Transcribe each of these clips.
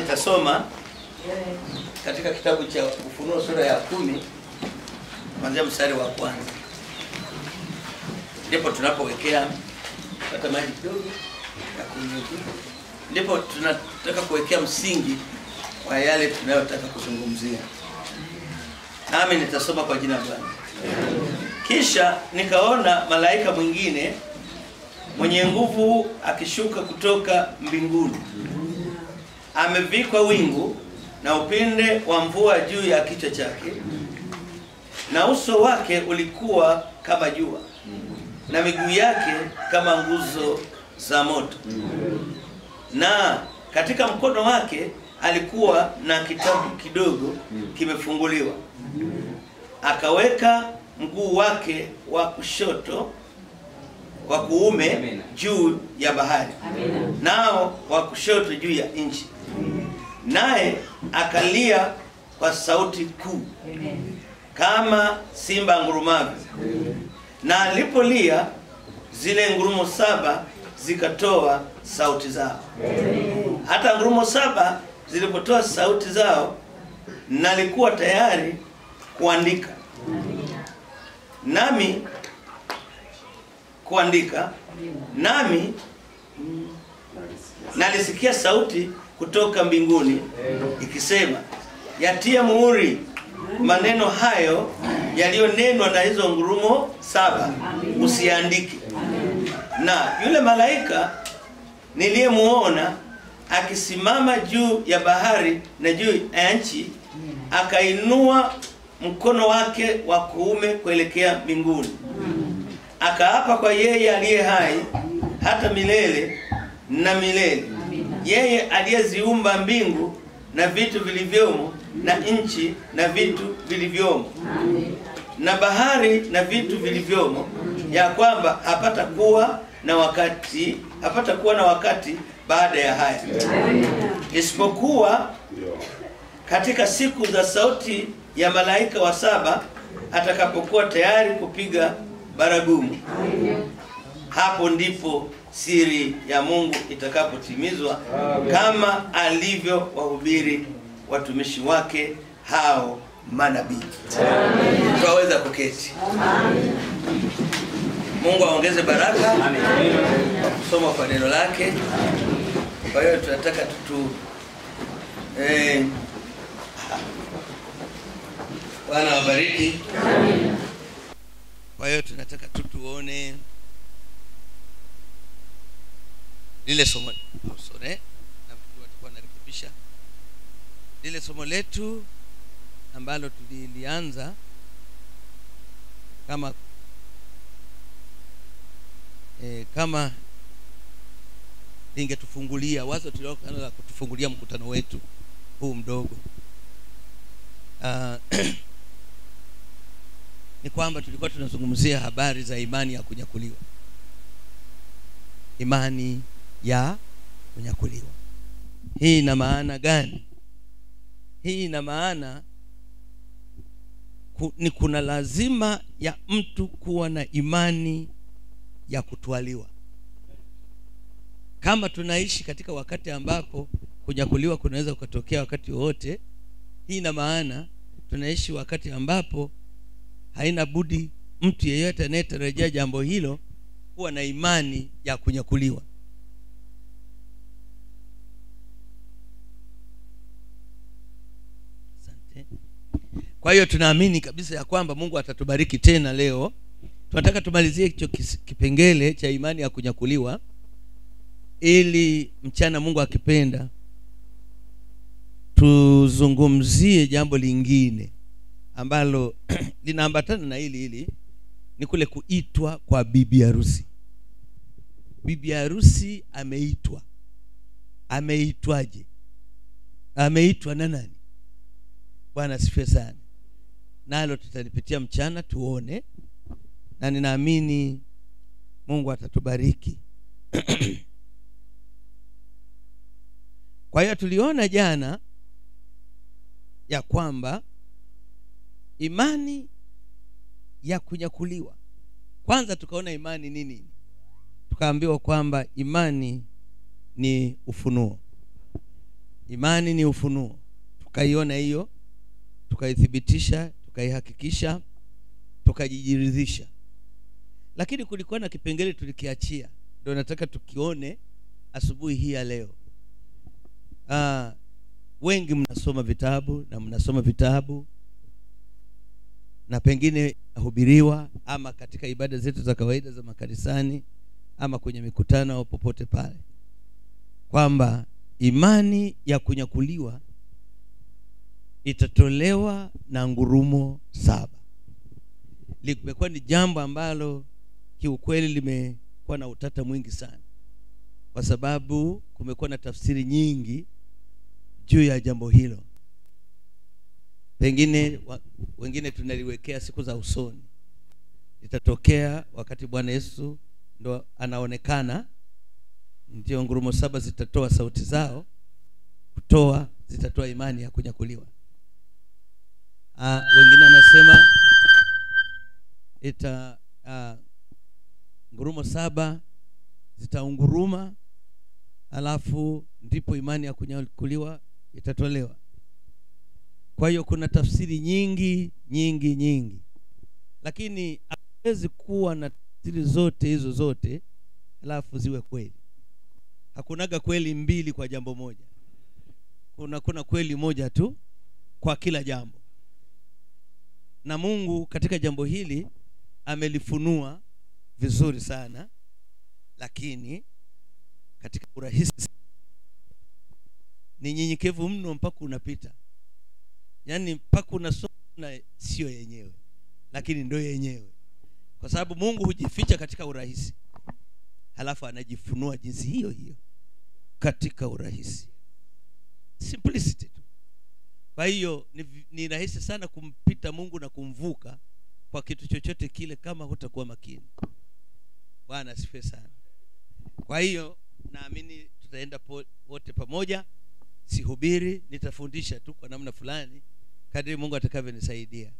nitasoma katika kitabu cha Ufunuo sura ya kumi kuanzia mstari wa kwanza ndipo tunapowekea pata maji kidogo ya kunywa, ndipo tunataka kuwekea msingi wa yale tunayotaka kuzungumzia. Nami nitasoma kwa jina la Bwana. Kisha nikaona malaika mwingine mwenye nguvu akishuka kutoka mbinguni amevikwa wingu na upinde wa mvua juu ya kichwa chake, na uso wake ulikuwa kama jua, na miguu yake kama nguzo za moto, na katika mkono wake alikuwa na kitabu kidogo kimefunguliwa. Akaweka mguu wake wa kushoto wa kuume juu ya bahari, nao wa kushoto juu ya nchi naye akalia kwa sauti kuu kama simba ngurumavyo, na alipolia zile ngurumo saba zikatoa sauti zao. Hata ngurumo saba zilipotoa sauti zao, nalikuwa tayari kuandika nami kuandika nami nalisikia sauti kutoka mbinguni ikisema, yatia muhuri maneno hayo yaliyonenwa na hizo ngurumo saba, usiandike. Na yule malaika niliyemuona akisimama juu ya bahari na juu ya nchi, akainua mkono wake wa kuume kuelekea mbinguni, akaapa kwa yeye aliye hai hata milele na milele yeye aliyeziumba mbingu na vitu vilivyomo na nchi na vitu vilivyomo na bahari na vitu vilivyomo, ya kwamba hapata kuwa na wakati hapata kuwa na wakati baada ya haya, isipokuwa katika siku za sauti ya malaika wa saba atakapokuwa tayari kupiga baragumu, hapo ndipo siri ya Mungu itakapotimizwa kama alivyo wahubiri watumishi wake hao manabii. tuaweza kuketi. Amen. Mungu aongeze baraka kwa kusoma kwa neno lake. Kwa hiyo tunataka tutu eh, Bwana wabariki. Kwa hiyo tunataka tu tuone lile somo sorry, eh? nafikiri watakuwa narekebisha lile somo letu ambalo tulilianza kama e, kama lingetufungulia wazo tuliokana la kutufungulia mkutano wetu huu mdogo uh, ni kwamba tulikuwa tunazungumzia habari za imani ya kunyakuliwa imani ya kunyakuliwa hii ina maana gani hii ina maana ku, ni kuna lazima ya mtu kuwa na imani ya kutwaliwa kama tunaishi katika wakati ambako kunyakuliwa kunaweza kukatokea wakati wowote hii ina maana tunaishi wakati ambapo haina budi mtu yeyote anayetarajia jambo hilo kuwa na imani ya kunyakuliwa kwa hiyo tunaamini kabisa ya kwamba mungu atatubariki tena leo tunataka tumalizie hicho kipengele cha imani ya kunyakuliwa ili mchana mungu akipenda tuzungumzie jambo lingine ambalo linaambatana na hili hili ni kule kuitwa kwa bibi harusi bibi harusi ameitwa ameitwaje ameitwa na nani bwana sifie sana nalo tutalipitia mchana tuone na ninaamini mungu atatubariki kwa hiyo tuliona jana ya kwamba imani ya kunyakuliwa kwanza tukaona imani ni nini tukaambiwa kwamba imani ni ufunuo imani ni ufunuo tukaiona hiyo tukaithibitisha tukaihakikisha tukajijiridhisha lakini kulikuwa na kipengele tulikiachia ndio nataka tukione asubuhi hii ya leo Aa, ah, wengi mnasoma vitabu na mnasoma vitabu na pengine hubiriwa ama katika ibada zetu za kawaida za makanisani ama kwenye mikutano au popote pale kwamba imani ya kunyakuliwa itatolewa na ngurumo saba limekuwa ni jambo ambalo kiukweli limekuwa na utata mwingi sana kwa sababu kumekuwa na tafsiri nyingi juu ya jambo hilo pengine wengine tunaliwekea siku za usoni litatokea wakati bwana yesu ndo anaonekana ndio ngurumo saba zitatoa sauti zao kutoa zitatoa imani ya kunyakuliwa uh, wengine anasema ita uh, ngurumo saba zitaunguruma alafu ndipo imani ya kunyakuliwa itatolewa kwa hiyo kuna tafsiri nyingi nyingi nyingi lakini hawezi kuwa na tafsiri zote hizo zote alafu ziwe kweli hakunaga kweli mbili kwa jambo moja kuna kuna kweli moja tu kwa kila jambo na mungu katika jambo hili amelifunua vizuri sana lakini katika urahisi ni nyenyekevu mno mpaka unapita yaani mpaka unasoma na sio yenyewe lakini ndo yenyewe kwa sababu mungu hujificha katika urahisi halafu anajifunua jinsi hiyo hiyo katika urahisi simplicity kwa hiyo ni, ni rahisi sana kumpita mungu na kumvuka kwa kitu chochote kile kama hutakuwa makini bwana asifiwe sana kwa hiyo naamini tutaenda wote pamoja sihubiri nitafundisha tu kwa namna fulani kadiri mungu atakavyonisaidia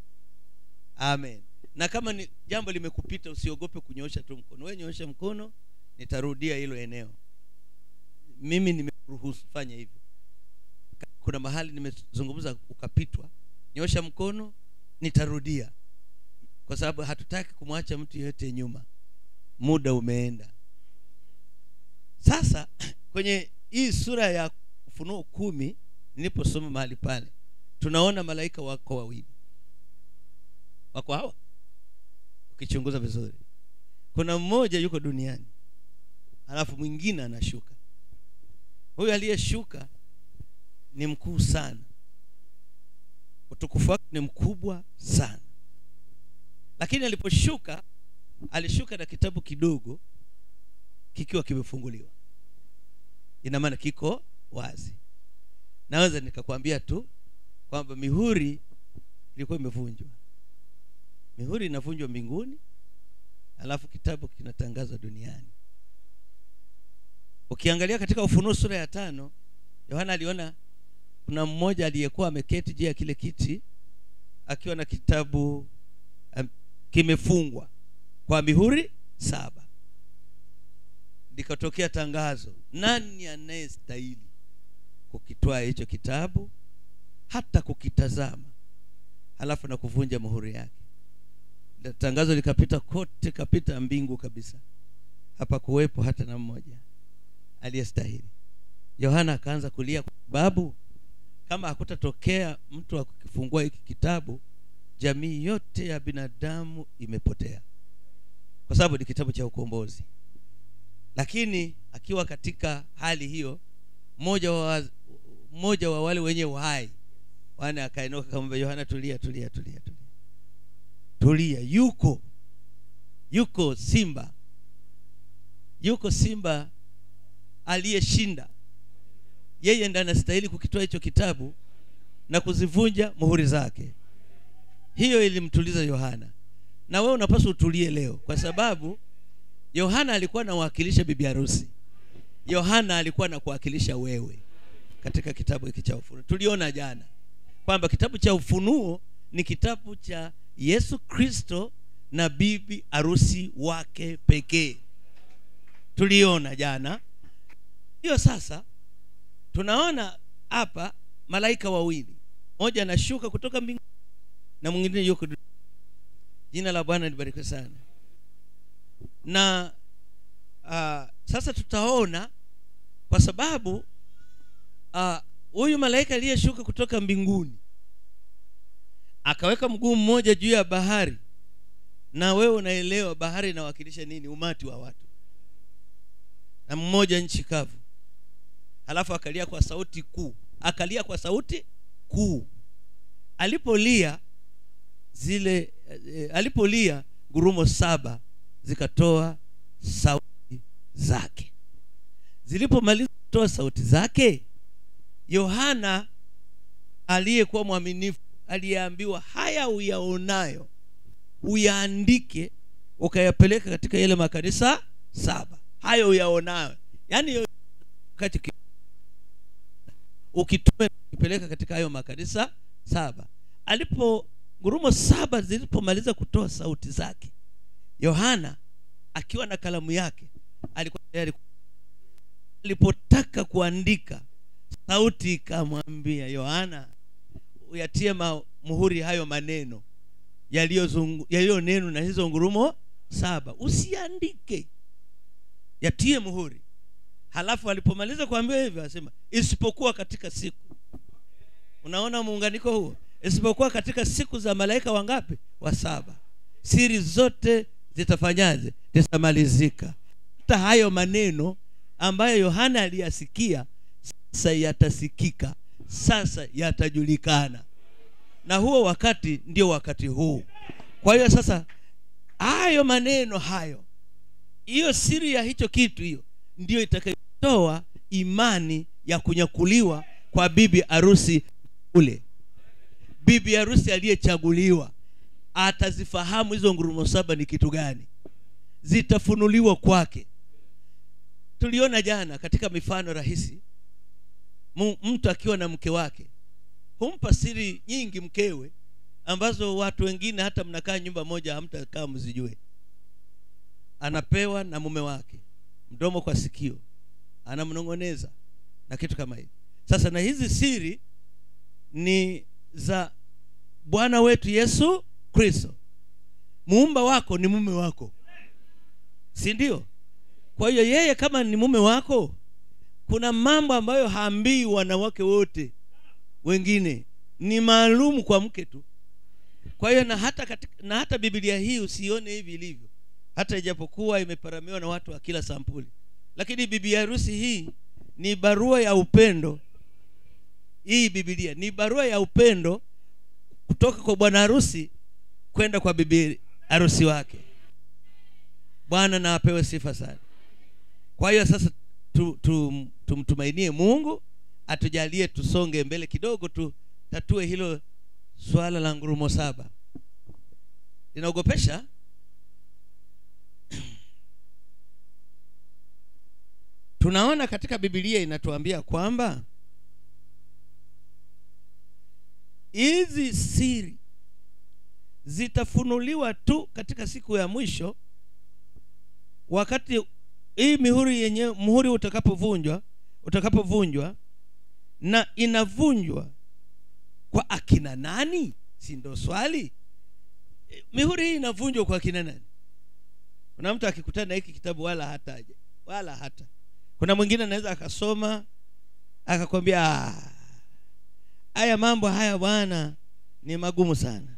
amen na kama ni jambo limekupita usiogope kunyoosha tu mkono we nyoosha mkono nitarudia hilo eneo mimi nimeruhusu fanya hivyo kuna mahali nimezungumza ukapitwa nyosha mkono nitarudia kwa sababu hatutaki kumwacha mtu yeyote nyuma muda umeenda sasa kwenye hii sura ya ufunuo kumi niliposoma mahali pale tunaona malaika wako wawili wako hawa ukichunguza vizuri kuna mmoja yuko duniani alafu mwingine anashuka huyu aliyeshuka ni mkuu sana utukufu wake ni mkubwa sana lakini aliposhuka alishuka na kitabu kidogo kikiwa kimefunguliwa ina maana kiko wazi naweza nikakwambia tu kwamba mihuri ilikuwa imevunjwa mihuri inavunjwa mbinguni alafu kitabu kinatangazwa duniani ukiangalia katika ufunuo sura ya tano yohana aliona kuna mmoja aliyekuwa ameketi juu ya kile kiti akiwa na kitabu um, kimefungwa kwa mihuri saba likatokea tangazo nani anayestahili kukitwaa hicho kitabu hata kukitazama halafu na kuvunja muhuri yake tangazo likapita kote kapita mbingu kabisa hapa kuwepo hata na mmoja aliyestahili yohana akaanza kulia kwa sababu kama hakutatokea mtu akukifungua hiki kitabu jamii yote ya binadamu imepotea kwa sababu ni kitabu cha ukombozi lakini akiwa katika hali hiyo mmoja wa, mmoja wa wale wenye uhai wana akainuka kama yohana tulia tulia tulia tulia tulia yuko yuko simba yuko simba aliyeshinda yeye ndiye anastahili kukitoa hicho kitabu na kuzivunja muhuri zake hiyo ilimtuliza yohana na wewe unapaswa utulie leo kwa sababu yohana alikuwa anawakilisha bibi harusi yohana alikuwa anakuwakilisha wewe katika kitabu hiki cha ufunuo tuliona jana kwamba kitabu cha ufunuo ni kitabu cha yesu kristo na bibi harusi wake pekee tuliona jana hiyo sasa tunaona hapa malaika wawili mmoja anashuka kutoka mbingu na mwingine yuko jina la bwana libarikiwe sana na uh, sasa tutaona kwa sababu ah, huyu uh, malaika aliyeshuka kutoka mbinguni akaweka mguu mmoja juu ya bahari na wewe unaelewa bahari inawakilisha nini umati wa watu na mmoja nchi kavu alafu akalia kwa sauti kuu akalia kwa sauti kuu alipolia zile eh, alipolia ngurumo saba zikatoa sauti zake zilipomaliza kutoa sauti zake yohana aliyekuwa mwaminifu aliyeambiwa haya uyaonayo uyaandike ukayapeleka katika yale makanisa saba hayo uyaonayo yaani wakati ukitume kupeleka katika hayo makanisa saba alipo ngurumo saba zilipomaliza kutoa sauti zake yohana akiwa na kalamu yake alikuwa tayari alipotaka kuandika sauti ikamwambia yohana uyatie muhuri hayo maneno yaliyo neno na hizo ngurumo saba usiandike yatie muhuri halafu alipomaliza kuambiwa hivyo asema isipokuwa katika siku unaona muunganiko huo isipokuwa katika siku za malaika wangapi wa saba siri zote zitafanyaje zitamalizika hata hayo maneno ambayo yohana aliyasikia sasa yatasikika sasa yatajulikana na huo wakati ndio wakati huu kwa hiyo sasa hayo maneno hayo hiyo siri ya hicho kitu hiyo ndio itakayotoa imani ya kunyakuliwa kwa bibi harusi ule bibi harusi aliyechaguliwa atazifahamu hizo ngurumo saba ni kitu gani zitafunuliwa kwake tuliona jana katika mifano rahisi mtu akiwa na mke wake humpa siri nyingi mkewe ambazo watu wengine hata mnakaa nyumba moja hamtakaa mzijue anapewa na mume wake mdomo kwa sikio anamnong'oneza na kitu kama hivi sasa na hizi siri ni za bwana wetu yesu kristo muumba wako ni mume wako si ndio kwa hiyo yeye kama ni mume wako kuna mambo ambayo haambii wanawake wote wengine ni maalum kwa mke tu kwa hiyo na hata katika, na hata Biblia hii usione hivi ilivyo hata ijapokuwa imeparamiwa na watu wa kila sampuli lakini bibi harusi hii ni barua ya upendo hii bibilia ni barua ya upendo kutoka kwa bwana harusi kwenda kwa bibi harusi wake bwana na apewe sifa sana kwa hiyo sasa tu, tu, tumtumainie mungu atujalie tusonge mbele kidogo tu tatue hilo swala la ngurumo saba linaogopesha tunaona katika bibilia inatuambia kwamba hizi siri zitafunuliwa tu katika siku ya mwisho wakati hii mihuri yenye muhuri utakapovunjwa utakapovunjwa na inavunjwa kwa akina nani si ndo swali e, mihuri hii inavunjwa kwa akina nani kuna mtu akikutana na hiki kitabu wala hataje wala hata kuna mwingine anaweza akasoma akakwambia ah, haya mambo haya bwana ni magumu sana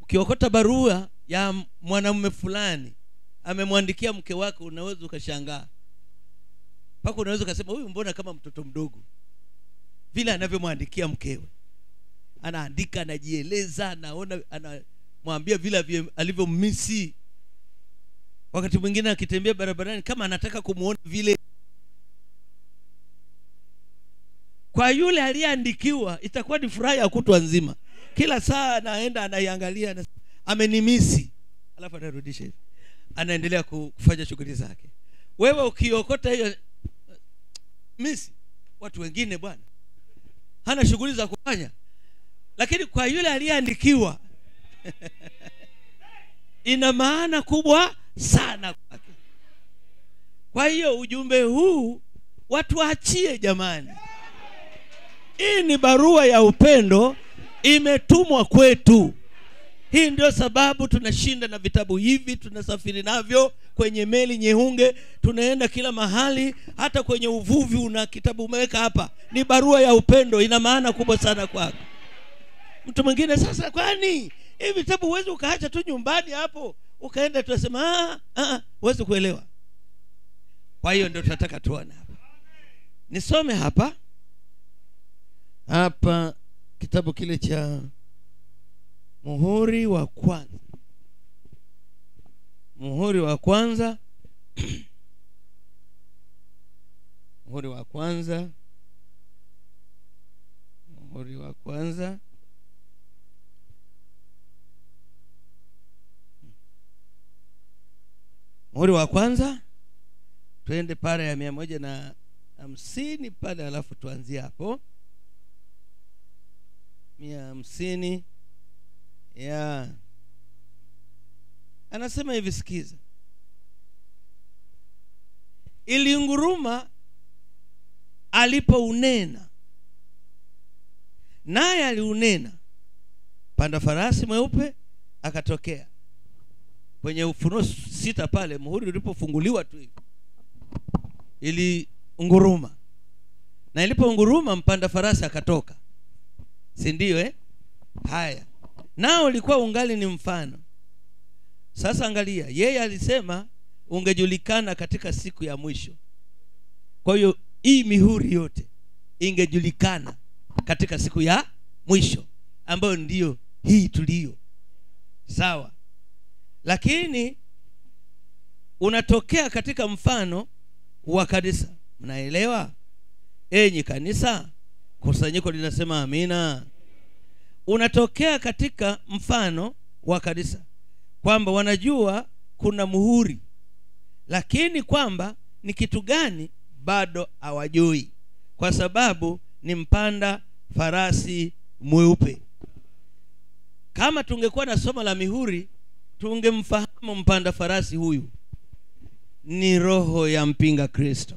ukiokota barua ya mwanamume fulani amemwandikia mke wake unaweza ukashangaa mpaka unaweza ukasema huyu mbona kama mtoto mdogo vile anavyomwandikia mkewe anaandika anajieleza anaona anamwambia vile alivyommisi wakati mwingine akitembea barabarani kama anataka kumwona vile kwa yule aliyeandikiwa itakuwa ni furaha ya kutwa nzima kila saa anaenda anaiangalia na amenimisi alafu anarudisha hivi anaendelea kufanya shughuli zake wewe ukiokota hiyo eh, misi watu wengine bwana hana shughuli za kufanya lakini kwa yule aliyeandikiwa ina maana kubwa sana kwake kwa hiyo ujumbe huu watu waachie jamani hii ni barua ya upendo imetumwa kwetu hii ndio sababu tunashinda na vitabu hivi tunasafiri navyo kwenye meli nyehunge tunaenda kila mahali hata kwenye uvuvi una kitabu umeweka hapa ni barua ya upendo ina maana kubwa sana kwako mtu mwingine sasa kwani hivi vitabu huwezi ukaacha tu nyumbani hapo ukaenda tunasema ah, ah, ah, huwezi kuelewa kwa hiyo ndio tunataka tuone hapa nisome hapa hapa kitabu kile cha muhuri wa kwanza muhuri wa kwanza muhuri wa kwanza muhuri wa kwanza muhuri wa kwanza twende pale ya mia moja na hamsini pale alafu tuanzie hapo mia hamsini ya anasema hivi sikiza ilinguruma alipounena naye aliunena panda farasi mweupe akatokea kwenye ufunuo sita pale muhuri ulipofunguliwa tu hivi nguruma na iliponguruma mpanda farasi akatoka si ndio eh? haya nao ulikuwa ungali ni mfano sasa angalia yeye alisema ungejulikana katika siku ya mwisho kwa hiyo hii mihuri yote ingejulikana katika siku ya mwisho ambayo ndiyo hii tuliyo sawa lakini unatokea katika mfano wa kanisa mnaelewa enyi kanisa kusanyiko linasema amina unatokea katika mfano wa kanisa kwamba wanajua kuna muhuri lakini kwamba ni kitu gani bado hawajui kwa sababu ni mpanda farasi mweupe kama tungekuwa na somo la mihuri tungemfahamu mpanda farasi huyu ni roho ya mpinga kristo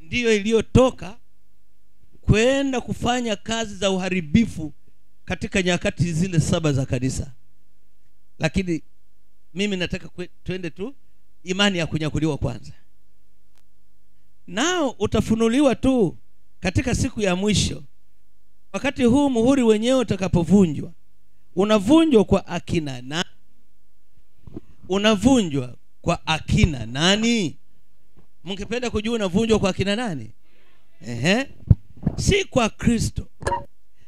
ndiyo iliyotoka kwenda kufanya kazi za uharibifu katika nyakati zile saba za kanisa lakini mimi nataka kwe, tuende tu imani ya kunyakuliwa kwanza nao utafunuliwa tu katika siku ya mwisho wakati huu muhuri wenyewe utakapovunjwa unavunjwa kwa akina na unavunjwa kwa akina nani mngependa kujua unavunjwa kwa akina nani Ehe. si kwa kristo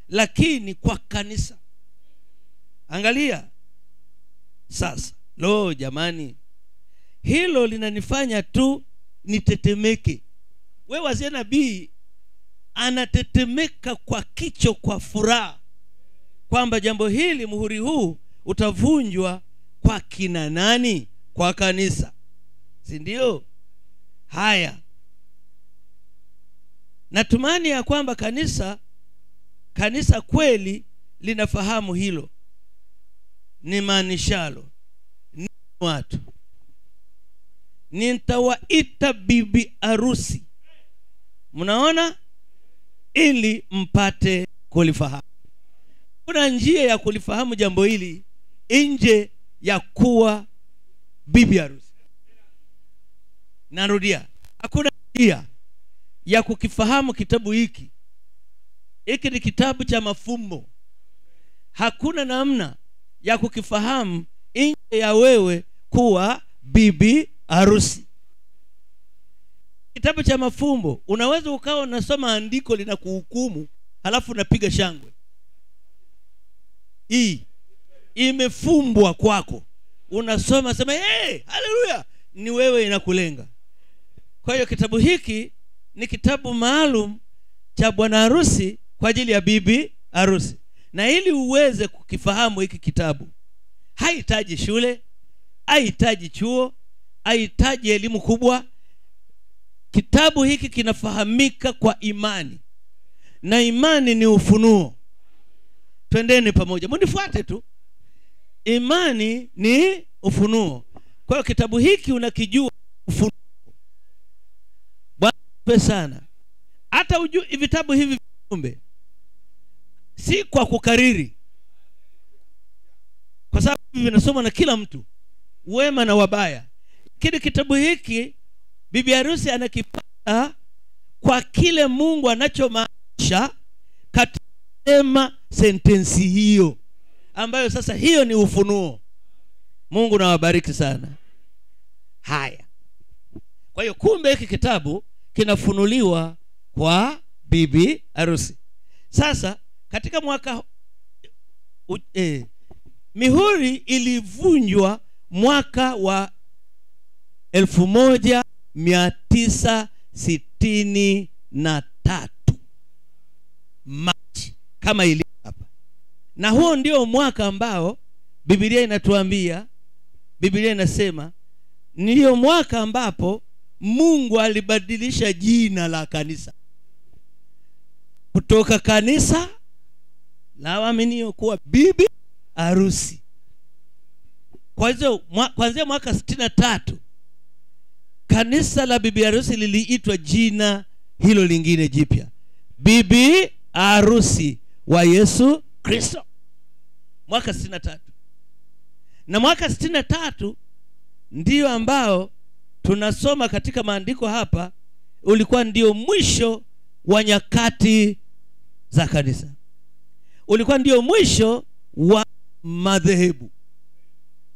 lakini kwa kanisa angalia sasa lo jamani hilo linanifanya tu nitetemeke we wazee nabii anatetemeka kwa kicho kwa furaha kwamba jambo hili muhuri huu utavunjwa kwa kina nani kwa kanisa si ndio haya natumani ya kwamba kanisa kanisa kweli linafahamu hilo ni maanishalo ni watu nitawaita bibi arusi mnaona ili mpate kulifahamu kuna njia ya kulifahamu jambo hili nje ya kuwa bibi harusi narudia hakuna njia ya kukifahamu kitabu hiki hiki ni kitabu cha mafumbo hakuna namna ya kukifahamu nje ya wewe kuwa bibi harusi kitabu cha mafumbo unaweza ukawa unasoma andiko linakuhukumu halafu unapiga shangwe hii imefumbwa kwako unasoma sema hey, haleluya ni wewe inakulenga kwa hiyo kitabu hiki ni kitabu maalum cha bwana harusi kwa ajili ya bibi harusi na ili uweze kukifahamu hiki kitabu hahitaji shule hahitaji chuo hahitaji elimu kubwa kitabu hiki kinafahamika kwa imani na imani ni ufunuo twendeni pamoja munifuate tu imani ni ufunuo kwa hiyo kitabu hiki unakijua ufunuo bwana sana hata ujue vitabu hivi viumbe si kwa kukariri kwa sababu vinasoma na kila mtu wema na wabaya lakini kitabu hiki bibi harusi anakipata kwa kile mungu anachomaanisha katika sentensi hiyo ambayo sasa hiyo ni ufunuo mungu nawabariki sana haya kwa hiyo kumbe hiki kitabu kinafunuliwa kwa bibi harusi sasa katika mwaka u, e, mihuri ilivunjwa mwaka wa 1963 machi kama ilivyo na huo ndio mwaka ambao bibilia inatuambia bibilia inasema ndiyo mwaka ambapo mungu alibadilisha jina la kanisa kutoka kanisa la waaminio kuwa bibi harusi kwanzia mwaka sitini na tatu kanisa la bibi harusi liliitwa jina hilo lingine jipya bibi harusi wa yesu kristo mwaka sitini na tatu na mwaka sitini na tatu ndiyo ambao tunasoma katika maandiko hapa ulikuwa ndio mwisho wa nyakati za kanisa ulikuwa ndio mwisho wa madhehebu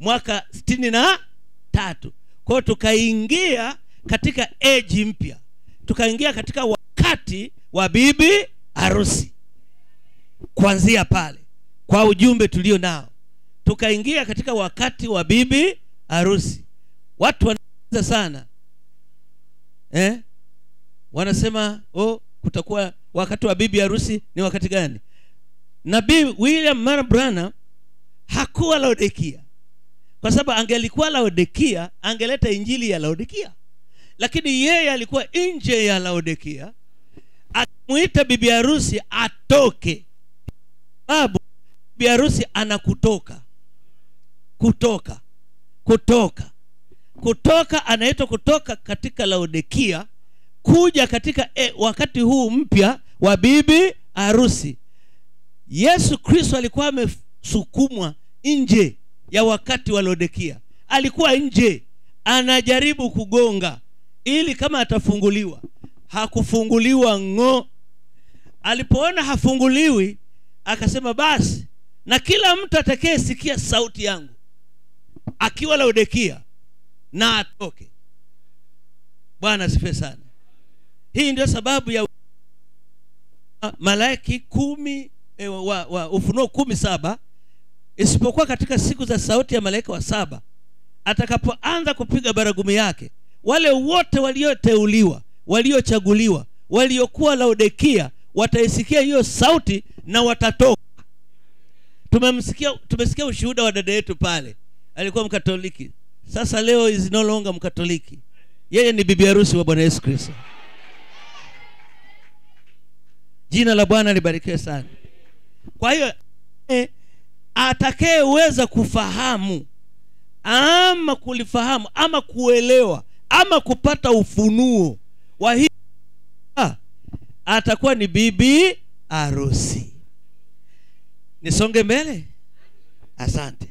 mwaka sitini na tatu kwao tukaingia katika eji mpya tukaingia katika wakati wa bibi harusi kuanzia pale kwa ujumbe tulio nao tukaingia katika wakati wa bibi harusi watu wanaza sana eh? wanasema oh, kutakuwa wakati wa bibi harusi ni wakati gani nabii william marbrana hakuwa laodikia kwa sababu angelikuwa laodikia angeleta injili ya laodikia lakini yeye alikuwa nje ya laodikia akimwita bibi harusi atoke sababu bibi harusi anakutoka kutoka kutoka kutoka anaitwa kutoka katika laodikia kuja katika e, wakati huu mpya wa bibi harusi yesu kristo alikuwa amesukumwa nje ya wakati wa laodikia alikuwa nje anajaribu kugonga ili kama atafunguliwa hakufunguliwa ng'o alipoona hafunguliwi akasema basi na kila mtu atakayesikia sauti yangu akiwa laodekia na atoke bwana asifiwe sana hii ndio sababu ya malaiki kumi e, wa, wa ufunuo kumi saba isipokuwa katika siku za sauti ya malaika wa saba atakapoanza kupiga baragumu yake wale wote walioteuliwa waliochaguliwa waliokuwa laodekia wataisikia hiyo sauti na watatoka tumemsikia tumesikia ushuhuda wa dada yetu pale alikuwa mkatoliki sasa leo is no longer mkatoliki yeye ni bibi harusi wa bwana yesu kristo jina la bwana libarikiwe sana kwa hiyo eh, atakayeweza kufahamu ama kulifahamu ama kuelewa ama kupata ufunuo wa hii ah, atakuwa ni bibi harusi nisonge mbele asante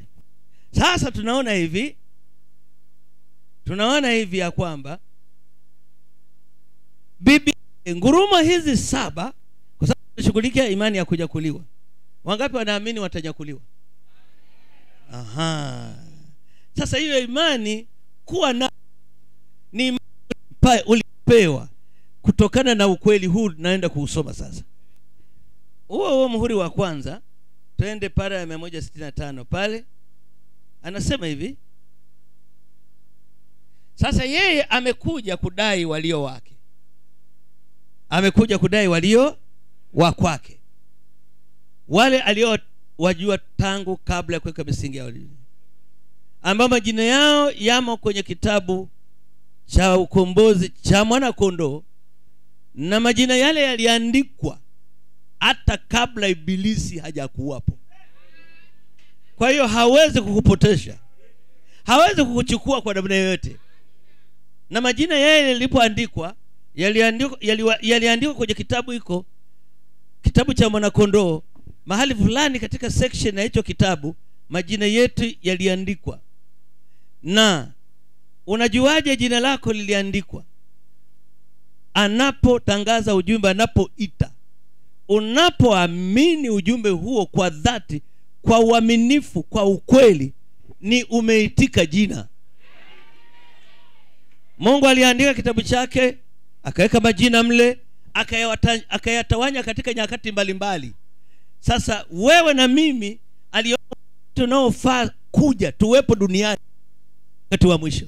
sasa tunaona hivi tunaona hivi ya kwamba bibi ngurumo hizi saba kwa sababu tunashughulikia imani ya kunyakuliwa wangapi wanaamini watanyakuliwa aha sasa hiyo imani kuwa na ni ulipewa kutokana na ukweli huu naenda kuusoma sasa huo huo muhuri wa kwanza twende para ya 165 pale anasema hivi sasa yeye amekuja kudai walio wake amekuja kudai walio wa kwake wale aliowajua tangu kabla ya kuweka misingi ya ambao majina yao yamo kwenye kitabu cha ukombozi cha mwanakondoo na majina yale yaliandikwa hata kabla ibilisi hajakuwapo kwa hiyo hawezi kukupotesha hawezi kukuchukua kwa namna yoyote na majina yeye yalipoandikwa yaliandikwa kwenye kitabu hiko kitabu cha mwanakondoo mahali fulani katika section ya hicho kitabu majina yetu yaliandikwa na unajuaje jina lako liliandikwa anapotangaza ujumbe anapoita unapoamini ujumbe huo kwa dhati kwa uaminifu kwa ukweli ni umeitika jina mungu aliandika kitabu chake akaweka majina mle akayatawanya katika nyakati mbalimbali mbali. sasa wewe na mimi aliona tunaofaa kuja tuwepo duniani wakati wa mwisho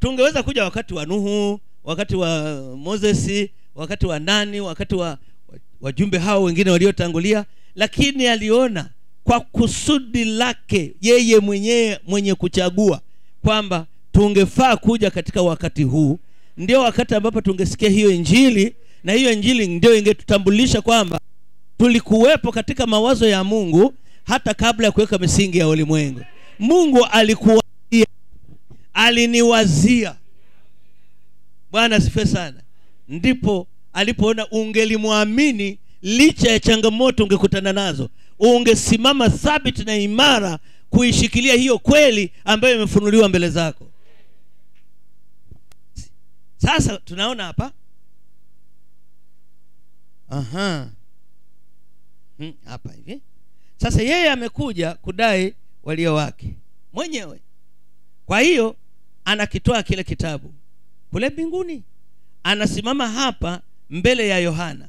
tungeweza kuja wakati wa nuhu wakati wa mosesi wakati wa nani wakati wa wajumbe hao wengine waliotangulia lakini aliona kwa kusudi lake yeye mwenyewe mwenye kuchagua kwamba tungefaa kuja katika wakati huu ndio wakati ambapo tungesikia hiyo injili na hiyo injili ndio ingetutambulisha kwamba tulikuwepo katika mawazo ya mungu hata kabla ya kuweka misingi ya ulimwengu mungu alikuwazia aliniwazia bwana sifa sana ndipo alipoona ungelimwamini licha ya changamoto ungekutana nazo ungesimama thabiti na imara kuishikilia hiyo kweli ambayo imefunuliwa mbele zako sasa tunaona hapa aha hmm, hapa hivi sasa yeye amekuja kudai walio wake mwenyewe kwa hiyo anakitoa kile kitabu kule mbinguni anasimama hapa mbele ya Yohana,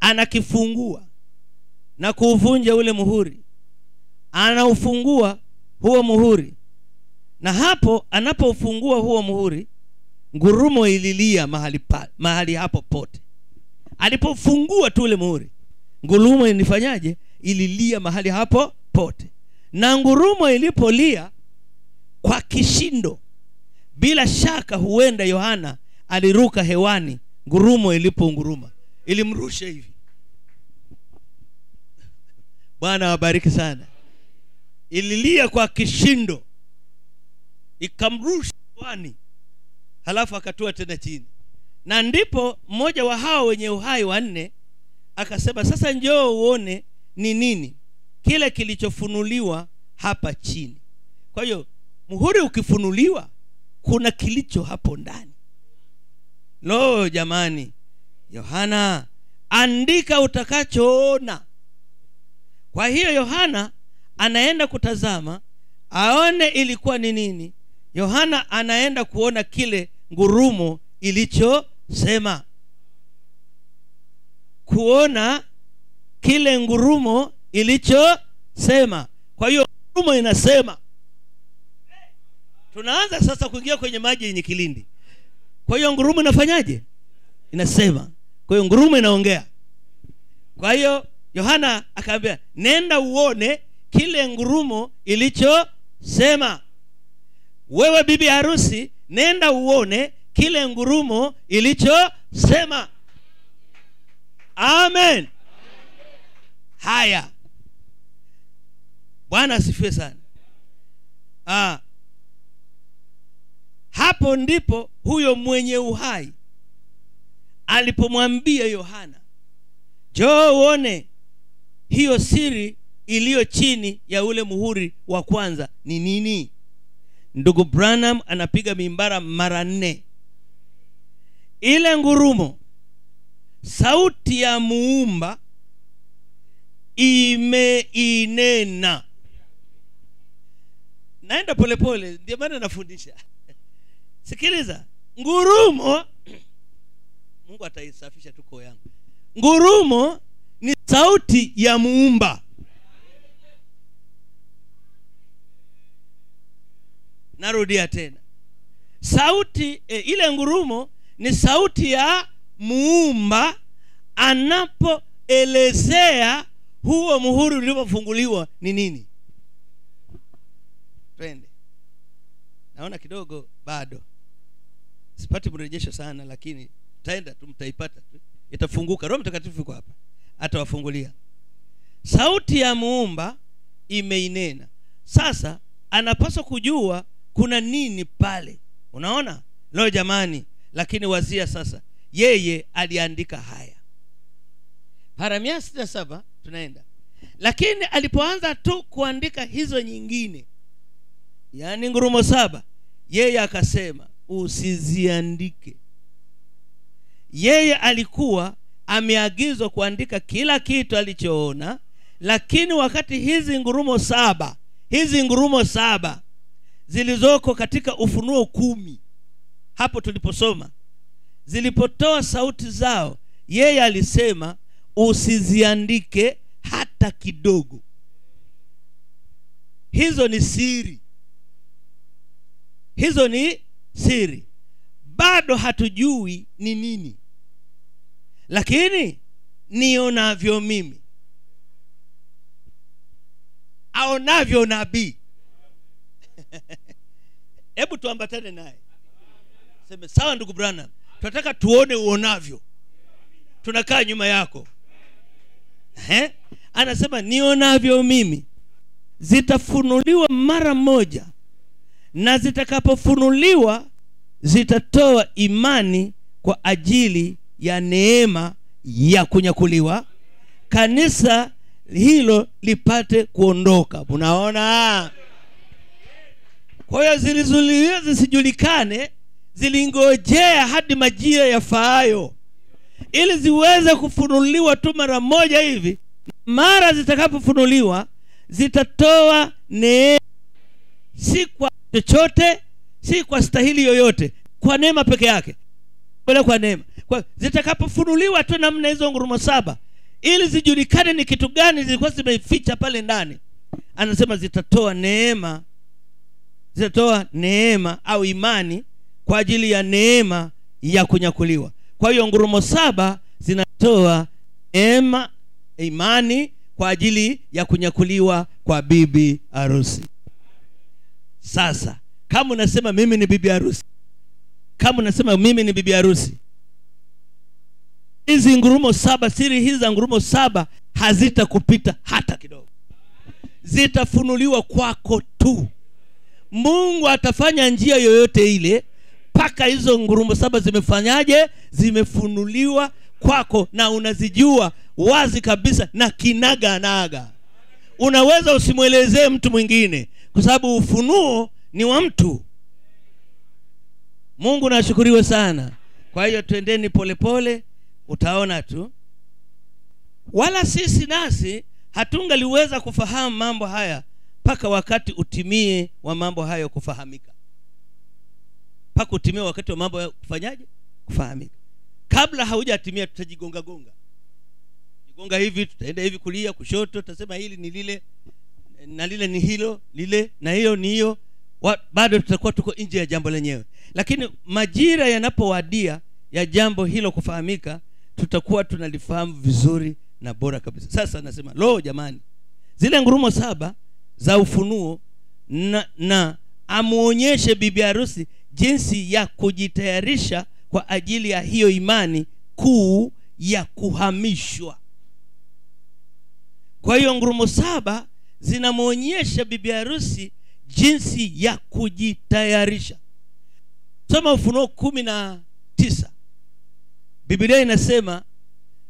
anakifungua na kuuvunja ule muhuri, anaufungua huo muhuri, na hapo anapoufungua huo muhuri, ngurumo ililia mahali, pa, mahali hapo pote. Alipofungua tu ule muhuri, ngurumo inifanyaje? Ililia mahali hapo pote, na ngurumo ilipolia kwa kishindo, bila shaka, huenda Yohana aliruka hewani ngurumo nguruma ilimrusha hivi bwana wabariki sana ililia kwa kishindo ikamrusha wani halafu akatua tena chini na ndipo mmoja wa hao wenye uhai wanne akasema sasa njoo uone ni nini kile kilichofunuliwa hapa chini kwa hiyo muhuri ukifunuliwa kuna kilicho hapo ndani no jamani yohana andika utakachoona kwa hiyo yohana anaenda kutazama aone ilikuwa ni nini yohana anaenda kuona kile ngurumo ilichosema kuona kile ngurumo ilichosema kwa hiyo ngurumo inasema tunaanza sasa kuingia kwenye maji yenye kilindi kwa hiyo ngurumo inafanyaje inasema kwa hiyo ngurumo inaongea kwa hiyo yohana akaambia nenda uone kile ngurumo ilichosema wewe bibi harusi nenda uone kile ngurumo ilichosema amen, amen. haya bwana asifiwe sana ah, hapo ndipo huyo mwenye uhai alipomwambia Yohana, jo uone hiyo siri iliyo chini ya ule muhuri wa kwanza ni nini. Ndugu Branham anapiga mimbara mara nne, ile ngurumo, sauti ya muumba imeinena. Naenda polepole, ndio maana nafundisha sikiliza ngurumo mungu ataisafisha tu koo yangu ngurumo ni sauti ya muumba narudia tena sauti e, ile ngurumo ni sauti ya muumba anapoelezea huo muhuri ulivyofunguliwa ni nini twende naona kidogo bado sipati mrejesho sana lakini taenda tu mtaipata tu itafunguka roho mtakatifu iko hapa atawafungulia sauti ya muumba imeinena sasa anapaswa kujua kuna nini pale unaona leo jamani lakini wazia sasa yeye aliandika haya haramia sita saba tunaenda lakini alipoanza tu kuandika hizo nyingine yaani ngurumo saba yeye akasema usiziandike yeye alikuwa ameagizwa kuandika kila kitu alichoona lakini wakati hizi ngurumo saba hizi ngurumo saba zilizoko katika ufunuo kumi hapo tuliposoma zilipotoa sauti zao yeye alisema usiziandike hata kidogo hizo ni siri hizo ni siri bado hatujui ni nini lakini nionavyo mimi aonavyo nabii hebu tuambatane naye seme sawa ndugu brana tunataka tuone uonavyo tunakaa nyuma yako He? Eh? anasema nionavyo mimi zitafunuliwa mara moja na zitakapofunuliwa zitatoa imani kwa ajili ya neema ya kunyakuliwa kanisa hilo lipate kuondoka unaona kwa hiyo zilizuliwa zisijulikane zilingojea hadi majia ya faayo ili ziweze kufunuliwa tu mara moja hivi mara zitakapofunuliwa zitatoa neema si kwa chochote si kwa stahili yoyote kwa neema peke yake bila kwa neema kwa zitakapofunuliwa tu namna hizo ngurumo saba ili zijulikane ni kitu gani zilikuwa zimeficha pale ndani anasema zitatoa neema zitatoa neema au imani kwa ajili ya neema ya kunyakuliwa kwa hiyo ngurumo saba zinatoa neema imani kwa ajili ya kunyakuliwa kwa bibi harusi sasa kama unasema mimi ni bibi harusi kama unasema mimi ni bibi harusi hizi ngurumo saba siri hizi za ngurumo saba hazitakupita hata kidogo zitafunuliwa kwako tu mungu atafanya njia yoyote ile mpaka hizo ngurumo saba zimefanyaje zimefunuliwa kwako na unazijua wazi kabisa na kinaganaga unaweza usimwelezee mtu mwingine kwa sababu ufunuo ni wa mtu mungu nashukuriwe sana kwa hiyo twendeni polepole utaona tu wala sisi nasi hatungaliweza kufahamu mambo haya mpaka wakati utimie wa mambo hayo kufahamika mpaka utimie wakati wa mambo kufanyaje kufahamika kabla haujatimia tutajigongagonga jigonga hivi tutaenda hivi kulia kushoto tutasema hili ni lile na lile ni hilo lile na hiyo ni hiyo bado tutakuwa tuko nje ya jambo lenyewe lakini majira yanapowadia ya jambo hilo kufahamika tutakuwa tunalifahamu vizuri na bora kabisa sasa nasema lo jamani zile ngurumo saba za ufunuo na, na amwonyeshe bibi harusi jinsi ya kujitayarisha kwa ajili ya hiyo imani kuu ya kuhamishwa kwa hiyo ngurumo saba zinamwonyesha bibi harusi jinsi ya kujitayarisha soma ufunuo kumi na tisa bibilia inasema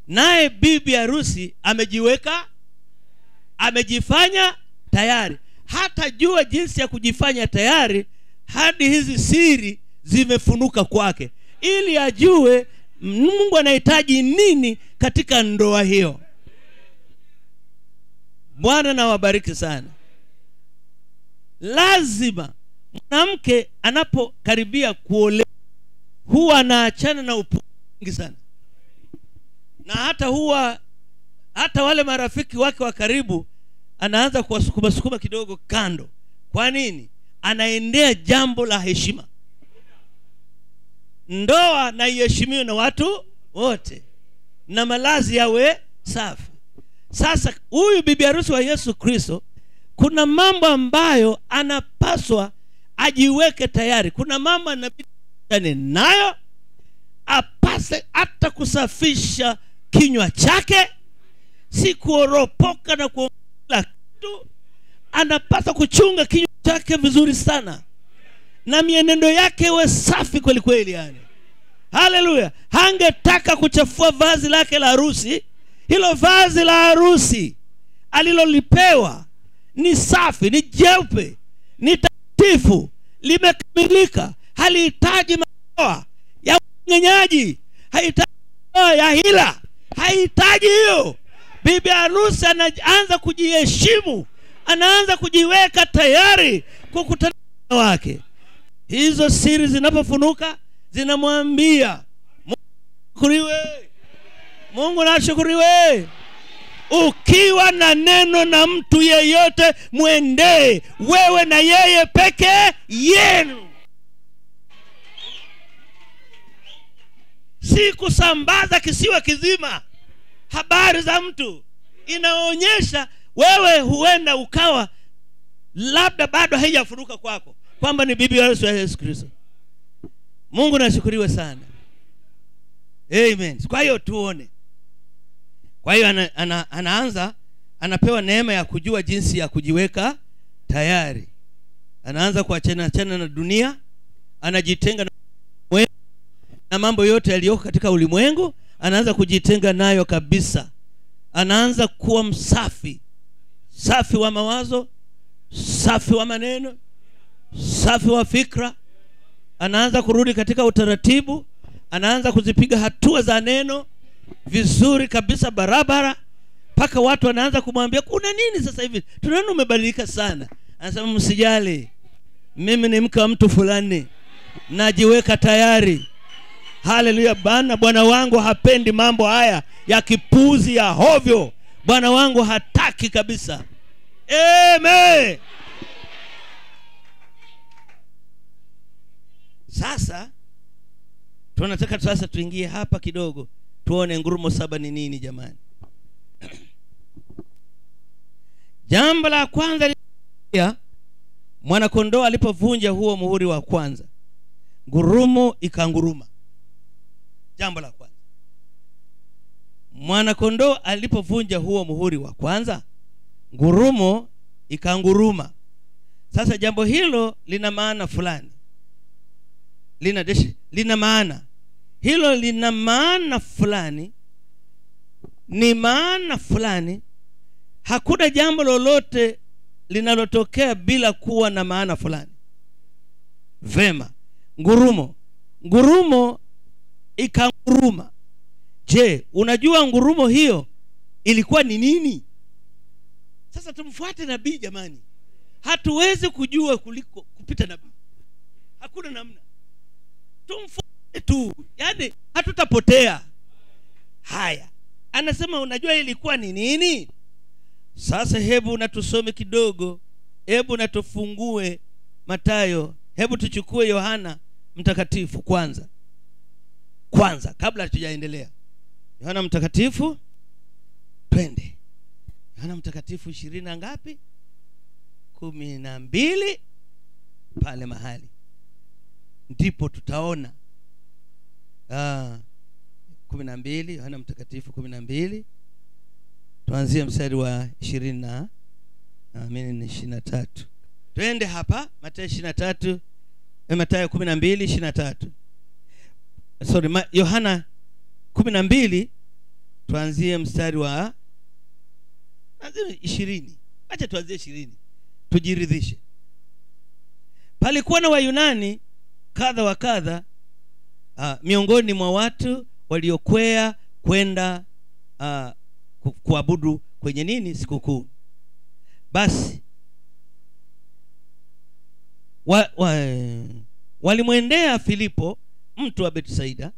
naye bibi harusi amejiweka amejifanya tayari hata jua jinsi ya kujifanya tayari hadi hizi siri zimefunuka kwake ili ajue mungu anahitaji nini katika ndoa hiyo Bwana na wabariki sana. Lazima mwanamke anapokaribia kuolewa huwa anaachana na upuuzi sana, na hata huwa hata wale marafiki wake wa karibu anaanza kuwasukumasukuma kidogo kando. Kwa nini? Anaendea jambo la heshima. Ndoa na iheshimiwe na watu wote na malazi yawe safi sasa huyu bibi harusi wa yesu kristo kuna mambo ambayo anapaswa ajiweke tayari kuna mambo anabidi nayo apase hata kusafisha kinywa chake si kuoropoka na kuongela kitu anapaswa kuchunga kinywa chake vizuri sana na mienendo yake iwe safi kwelikweli yani haleluya hangetaka kuchafua vazi lake la harusi hilo vazi la harusi alilolipewa ni safi ni jeupe ni takatifu limekamilika halihitaji madoa ya unyenyaji, haihitaji madoa ya hila hahitaji hiyo bibi harusi anaanza kujiheshimu anaanza kujiweka tayari kukutana na wake hizo siri zinapofunuka zinamwambia mkuriwe Mungu na Ukiwa na neno na mtu yeyote, mwendee wewe na yeye peke yenu, si kusambaza kisiwa kizima habari za mtu. Inaonyesha wewe huenda ukawa labda bado haijafuruka kwako kwamba ni bibi Yesu ya Yesu Kristo. Mungu nashukuriwe sana. Amen. Kwa hiyo tuone kwa hiyo ana, ana, anaanza anapewa neema ya kujua jinsi ya kujiweka tayari anaanza kuachanachana na dunia anajitenga na, mwengu, na mambo yote yaliyoko katika ulimwengu anaanza kujitenga nayo kabisa anaanza kuwa msafi safi wa mawazo safi wa maneno safi wa fikra anaanza kurudi katika utaratibu anaanza kuzipiga hatua za neno vizuri kabisa barabara mpaka watu wanaanza kumwambia kuna nini sasa hivi tunaona umebadilika sana anasema msijali mimi ni mke wa mtu fulani najiweka tayari haleluya bana bwana wangu hapendi mambo haya ya kipuzi ya hovyo bwana wangu hataki kabisa Amen. sasa tunataka sasa tuingie hapa kidogo tuone ngurumo saba ni nini jamani jambo la kwanza mwanakondoo alipovunja huo muhuri wa kwanza ngurumo ikanguruma jambo la kwanza mwanakondoo alipovunja huo muhuri wa kwanza ngurumo ikanguruma sasa jambo hilo lina maana fulani lina deshi, lina maana hilo lina maana fulani ni maana fulani hakuna jambo lolote linalotokea bila kuwa na maana fulani vema ngurumo ngurumo ikanguruma je unajua ngurumo hiyo ilikuwa ni nini sasa tumfuate nabii jamani hatuwezi kujua kuliko kupita nabii hakuna namna tumfu- Eh, tu yaani hatutapotea haya anasema unajua ilikuwa ni nini sasa hebu natusome kidogo hebu natufungue matayo hebu tuchukue yohana mtakatifu kwanza kwanza kabla hatujaendelea yohana mtakatifu twende yohana mtakatifu ishirini na ngapi kumi na mbili pale mahali ndipo tutaona Ah, kumi na mbili yohana mtakatifu kumi na mbili tuanzie mstari wa ishirini na amini ni ishirini na tatu twende hapa matayo ishirini na tatu eh, matayo kumi na mbili ishirini na tatu sorry yohana kumi na mbili tuanzie mstari wa ishirini acha tuanzie ishirini tujiridhishe palikuwa na wayunani kadha wa kadha uh, miongoni mwa watu waliokwea kwenda uh, kuabudu kwenye nini sikukuu basi wa, wa, walimwendea filipo mtu wa betsaida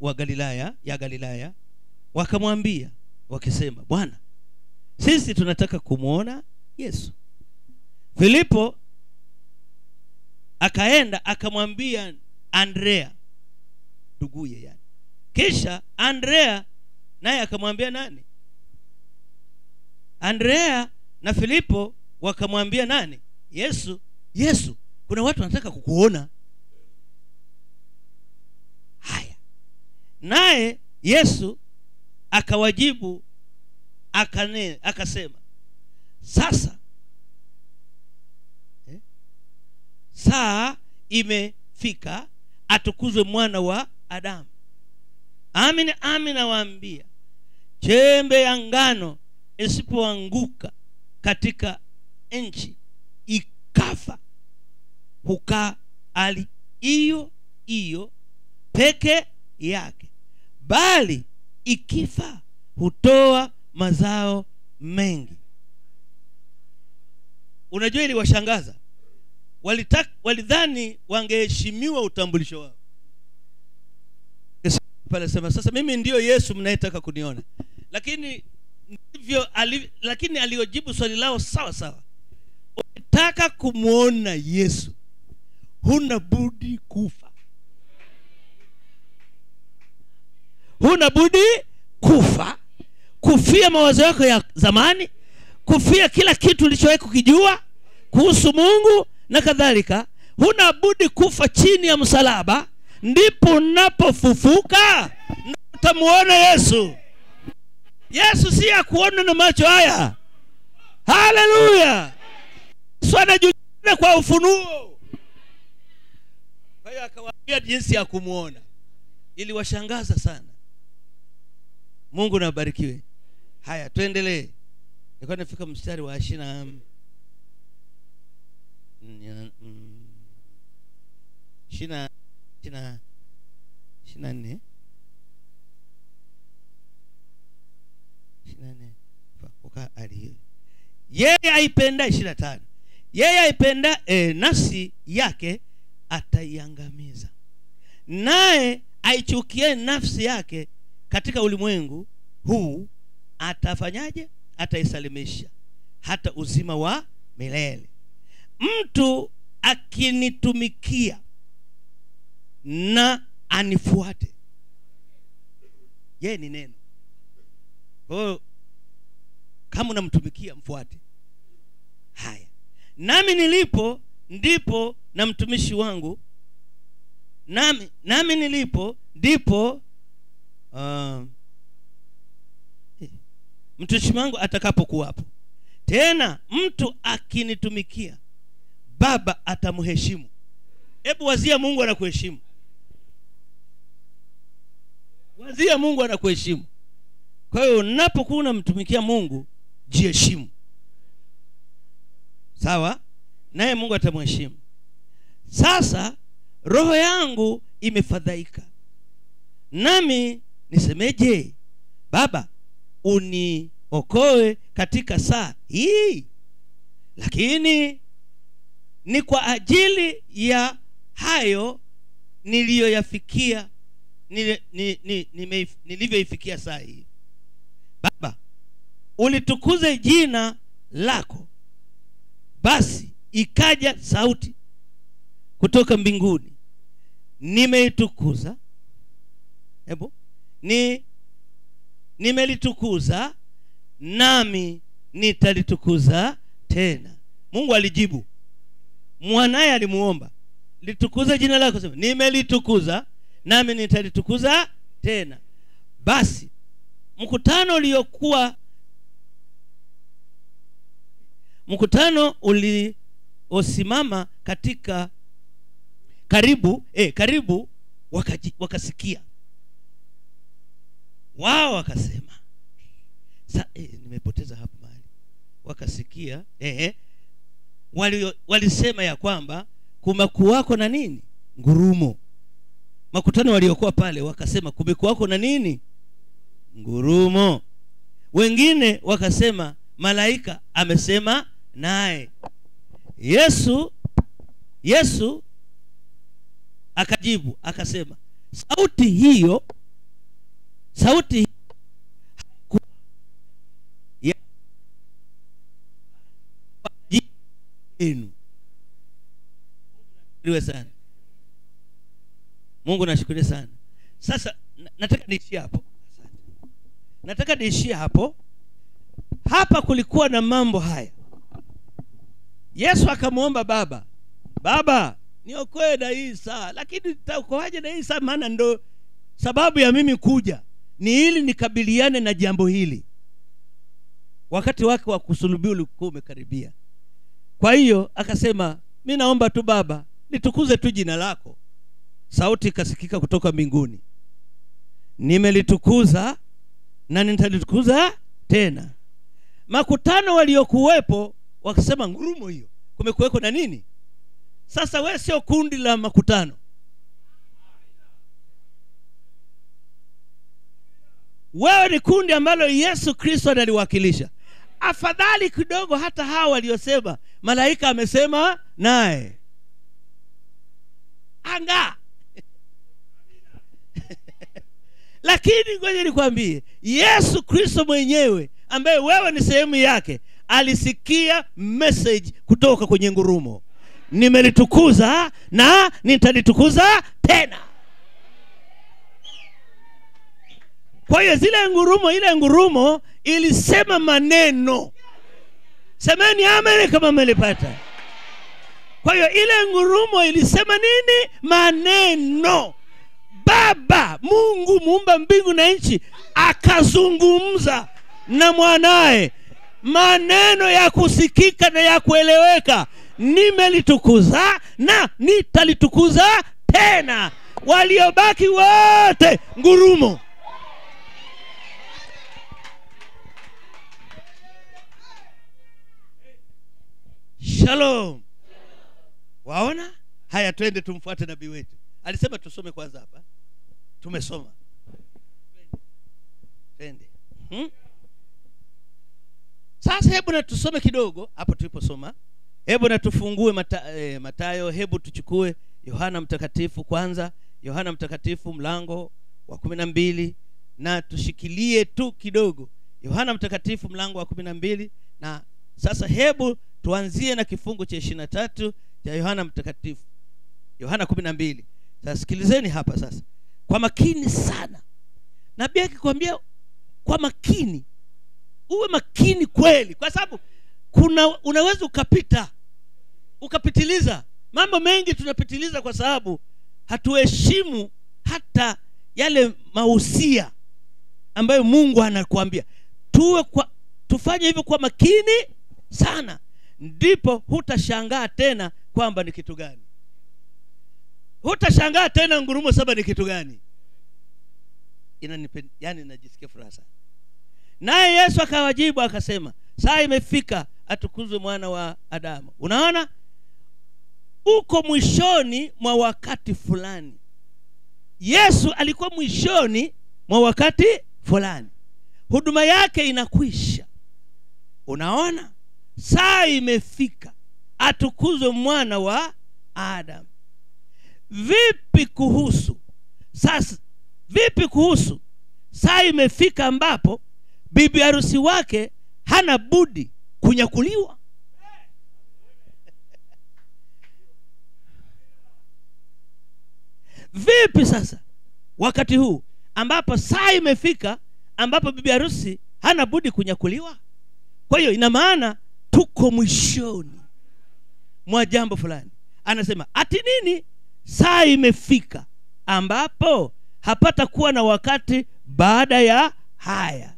wa galilaya ya galilaya wakamwambia wakisema bwana sisi tunataka kumwona yesu filipo akaenda akamwambia andrea nduguye yani kisha andrea naye akamwambia nani andrea na filipo wakamwambia nani yesu yesu kuna watu wanataka kukuona haya naye yesu akawajibu akane, akasema sasa eh, saa imefika atukuzwe mwana wa adamu amin amin nawaambia chembe ya ngano isipoanguka katika nchi ikafa hukaa hali hiyo hiyo peke yake bali ikifa hutoa mazao mengi unajua ili washangaza walidhani wangeheshimiwa utambulisho wao pale sema sasa mimi ndiyo yesu mnayetaka kuniona lakini ndivyo ali, lakini aliyojibu swali lao sawa sawa ukitaka kumwona yesu huna budi kufa huna budi kufa kufia mawazo yako ya zamani kufia kila kitu ulichowahi kukijua kuhusu mungu na kadhalika huna budi kufa chini ya msalaba ndipo unapofufuka na Yesu. Yesu si ya kuona na macho haya. Haleluya! Yesu anajulikana kwa ufunuo. Kwa hiyo akawaambia jinsi ya kumwona, iliwashangaza sana. Mungu na abarikiwe. Haya, tuendelee. Nilikuwa nafika mstari wa ishirini na mm. ishirini ishirini na nne yeye aipenda ishirini na tano yeye aipenda e, nafsi yake ataiangamiza naye aichukie nafsi yake katika ulimwengu huu atafanyaje ataisalimisha hata uzima wa milele mtu akinitumikia na anifuate yeye ni neno kwa hiyo kama unamtumikia mfuate haya nami nilipo ndipo na mtumishi wangu nami, nami nilipo ndipo uh, mtumishi wangu atakapokuwapo tena mtu akinitumikia baba atamheshimu hebu wazia mungu anakuheshimu wazia mungu anakuheshimu kwa hiyo unapokuwa unamtumikia mungu jiheshimu sawa naye mungu atamheshimu sasa roho yangu imefadhaika nami nisemeje baba uniokoe katika saa hii lakini ni kwa ajili ya hayo niliyoyafikia nilivyoifikia saa hii baba ulitukuze jina lako basi ikaja sauti kutoka mbinguni nimeitukuza hebu ni nimelitukuza nami nitalitukuza tena mungu alijibu mwanaye alimuomba litukuze jina lako sema nimelitukuza nami nitalitukuza tena basi mkutano uliokuwa mkutano uliosimama katika karibu eh, karibu wakaji, wakasikia wao wakasema Sa, eh, nimepoteza hapo mahali wakasikia eh, eh, wali, walisema ya kwamba kumekuwako na nini ngurumo makutano waliokuwa pale wakasema kumekuwako na nini ngurumo wengine wakasema malaika amesema naye yesu yesu akajibu akasema sauti hiyo sauti hiyo ya, sana mungu nashukuru sana sasa nataka niishie hapo nataka niishie hapo hapa kulikuwa na mambo haya yesu akamwomba baba baba niokoe na hii saa lakini taokoaje na hii saa maana ndo sababu ya mimi kuja ni ili nikabiliane na jambo hili wakati wake wa kusulubiwa ulikuwa umekaribia kwa hiyo akasema mi naomba tu baba nitukuze tu jina lako sauti ikasikika kutoka mbinguni, nimelitukuza na nitalitukuza tena. Makutano waliokuwepo wakisema, ngurumo hiyo, kumekuweko na nini? Sasa we sio kundi la makutano, wewe ni kundi ambalo Yesu Kristo analiwakilisha. Afadhali kidogo hata hawa waliosema malaika amesema naye angaa lakini ngoja nikwambie yesu kristo mwenyewe ambaye wewe ni sehemu yake alisikia message kutoka kwenye ngurumo nimelitukuza na nitalitukuza tena kwa hiyo zile ngurumo ile ngurumo ilisema maneno semeni amen kama mmelipata kwa hiyo ile ngurumo ilisema nini maneno baba mungu muumba mbingu na nchi akazungumza na mwanaye maneno ya kusikika na ya kueleweka nimelitukuza na nitalitukuza tena waliobaki wote ngurumo shalom waona haya twende tumfuate nabii wetu alisema tusome kwanza hapa tumesoma twende hmm? sasa hebu na tusome kidogo hapo tuliposoma hebu na tufungue mata, e, eh, matayo hebu tuchukue yohana mtakatifu kwanza yohana mtakatifu mlango wa kumi na mbili na tushikilie tu kidogo yohana mtakatifu mlango wa kumi na mbili na sasa hebu tuanzie na kifungu cha ishirini na tatu cha yohana mtakatifu yohana kumi na mbili sasa sikilizeni hapa sasa kwa makini sana nabii akikwambia kwa makini uwe makini kweli kwa sababu kuna unaweza ukapita ukapitiliza mambo mengi tunapitiliza kwa sababu hatuheshimu hata yale mausia ambayo mungu anakuambia tuwe kwa tufanye hivyo kwa makini sana ndipo hutashangaa tena kwamba ni kitu gani hutashangaa tena ngurumo saba ni kitu gani Inanipen, yani najisikia furaha sana naye yesu akawajibu akasema saa imefika atukuzwe mwana wa adamu unaona uko mwishoni mwa wakati fulani yesu alikuwa mwishoni mwa wakati fulani huduma yake inakwisha unaona saa imefika atukuzwe mwana wa adamu vipi kuhusu sasa vipi kuhusu saa imefika ambapo bibi harusi wake hana budi kunyakuliwa vipi sasa wakati huu ambapo saa imefika ambapo bibi harusi hana budi kunyakuliwa kwa hiyo ina maana tuko mwishoni mwa jambo fulani anasema ati nini saa imefika ambapo hapata kuwa na wakati baada ya haya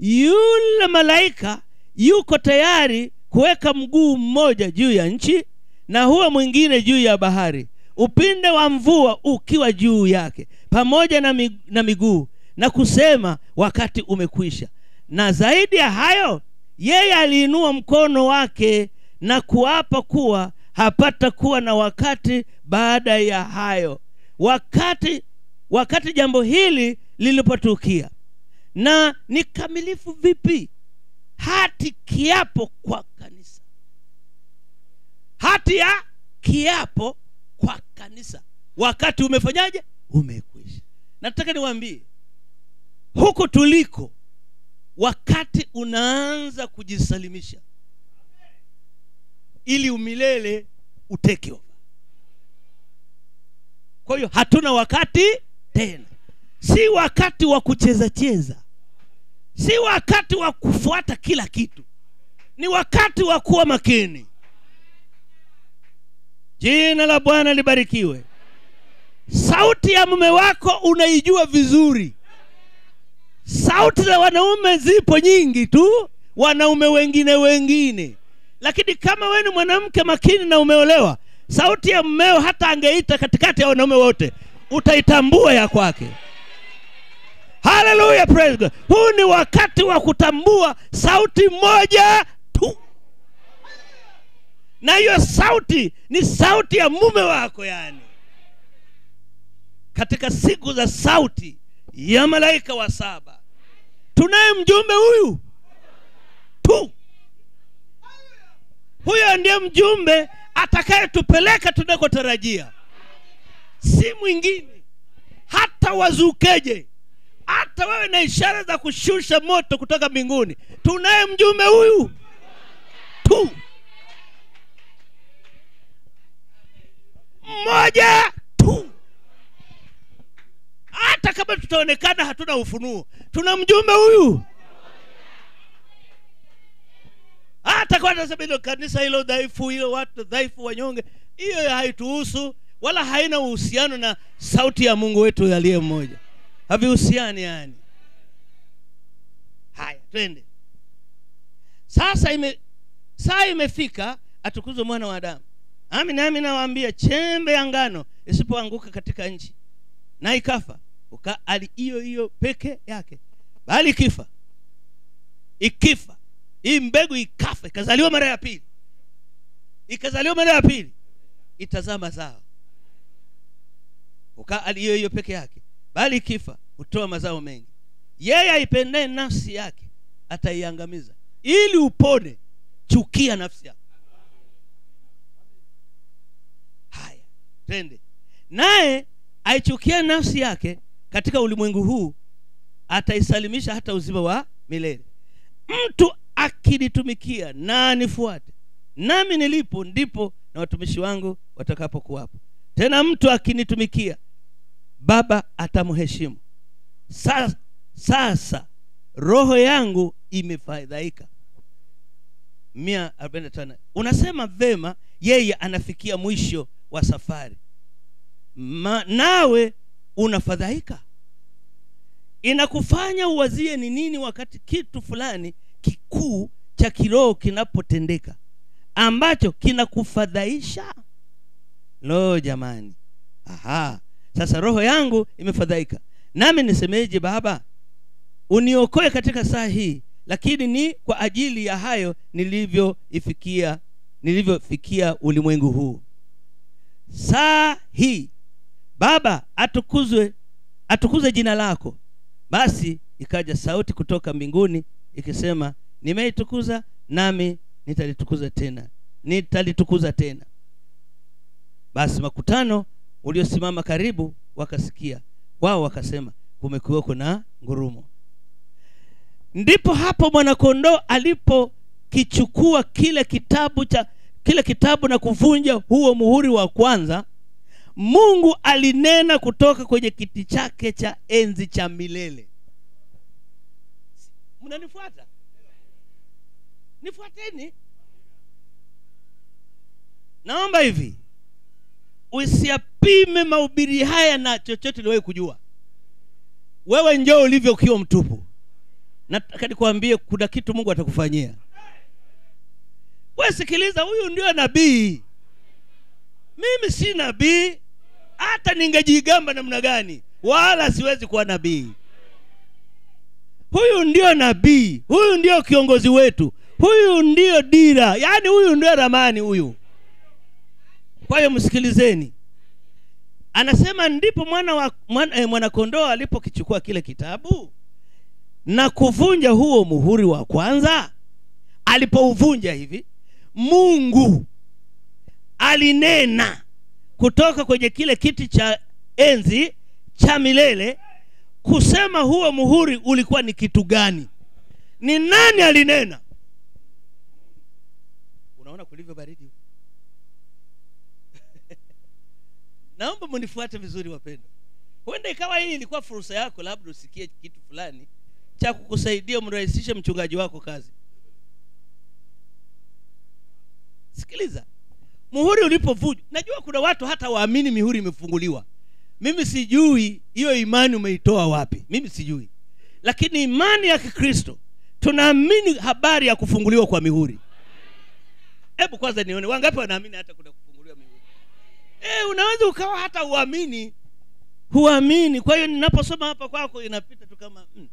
yule malaika yuko tayari kuweka mguu mmoja juu ya nchi na huo mwingine juu ya bahari upinde wa mvua ukiwa juu yake pamoja na, mig na miguu na kusema wakati umekwisha na zaidi ya hayo yeye aliinua mkono wake na kuapa kuwa hapata kuwa na wakati baada ya hayo wakati wakati jambo hili lilipotukia na ni kamilifu vipi hati kiapo kwa kanisa hati ya kiapo kwa kanisa wakati umefanyaje umekwisha nataka niwaambie huko tuliko wakati unaanza kujisalimisha ili umilele uteke over. Kwa hiyo hatuna wakati tena, si wakati wa kucheza cheza, si wakati wa kufuata kila kitu, ni wakati wa kuwa makini. Jina la Bwana libarikiwe. Sauti ya mume wako unaijua vizuri. Sauti za wanaume zipo nyingi tu, wanaume wengine wengine lakini kama wewe ni mwanamke makini na umeolewa sauti ya mmeo hata angeita katikati ya wanaume wote utaitambua ya kwake haleluya praise god huu ni wakati wa kutambua sauti moja tu na hiyo sauti ni sauti ya mume wako yani katika siku za sauti ya malaika wa saba tunaye mjumbe huyu tu huyo ndiye mjumbe atakayetupeleka tunakotarajia si mwingine hata wazukeje hata wawe na ishara za kushusha moto kutoka mbinguni tunaye mjumbe huyu tu mmoja tu hata kama tutaonekana hatuna ufunuo tuna mjumbe huyu hata kwa nasema hilo kanisa hilo dhaifu hilo watu dhaifu wanyonge hiyo haituhusu wala haina uhusiano na sauti ya mungu wetu aliye mmoja havihusiani yani haya twende sasa ime saa imefika atukuzwe mwana wa adamu ami nami nawaambia chembe ya ngano isipoanguka katika nchi na ikafa uka ali hiyo hiyo peke yake bali ikifa ikifa hii mbegu ikafa ikazaliwa mara ya pili ikazaliwa mara ya pili itazaa mazao ukaa hiyo hiyo peke yake bali ikifa hutoa mazao mengi yeye aipendee nafsi yake ataiangamiza ili upone chukia nafsi yako haya twende naye aichukia nafsi yake katika ulimwengu huu ataisalimisha hata uzima wa milele mtu akinitumikia na anifuate nami nilipo ndipo na watumishi wangu watakapokuwapo tena mtu akinitumikia baba atamheshimu sasa, sasa roho yangu imefadhaika 145 unasema vema yeye anafikia mwisho wa safari Ma, nawe unafadhaika inakufanya uwazie ni nini wakati kitu fulani kikuu cha kiroho kinapotendeka ambacho kinakufadhaisha lo jamani aha sasa roho yangu imefadhaika nami nisemeje baba uniokoe katika saa hii lakini ni kwa ajili ya hayo nilivyoifikia nilivyofikia ulimwengu huu saa hii baba atukuzwe atukuze jina lako basi ikaja sauti kutoka mbinguni ikisema nimeitukuza nami nitalitukuza tena nitalitukuza tena basi makutano uliosimama karibu wakasikia wao wakasema kumekuweko na ngurumo ndipo hapo mwanakondoo alipokichukua kile kitabu cha kile kitabu na kuvunja huo muhuri wa kwanza mungu alinena kutoka kwenye kiti chake cha enzi cha milele mnanifuata nifuateni naomba hivi usiapime mahubiri haya na chochote uliwahi kujua wewe njoo ulivyo ukiwa mtupu nataka nikwambie kuna kitu mungu atakufanyia wewe. sikiliza huyu ndio nabii mimi si nabii hata ningejigamba namna gani wala siwezi kuwa nabii huyu ndio nabii huyu ndio kiongozi wetu huyu ndio dira yaani huyu ndio ramani huyu kwa hiyo msikilizeni anasema ndipo mwana wa mwana, eh, mwanakondoo alipokichukua kile kitabu na kuvunja huo muhuri wa kwanza alipouvunja hivi mungu alinena kutoka kwenye kile kiti cha enzi cha milele kusema huo muhuri ulikuwa ni kitu gani ni nani alinena unaona kulivyo baridi naomba mnifuate vizuri wapendwa huenda ikawa hii ilikuwa fursa yako labda usikie kitu fulani cha kukusaidia mrahisishe mchungaji wako kazi sikiliza muhuri ulipovujwa najua kuna watu hata waamini mihuri imefunguliwa mimi sijui hiyo imani umeitoa wapi mimi sijui lakini imani ya kikristo tunaamini habari ya kufunguliwa kwa mihuri hebu kwanza nione wangapi wanaamini hata kuna kufunguliwa mihuri e, unaweza ukawa hata uamini huamini kwa hiyo ninaposoma hapa kwako inapita tu kama mm.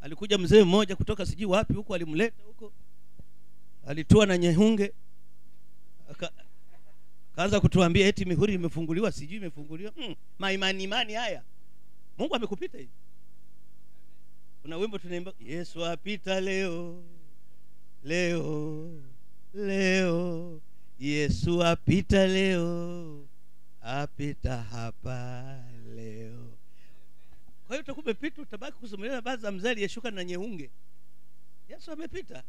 alikuja mzee mmoja kutoka sijui wapi huko alimleta huko alitua na nyehunge Aka, kaanza kutuambia eti mihuri imefunguliwa sijui imefunguliwa mm, maimani imani haya mungu amekupita hivi kuna wimbo tunaimba yesu apita leo leo leo yesu apita leo apita hapa leo kwa hiyo utakuwa umepita utabaki kusumilia habari za mzali yeshuka na nyeunge yesu amepita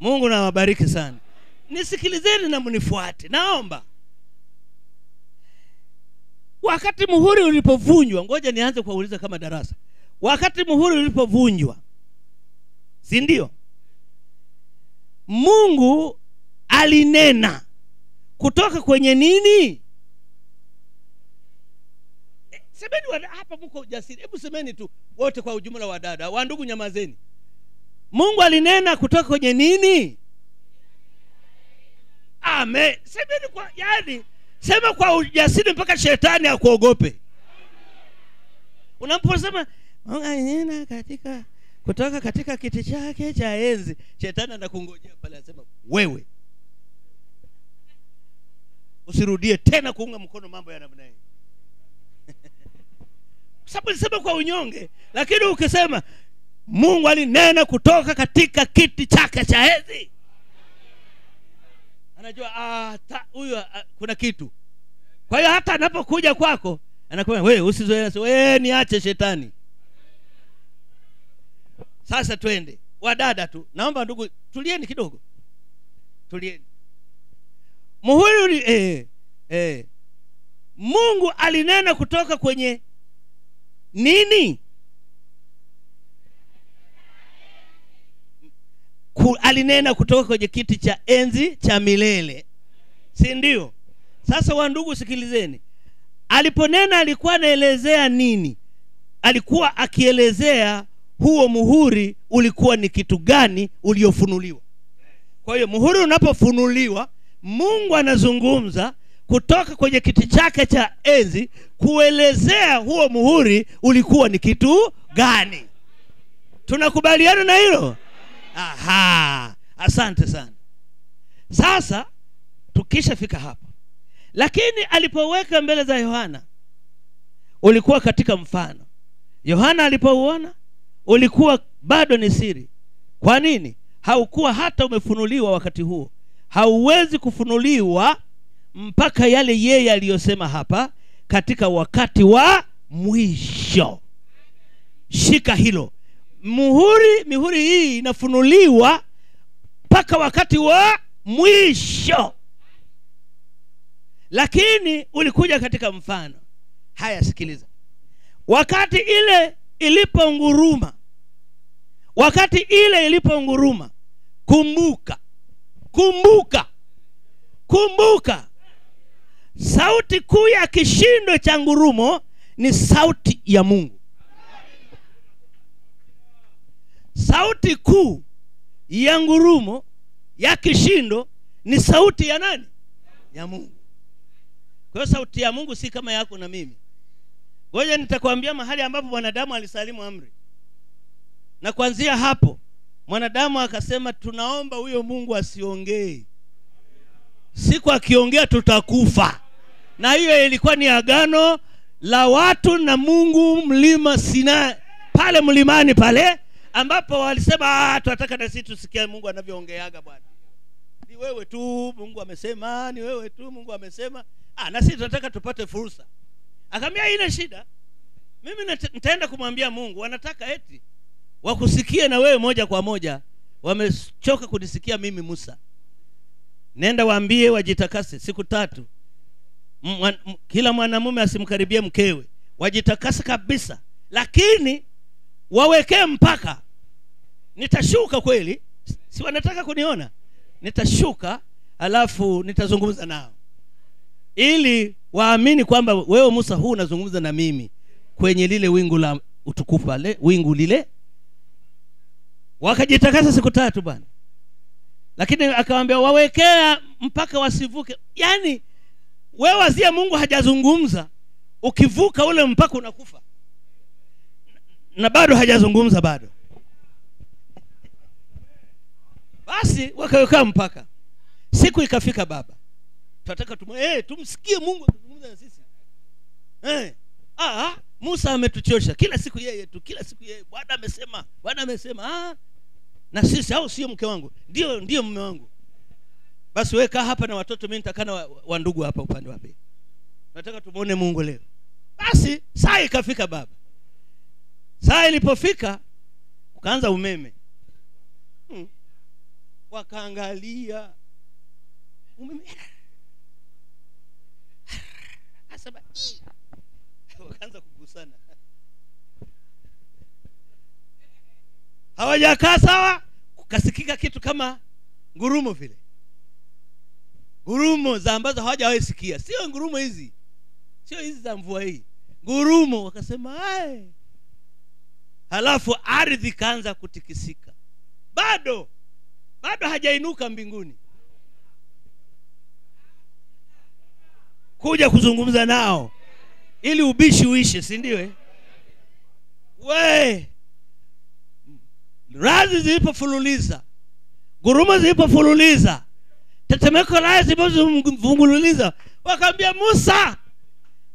mungu nawabariki sana nisikilizeni na mnifuate naomba wakati muhuri ulipovunjwa ngoja nianze kuwauliza kama darasa wakati muhuri ulipovunjwa si ndio mungu alinena kutoka kwenye nini eh, semeni hapa mko ujasiri hebu semeni tu wote kwa ujumla wa dada wa ndugu nyamazeni mungu alinena kutoka kwenye nini amen semeni kwa yani sema kwa ujasiri mpaka shetani akuogope unaposema nganyena katika kutoka katika kiti chake cha enzi shetani anakungojea pale anasema wewe usirudie tena kuunga mkono mambo ya namna hii kwa sababu nisema kwa unyonge lakini ukisema mungu alinena kutoka katika kiti chake cha enzi anajua ah, huyu ah, kuna kitu kwa hiyo hata anapokuja kwako anakwambia wewe usizoea wewe niache shetani sasa twende wadada tu naomba ndugu tulieni kidogo tulieni muhuri eh, eh. mungu alinena kutoka kwenye nini ku, alinena kutoka kwenye kiti cha enzi cha milele si ndio sasa wandugu sikilizeni aliponena alikuwa anaelezea nini alikuwa akielezea huo muhuri ulikuwa ni kitu gani uliofunuliwa kwa hiyo muhuri unapofunuliwa mungu anazungumza kutoka kwenye kiti chake cha enzi kuelezea huo muhuri ulikuwa ni kitu gani tunakubaliana na hilo Aha, asante sana. Sasa tukishafika hapa, lakini alipoweka mbele za Yohana ulikuwa katika mfano. Yohana alipouona ulikuwa bado ni siri. Kwa nini? Haukuwa hata umefunuliwa wakati huo. Hauwezi kufunuliwa mpaka yale yeye aliyosema hapa katika wakati wa mwisho. Shika hilo muhuri mihuri hii inafunuliwa mpaka wakati wa mwisho lakini ulikuja katika mfano haya sikiliza wakati ile iliponguruma wakati ile iliponguruma kumbuka kumbuka kumbuka sauti kuu ya kishindo cha ngurumo ni sauti ya mungu sauti kuu ya ngurumo ya kishindo ni sauti ya nani ya mungu kwa hiyo sauti ya mungu si kama yako na mimi ngoja nitakwambia mahali ambapo mwanadamu alisalimu amri na kuanzia hapo mwanadamu akasema tunaomba huyo mungu asiongee siku akiongea tutakufa na hiyo ilikuwa ni agano la watu na mungu mlima sina pale mlimani pale ambapo walisema ah, tunataka na sisi tusikie mungu anavyoongeaga bwana ni wewe tu mungu amesema ni wewe tu mungu amesema ah, na sisi tunataka tupate fursa Akamwambia ina shida mimi nitaenda kumwambia mungu wanataka eti wakusikie na wewe moja kwa moja wamechoka kunisikia mimi musa nenda waambie wajitakase siku tatu Mwan, m, kila mwanamume asimkaribie mkewe wajitakase kabisa lakini wawekee mpaka nitashuka kweli si wanataka kuniona nitashuka alafu nitazungumza nao ili waamini kwamba wewe musa huu unazungumza na mimi kwenye lile wingu la utukufu ale wingu lile wakajitakasa siku tatu bwana lakini akawambia wawekea mpaka wasivuke yani wewe wazia mungu hajazungumza ukivuka ule mpaka unakufa na bado hajazungumza bado basi wakaweka mpaka siku ikafika baba tunataka tumu, hey, eh, tumsikie mungu akizungumza na sisi hey. ah, ah, musa ametuchosha kila siku yeye tu kila siku yeye bwana amesema bwana amesema ah, na sisi au sio mke wangu ndio ndio mme wangu basi weka hapa na watoto mi nitakana wa, wa ndugu hapa upande wa pili nataka tumwone mungu leo basi saa ikafika baba saa ilipofika ukaanza umeme wakaangalia umeme wakaanza kugusana hawajakaa sawa kukasikika kitu kama ngurumo vile ngurumo za ambazo hawajawahi sio ngurumo hizi sio hizi za mvua hii ngurumo wakasema ae halafu ardhi ikaanza kutikisika bado bado hajainuka mbinguni kuja kuzungumza nao ili ubishi uishe si ndio eh? we razi zilipofululiza guruma zilipofululiza tetemeko la zilipozungululiza wakaambia musa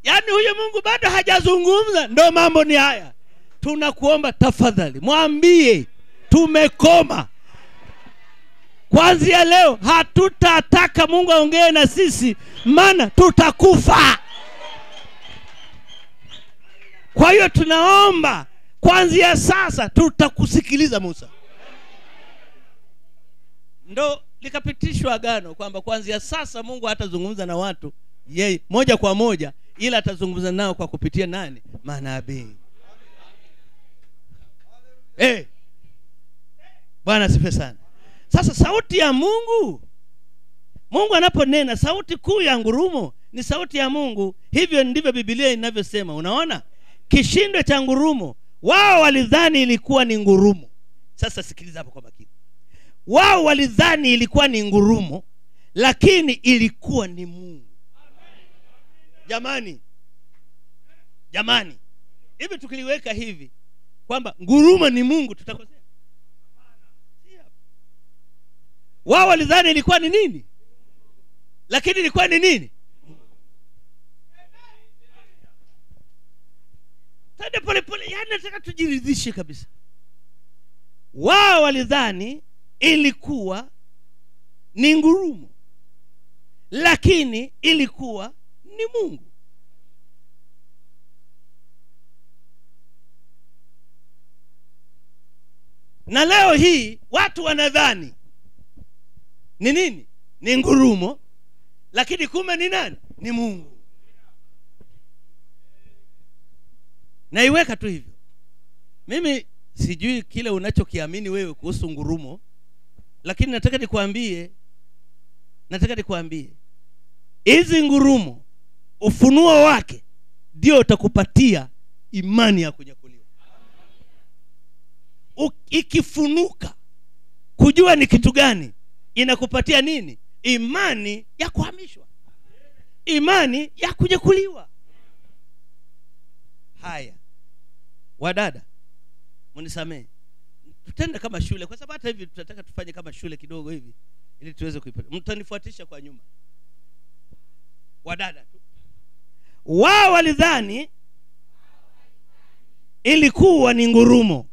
yaani huyu mungu bado hajazungumza ndo mambo ni haya tunakuomba tafadhali mwambie tumekoma kwanzia leo hatutataka Mungu aongee na sisi, maana tutakufa. Kwa hiyo tunaomba kwanzia sasa, tutakusikiliza Musa. Ndo likapitishwa agano kwamba kwanzia sasa Mungu hatazungumza na watu yeye moja kwa moja, ila atazungumza nao kwa kupitia nani? Manabii. Hey. Eh, Bwana asifiwe sana sasa sauti ya mungu mungu anaponena sauti kuu ya ngurumo ni sauti ya mungu hivyo ndivyo bibilia inavyosema unaona kishindo cha ngurumo wao walidhani ilikuwa ni ngurumo sasa sikiliza hapo kwa makini wao walidhani ilikuwa ni ngurumo lakini ilikuwa ni mungu jamani jamani hivi tukiliweka hivi kwamba ngurumo ni mungu tutakosea wao walidhani ilikuwa ni nini lakini ilikuwa ni nini tende polepole yani nataka tujiridhishe kabisa wao walidhani ilikuwa ni ngurumo lakini ilikuwa ni mungu na leo hii watu wanadhani ni nini ni ngurumo lakini kumbe ni nani ni mungu naiweka tu hivyo mimi sijui kile unachokiamini wewe kuhusu ngurumo lakini nataka nikwambie nataka nikwambie hizi ngurumo ufunuo wake ndio utakupatia imani ya kunyakuliwa ikifunuka kujua ni kitu gani inakupatia nini imani ya kuhamishwa imani ya kujekuliwa haya wadada mnisamee tutende kama shule kwa sababu hata hivi tunataka tufanye kama shule kidogo hivi ili tuweze kuipata mtanifuatisha kwa nyuma wadada tu wao walidhani ilikuwa ni ngurumo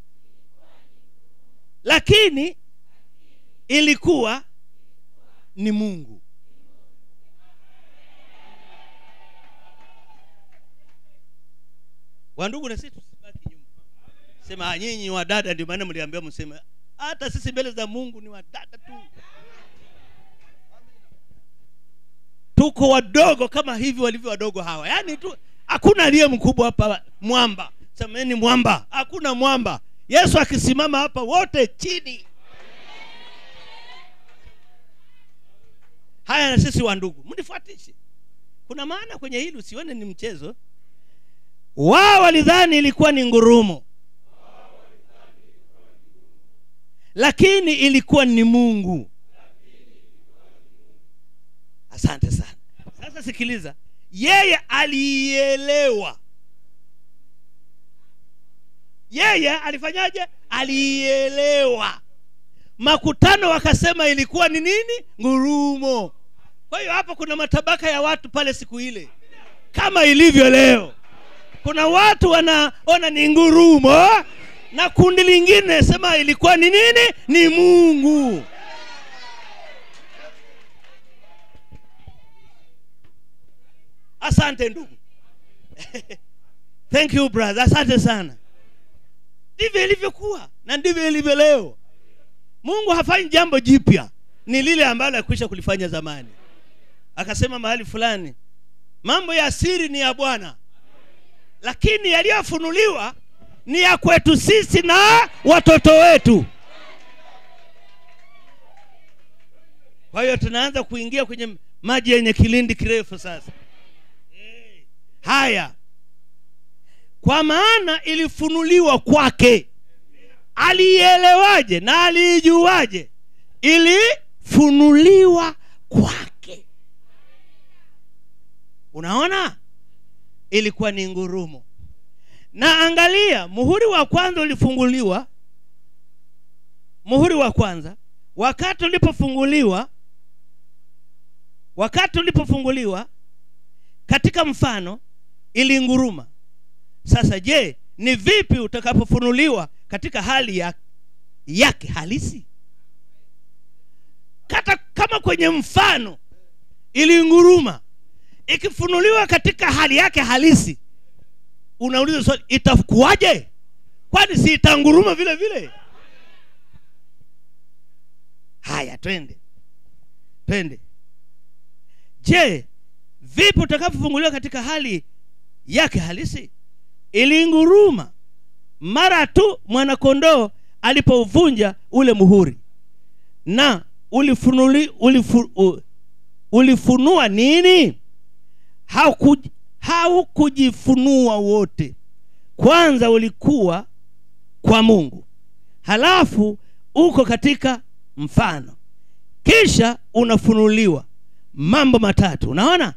lakini ilikuwa ni mungu wandugu na sisi tusibaki nyuma sema ah, nyinyi wadada ndio maana mliambiwa mseme hata sisi mbele za mungu ni wadada tu tuko wadogo kama hivi walivyo wadogo hawa yaani tu hakuna aliye mkubwa hapa mwamba semeni mwamba hakuna mwamba yesu akisimama hapa wote chini haya na sisi wandugu mnifuatishe kuna maana kwenye hili usione ni mchezo wao walidhani ilikuwa ni ngurumo lakini ilikuwa ni mungu asante sana sasa sikiliza yeye aliielewa yeye alifanyaje aliielewa makutano wakasema ilikuwa ni nini ngurumo kwa hiyo hapo kuna matabaka ya watu pale siku ile kama ilivyo leo kuna watu wanaona ni ngurumo na kundi lingine sema ilikuwa ni nini ni mungu asante ndugu thank you brother asante sana ndivyo ilivyokuwa na ndivyo ilivyo leo mungu hafanyi jambo jipya ni lile ambalo akwisha kulifanya zamani akasema mahali fulani mambo ya siri ni ya bwana lakini yaliyofunuliwa ni ya kwetu sisi na watoto wetu kwa hiyo tunaanza kuingia kwenye maji yenye kilindi kirefu sasa haya kwa maana ilifunuliwa kwake aliielewaje na aliijuaje ilifunuliwa kwake unaona ilikuwa ni ngurumo na angalia muhuri wa kwanza ulifunguliwa muhuri wa kwanza wakati ulipofunguliwa wakati ulipofunguliwa katika mfano ilinguruma sasa je ni vipi utakapofunuliwa katika hali ya, yake halisi kata kama kwenye mfano ilinguruma ikifunuliwa katika hali yake halisi, unauliza swali, itakuwaje? Kwani si itanguruma vile vile? Haya, twende twende. Je, vipi utakapofunguliwa katika hali yake halisi? Ilinguruma mara tu mwanakondoo alipouvunja ule muhuri, na ulifunuli, ulifu, u, ulifunua nini? haukujifunua hau wote kwanza ulikuwa kwa mungu halafu uko katika mfano kisha unafunuliwa mambo matatu unaona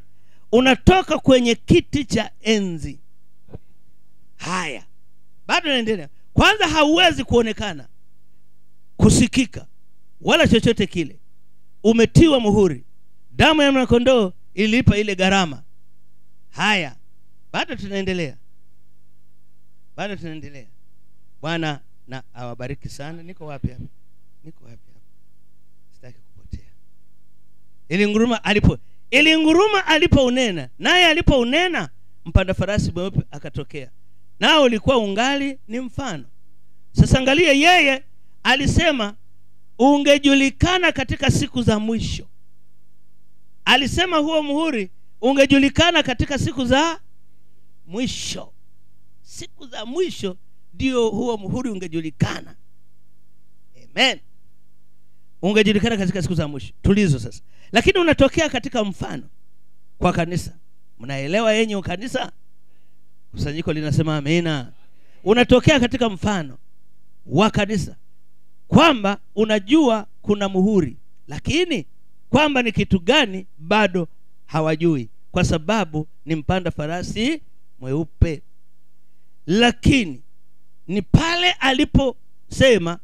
unatoka kwenye kiti cha enzi haya bado naendelea kwanza hauwezi kuonekana kusikika wala chochote kile umetiwa muhuri damu ya mwanakondoo ilipa ile gharama haya bado tunaendelea bado tunaendelea bwana na awabariki sana niko wapi hapa niko wapi hapa sitaki kupotea ilinguruma alipo ilinguruma alipounena naye alipounena mpanda farasi mweupe akatokea nao ulikuwa ungali ni mfano sasa angalia yeye alisema ungejulikana katika siku za mwisho alisema huo muhuri ungejulikana katika siku za mwisho siku za mwisho ndio huo muhuri ungejulikana amen ungejulikana katika siku za mwisho tulizo sasa lakini unatokea katika mfano kwa kanisa mnaelewa yenye kanisa kusanyiko linasema amina unatokea katika mfano wa kanisa kwamba unajua kuna muhuri lakini kwamba ni kitu gani bado hawajui kwa sababu ni mpanda farasi mweupe lakini ni pale aliposema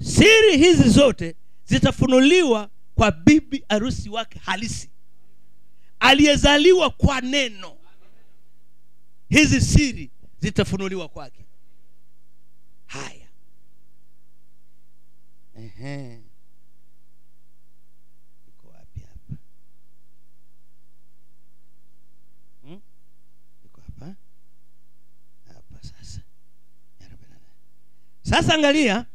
siri hizi zote zitafunuliwa kwa bibi harusi wake halisi aliyezaliwa kwa neno hizi siri zitafunuliwa kwake haya Ehe. Sasa angalia,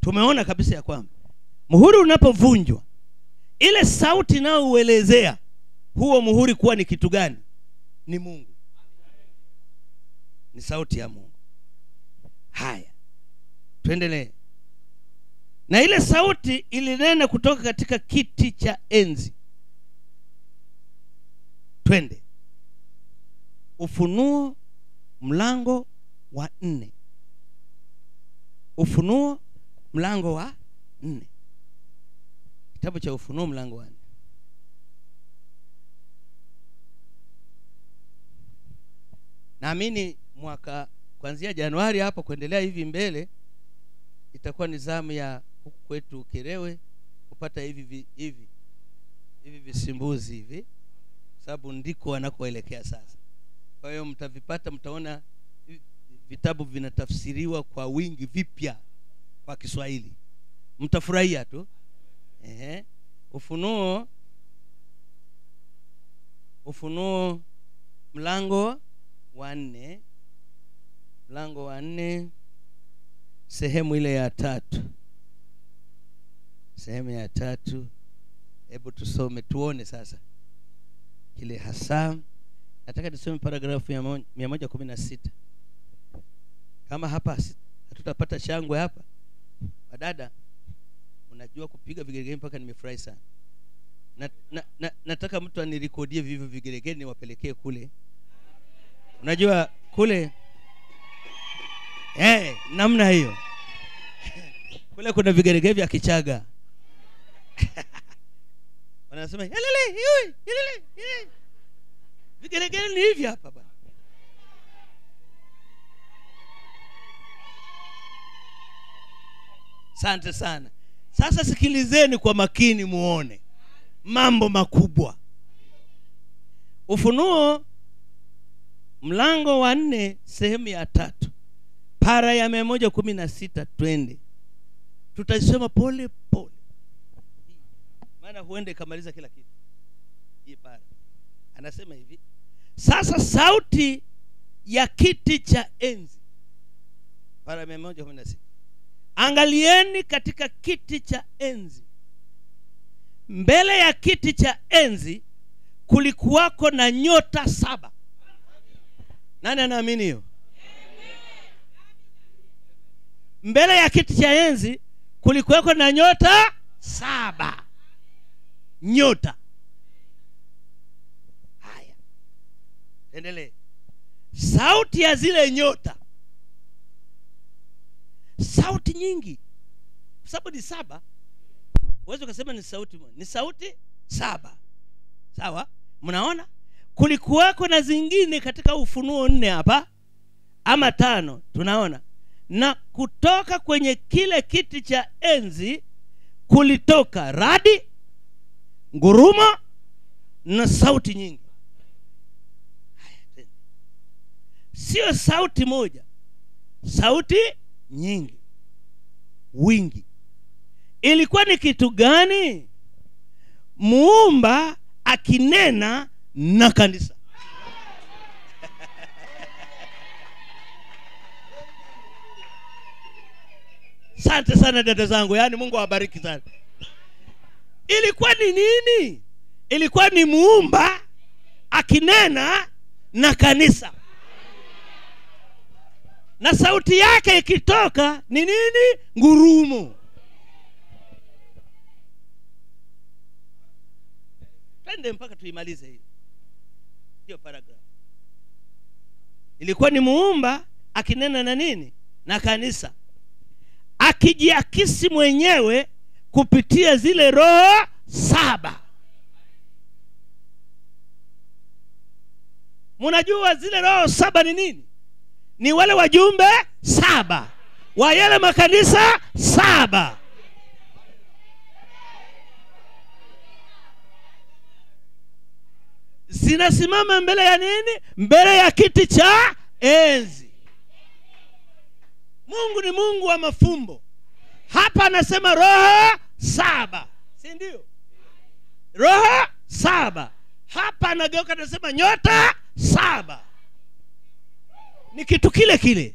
tumeona kabisa ya kwamba muhuri unapovunjwa, ile sauti inayouelezea huo muhuri kuwa ni kitu gani? Ni Mungu, ni sauti ya Mungu. Haya, tuendelee. Na ile sauti ilinena kutoka katika kiti cha enzi. Twende Ufunuo mlango wa nne ufunuo mlango wa nne kitabu cha ufunuo mlango wa nne naamini mwaka kuanzia januari hapo kuendelea hivi mbele itakuwa ni zamu ya huku kwetu kerewe kupata hivi hivi hivi visimbuzi hivi sababu ndiko wanakoelekea sasa kwa hiyo mtavipata mtaona vitabu vinatafsiriwa kwa wingi vipya kwa kiswahili mtafurahia tu Ehe. ufunuo ufunuo mlango wa nne mlango wa nne sehemu ile ya tatu sehemu ya tatu hebu tusome tuone sasa kile hasa nataka tusome paragrafu ya mia moja kumi na sita kama hapa hatutapata shangwe hapa wadada unajua kupiga vigelegele mpaka nimefurahi sana na, na, na, nataka mtu anirikodie vivyo vigelegele niwapelekee kule unajua kule hey, eh, namna hiyo kule kuna vigelegele vya kichaga wanasema vigelegele ni hivi hapa asante sana sasa sikilizeni kwa makini muone mambo makubwa ufunuo mlango wa nne sehemu ya tatu para ya mia moja kumi na sita twende tutaisoma pole pole maana huende ikamaliza kila kitu hii para anasema hivi sasa sauti ya kiti cha enzi para mia moja kumi na sita angalieni katika kiti cha enzi mbele ya kiti cha enzi kulikuwako na nyota saba nani anaamini hiyo mbele ya kiti cha enzi kulikuwako na nyota saba nyota haya endelee sauti ya zile nyota sauti nyingi sababu ni saba uwezi ukasema ni sauti ni sauti saba sawa mnaona kulikuwako na zingine katika ufunuo nne hapa ama tano tunaona na kutoka kwenye kile kiti cha enzi kulitoka radi ngurumo na sauti nyingi sio sauti moja sauti nyingi wingi ilikuwa ni kitu gani muumba akinena na kanisa sante sana dada zangu yaani mungu awabariki sana ilikuwa ni nini ilikuwa ni muumba akinena na kanisa na sauti yake ikitoka ni nini ngurumo twende mpaka tuimalize hiyo hiyo paragrafu ilikuwa ni muumba akinena na nini na kanisa akijiakisi mwenyewe kupitia zile roho saba munajua zile roho saba ni nini ni wale wajumbe saba wa yale makanisa saba zinasimama mbele ya nini mbele ya kiti cha enzi mungu ni mungu wa mafumbo hapa anasema roho saba si ndio roho saba hapa anageuka anasema nyota saba ni kitu kile kile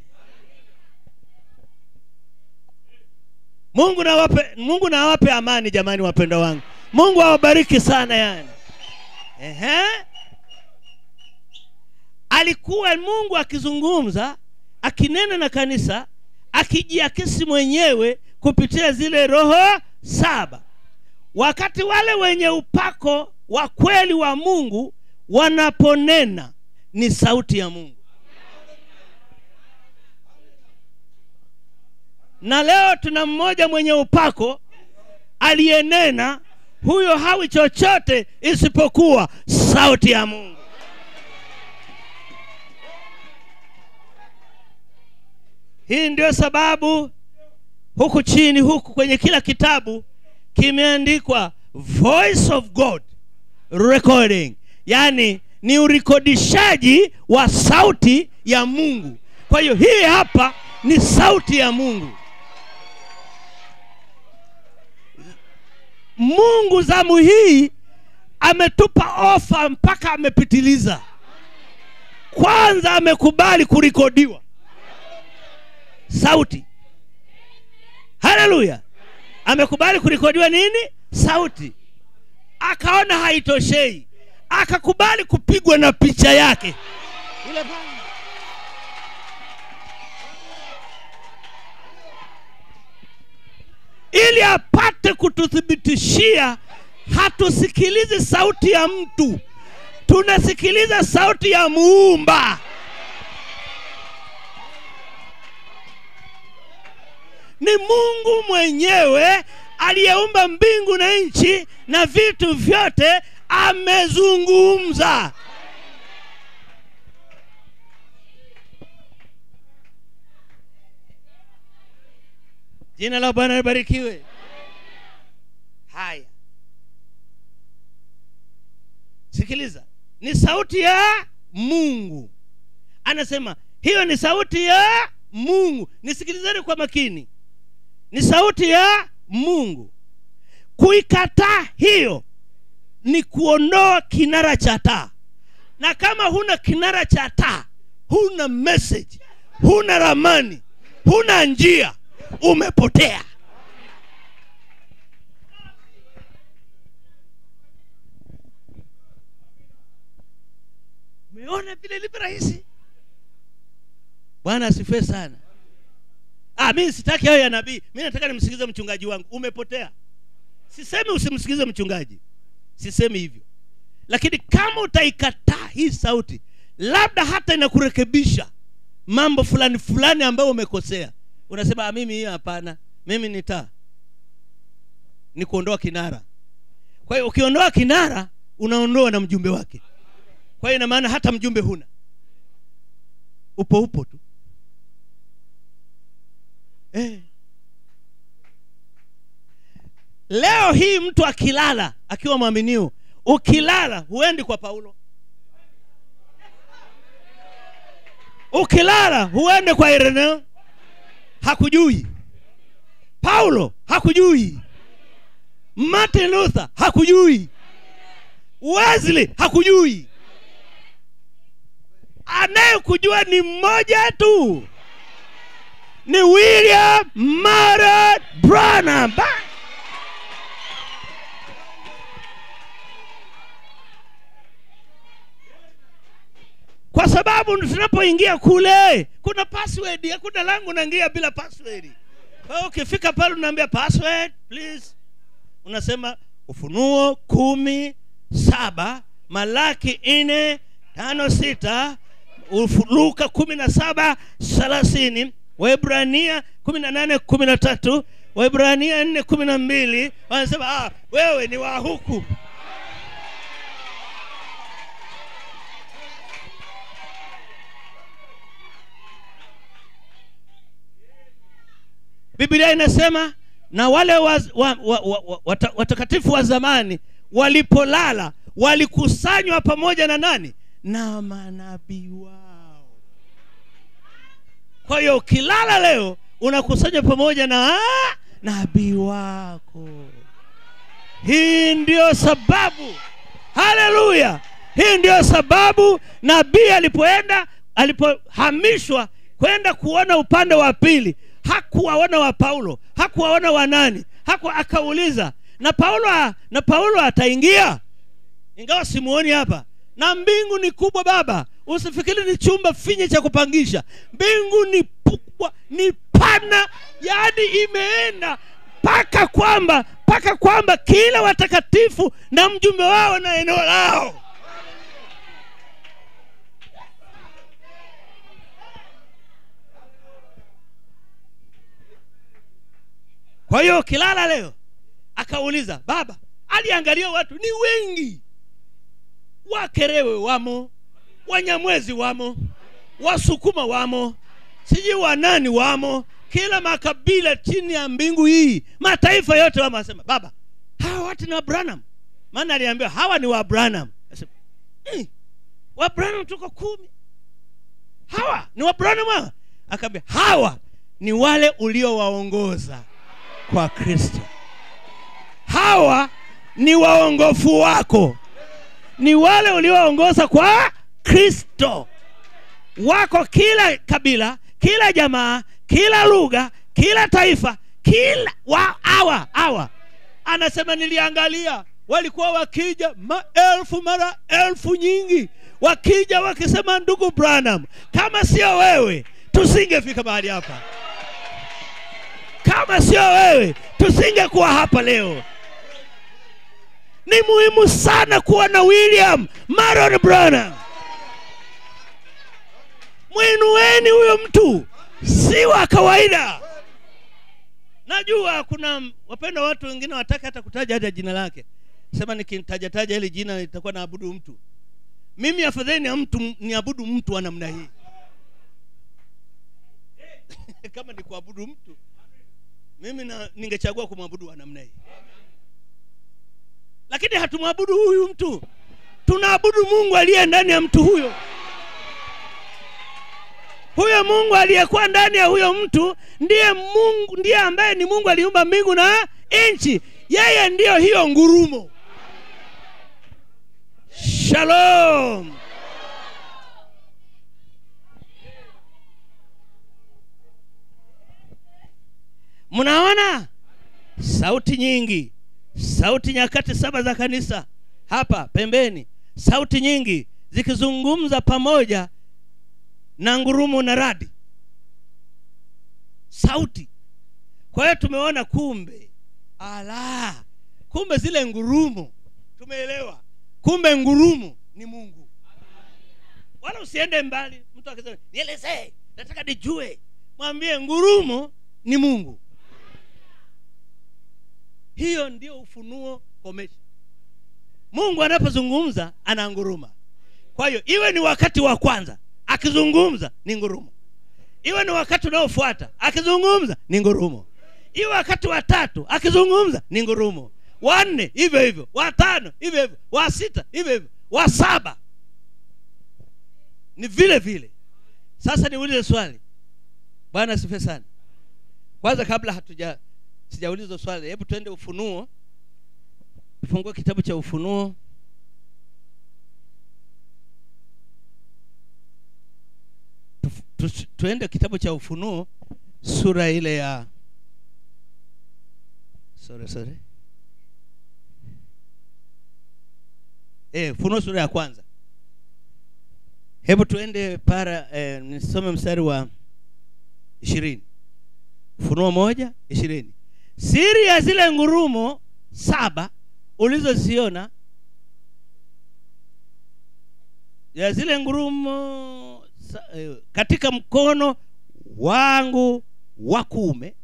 mungu nawape mungu nawape amani jamani wapendwa wangu mungu awabariki sana yani Ehe. alikuwa mungu akizungumza akinena na kanisa akijiakisi mwenyewe kupitia zile roho saba wakati wale wenye upako wa kweli wa mungu wanaponena ni sauti ya mungu na leo tuna mmoja mwenye upako aliyenena huyo hawi chochote isipokuwa sauti ya mungu hii ndio sababu huku chini huku kwenye kila kitabu kimeandikwa voice of god recording yaani ni urekodishaji wa sauti ya mungu kwa hiyo hii hapa ni sauti ya mungu mungu zamu hii ametupa ofa mpaka amepitiliza kwanza amekubali kurikodiwa sauti haleluya amekubali kurikodiwa nini sauti akaona haitoshei akakubali kupigwa na picha yake ile pale ili apate kututhibitishia hatusikilizi sauti ya mtu tunasikiliza sauti ya muumba ni mungu mwenyewe aliyeumba mbingu na nchi na vitu vyote amezungumza Jina la Bwana libarikiwe. Haya, sikiliza, ni sauti ya Mungu. Anasema hiyo ni sauti ya Mungu. Nisikilizeni kwa makini, ni sauti ya Mungu. Kuikataa hiyo ni kuondoa kinara cha taa, na kama huna kinara cha taa, huna message, huna ramani, huna njia umepotea umeona vile ilivyo rahisi bwana asifiwe sana ah, mi sitaki hayo ya nabii mi nataka nimsikilize mchungaji wangu umepotea sisemi usimsikilize mchungaji sisemi hivyo lakini kama utaikataa hii sauti labda hata inakurekebisha mambo fulani fulani ambayo umekosea unasema ah, mimi hiyo hapana mimi ni taa ni kuondoa kinara kwa hiyo ukiondoa kinara unaondoa na mjumbe wake kwa hiyo ina maana hata mjumbe huna upo upo tu eh. leo hii mtu akilala akiwa mwaminio ukilala huendi kwa paulo ukilala huende kwa ireneo hakujui paulo hakujui martin luther hakujui wesley hakujui anayekujua ni mmoja tu ni william mara branaba kwa sababu tunapoingia kule kuna password hakuna langu naingia bila password kwa hiyo ukifika pale unaambia password please unasema ufunuo kumi saba malaki nne tano sita luka kumi na saba thelathini waibrania kumi na nane kumi na tatu waibrania nne kumi na mbili wanasema ah, wewe ni wa huku biblia inasema na wale watakatifu wa, wa, wa, wa, wat, wa zamani walipolala walikusanywa pamoja na nani na manabii wao kwa hiyo ukilala leo unakusanywa pamoja na nabii wako hii ndiyo sababu haleluya hii ndiyo sababu nabii alipoenda alipohamishwa kwenda kuona upande wa pili hakuwaona wa Paulo, hakuwaona wa nani, haku akauliza na Paulo, na Paulo ataingia ingawa simuoni hapa, na mbingu ni kubwa baba, usifikiri ni chumba finye cha kupangisha. Mbingu ni kubwa, ni pana, yaani imeenda mpaka kwamba mpaka kwamba kila watakatifu na mjumbe wao na eneo lao kwa hiyo ukilala leo akauliza baba aliangalia watu ni wengi wakerewe wamo wanyamwezi wamo wasukuma wamo sijui wanani wamo kila makabila chini ya mbingu hii mataifa yote wamo asema baba hawa watu ni wabranam maana aliambiwa hawa ni wabranam mm, eh, wabranam tuko kumi hawa ni wabranam akaambia hawa ni wale uliowaongoza kwa Kristo. Hawa ni waongofu wako, ni wale uliowaongoza kwa Kristo. Wako kila kabila, kila jamaa, kila lugha, kila taifa, kila wa, hawa hawa. Anasema niliangalia, walikuwa wakija maelfu mara elfu nyingi, wakija wakisema, ndugu Branham, kama sio wewe tusingefika mahali hapa. Kama sio wewe, tusingekuwa hapa leo. Ni muhimu sana kuwa na William Maron Branham. Mwinueni huyo mtu, si wa kawaida. Najua kuna wapenda watu wengine watake hata kutaja hata jina lake, sema nikitajataja hili jina litakuwa naabudu mtu. Mimi afadhali ni mtu niabudu mtu wa namna hii kama ni kuabudu mtu mimi na, ningechagua kumwabudu wa namna hii lakini hatumwabudu huyu mtu tunaabudu mungu aliye ndani ya mtu huyo huyo mungu aliyekuwa ndani ya huyo mtu ndiye mungu ndiye ambaye ni mungu aliumba mbingu na nchi yeye ndiyo hiyo ngurumo shalom mnaona sauti nyingi sauti nyakati saba za kanisa hapa pembeni sauti nyingi zikizungumza pamoja na ngurumu na radi sauti kwa hiyo tumeona kumbe ala kumbe zile ngurumu tumeelewa kumbe ngurumu ni mungu wala usiende mbali mtu akisema nielezee nataka nijue mwambie ngurumu ni mungu hiyo ndio ufunuo komesha mungu anapozungumza ana nguruma kwa hiyo iwe ni wakati wa kwanza akizungumza ni ngurumo iwe ni wakati unaofuata akizungumza ni ngurumo iwe wakati wa tatu akizungumza ni ngurumo wanne hivyo hivyo watano hivyo hivyo wa sita hivyo hivyo wa saba ni vile vile sasa niulize swali bwana sife sana kwanza kabla hatuja sijaulizwa swali hebu twende ufunuo fungua kitabu cha ufunuo tuende kitabu cha ufunuo sura ile ya sorry, sorry. E, eh, funuo sura ya kwanza hebu tuende para eh, nisome mstari wa ishirini funuo moja ishirini siri ya zile ngurumo saba ulizoziona ya zile ngurumo eh, katika mkono wangu wa kuume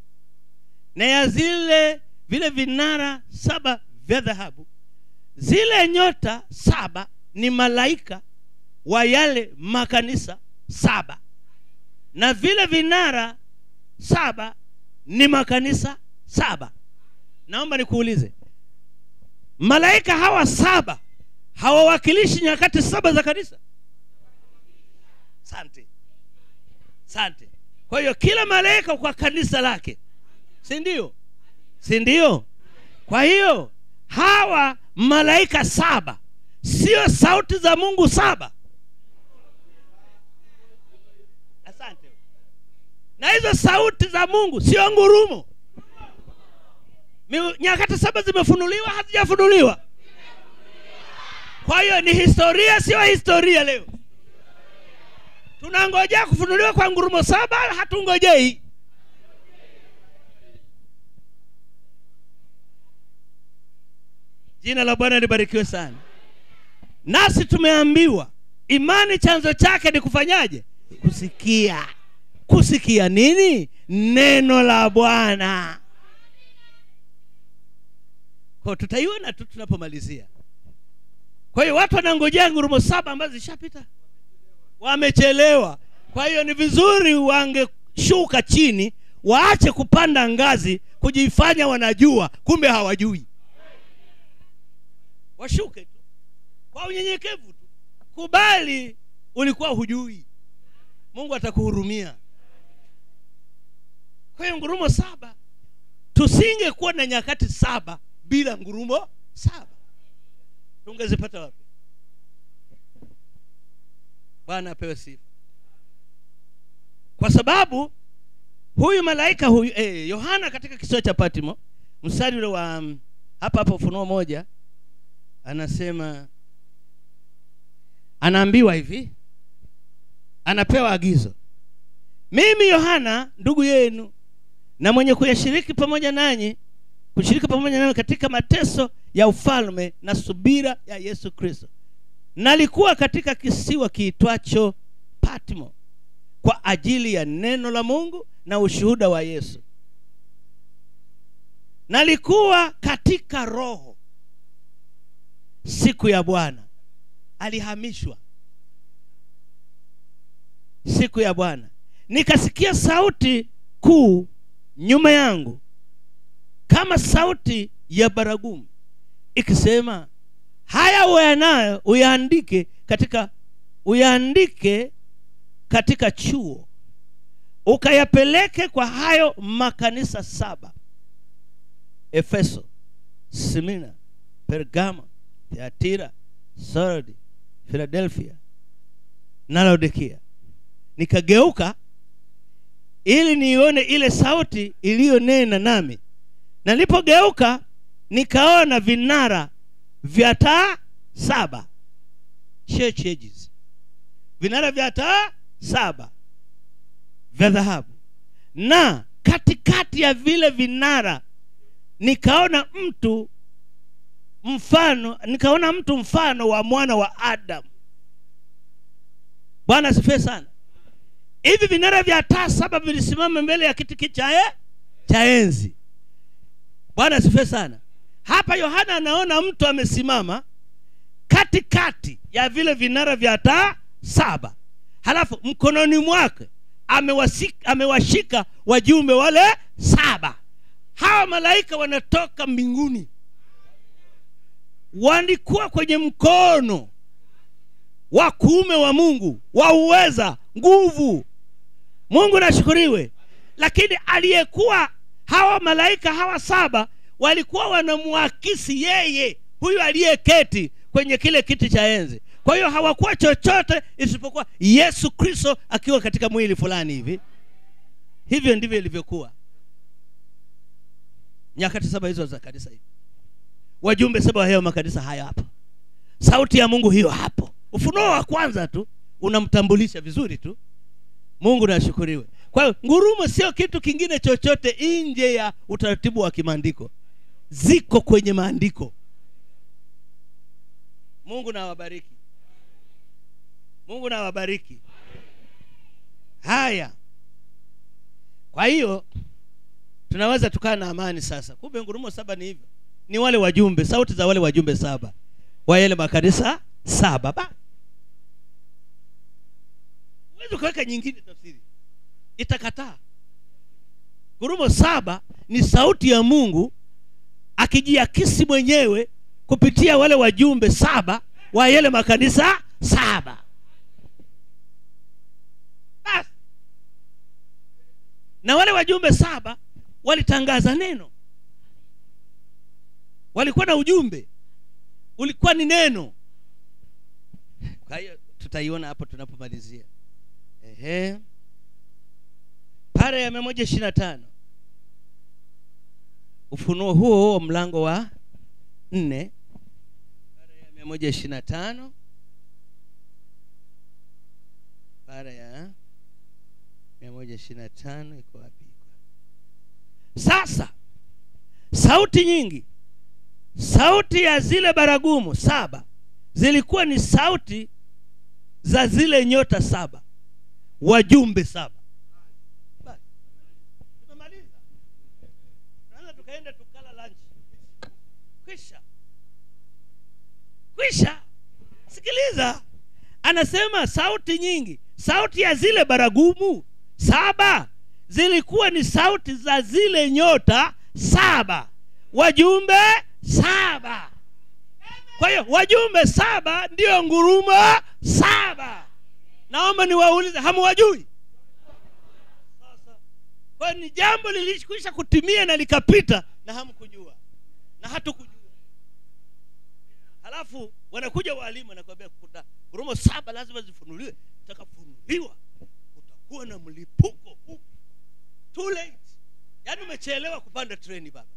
na ya zile vile vinara saba vya dhahabu zile nyota saba ni malaika wa yale makanisa saba na vile vinara saba ni makanisa saba naomba nikuulize malaika hawa saba hawawakilishi nyakati saba za kanisa sante sante kwa hiyo kila malaika kwa kanisa lake si ndio si ndio kwa hiyo hawa malaika saba sio sauti za mungu saba asante na hizo sauti za mungu sio ngurumo nyakati saba zimefunuliwa hazijafunuliwa kwa hiyo ni historia sio historia leo tunangojea kufunuliwa kwa ngurumo saba hatungojei jina la bwana libarikiwe sana nasi tumeambiwa imani chanzo chake ni kufanyaje kusikia kusikia nini neno la bwana kwa tutaiona tu tunapomalizia kwa hiyo watu wanangojea ngurumo saba ambazo zishapita wamechelewa kwa hiyo ni vizuri wangeshuka chini waache kupanda ngazi kujifanya wanajua kumbe hawajui washuke tu kwa unyenyekevu tu kubali ulikuwa hujui mungu atakuhurumia kwa hiyo ngurumo saba tusingekuwa na nyakati saba bila ngurumo saba tungezipata wapi bwana apewe sifa kwa sababu huyu malaika huyu eh, yohana katika kisiwa cha patmo mstari ule wa um, hapa hapo ufunuo moja anasema anaambiwa hivi anapewa agizo mimi yohana ndugu yenu na mwenye kuyashiriki pamoja nanyi kushiriki pamoja nami katika mateso ya ufalme na subira ya Yesu Kristo. Nalikuwa katika kisiwa kiitwacho Patmo kwa ajili ya neno la Mungu na ushuhuda wa Yesu. Nalikuwa katika roho siku ya Bwana. Alihamishwa siku ya Bwana, nikasikia sauti kuu nyuma yangu kama sauti ya baragumu ikisema haya uyanayo uyaandike katika uyaandike katika chuo ukayapeleke kwa hayo makanisa saba efeso simina pergama theatira sardi philadelphia na laodikia nikageuka ili niione ile sauti iliyonena nami nilipogeuka nikaona vinara vya taa saba church ages vinara vya taa saba vya dhahabu na katikati ya vile vinara nikaona mtu mfano nikaona mtu mfano wa mwana wa adamu bwana asifie sana hivi vinara vya taa saba vilisimama mbele ya kiti cha cha enzi bwana asifiwe sana hapa yohana anaona mtu amesimama katikati ya vile vinara vya taa saba halafu mkononi mwake amewashika, amewashika wajumbe wale saba hawa malaika wanatoka mbinguni walikuwa kwenye mkono wa kuume wa mungu wa uweza nguvu mungu nashukuriwe lakini aliyekuwa hawa malaika hawa saba walikuwa wanamuakisi yeye huyu aliyeketi kwenye kile kiti cha enzi kwa hiyo hawakuwa chochote isipokuwa yesu kristo akiwa katika mwili fulani hivi hivyo ndivyo ilivyokuwa nyakati saba hizo za kanisa hivi wajumbe saba wa makanisa hayo hapo sauti ya mungu hiyo hapo ufunuo wa kwanza tu unamtambulisha vizuri tu mungu nashukuriwe kwa hiyo ngurumo sio kitu kingine chochote nje ya utaratibu wa kimaandiko ziko kwenye maandiko mungu na wabariki mungu na wabariki haya kwa hiyo tunaweza tukaa na amani sasa kumbe ngurumo saba ni hivyo ni wale wajumbe sauti za wale wajumbe saba wa yale makanisa saba ba huwezi ukaweka nyingine tafsiri itakataa ngurumo saba ni sauti ya mungu akijiakisi mwenyewe kupitia wale wajumbe saba wa yale makanisa saba Bas. na wale wajumbe saba walitangaza neno walikuwa na ujumbe ulikuwa ni neno kwa hiyo tutaiona hapo tunapomalizia ehe Para ya mia moja ishirini na tano ufunuo huo huo mlango wa nne para ya mia moja ishirini na tano para ya mia moja ishirini na tano iko wapi? Sasa sauti nyingi, sauti ya zile baragumu saba zilikuwa ni sauti za zile nyota saba, wajumbe saba kisha sikiliza anasema sauti nyingi sauti ya zile baragumu saba zilikuwa ni sauti za zile nyota saba wajumbe saba kwa hiyo wajumbe saba ndiyo ngurumo saba naomba niwaulize hamuwajui kwa ni jambo lilikwisha kutimia na likapita na hamkujua na hatukujua halafu wanakuja walimu anakwambia kuna ngurumo saba lazima zifunuliwe takafunuliwa utakuwa na mlipuko huu too late yaani umechelewa kupanda treni baba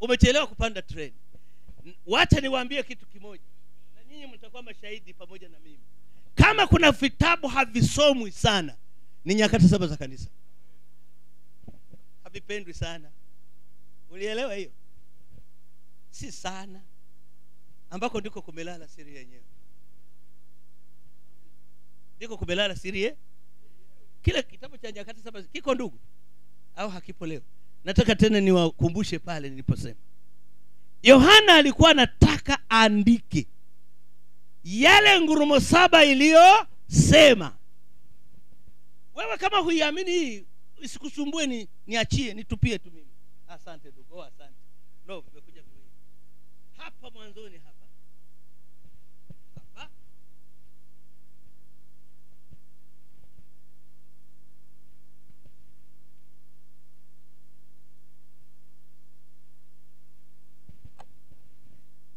umechelewa kupanda treni wacha niwaambie kitu kimoja na nyinyi mtakuwa mashahidi pamoja na mimi kama kuna vitabu havisomwi sana ni nyakati saba za kanisa havipendwi sana ulielewa hiyo si sana ambako ndiko kumelala siri yenyewe ndiko kumelala siri ye kile kitabu cha nyakati saba kiko ndugu au hakipo leo nataka tena niwakumbushe pale niliposema yohana alikuwa anataka aandike yale ngurumo saba iliyosema wewe kama huiamini hii isikusumbue ni niachie nitupie tu mimi asante ndugu oh, asante no mwanzoni hapa hapa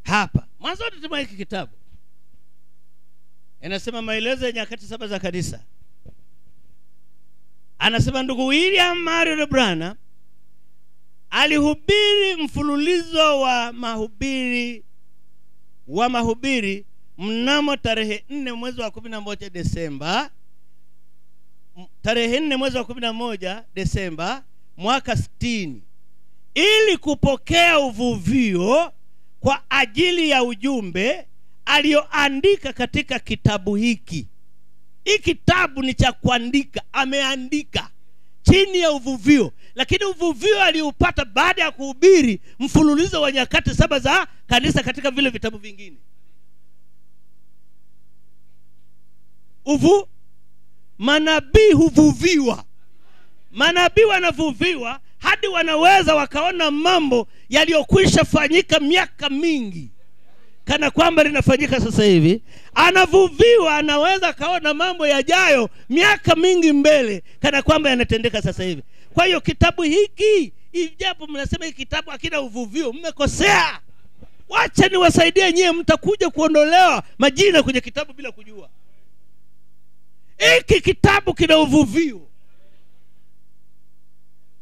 hapa mwanzoni tuma hiki kitabu inasema maelezo ya nyakati saba za kanisa anasema ndugu william mario lebrana alihubiri mfululizo wa mahubiri wa mahubiri mnamo tarehe nne mwezi wa kumi na moja Desemba, tarehe nne mwezi wa kumi na moja Desemba mwaka sitini ili kupokea uvuvio kwa ajili ya ujumbe aliyoandika katika kitabu hiki. Hii kitabu ni cha kuandika, ameandika chini ya uvuvio lakini uvuvio aliupata baada ya kuhubiri mfululizo wa nyakati saba za kanisa katika vile vitabu vingine uvu manabii huvuviwa manabii wanavuviwa hadi wanaweza wakaona mambo yaliyokwisha fanyika miaka mingi kana kwamba linafanyika sasa hivi anavuviwa anaweza akaona mambo yajayo miaka mingi mbele kana kwamba yanatendeka sasa hivi kwa hiyo kitabu hiki ijapo mnasema hiki kitabu hakina uvuvio mmekosea wacha niwasaidie nyie, mtakuja kuondolewa majina kwenye kitabu bila kujua hiki kitabu kina uvuvio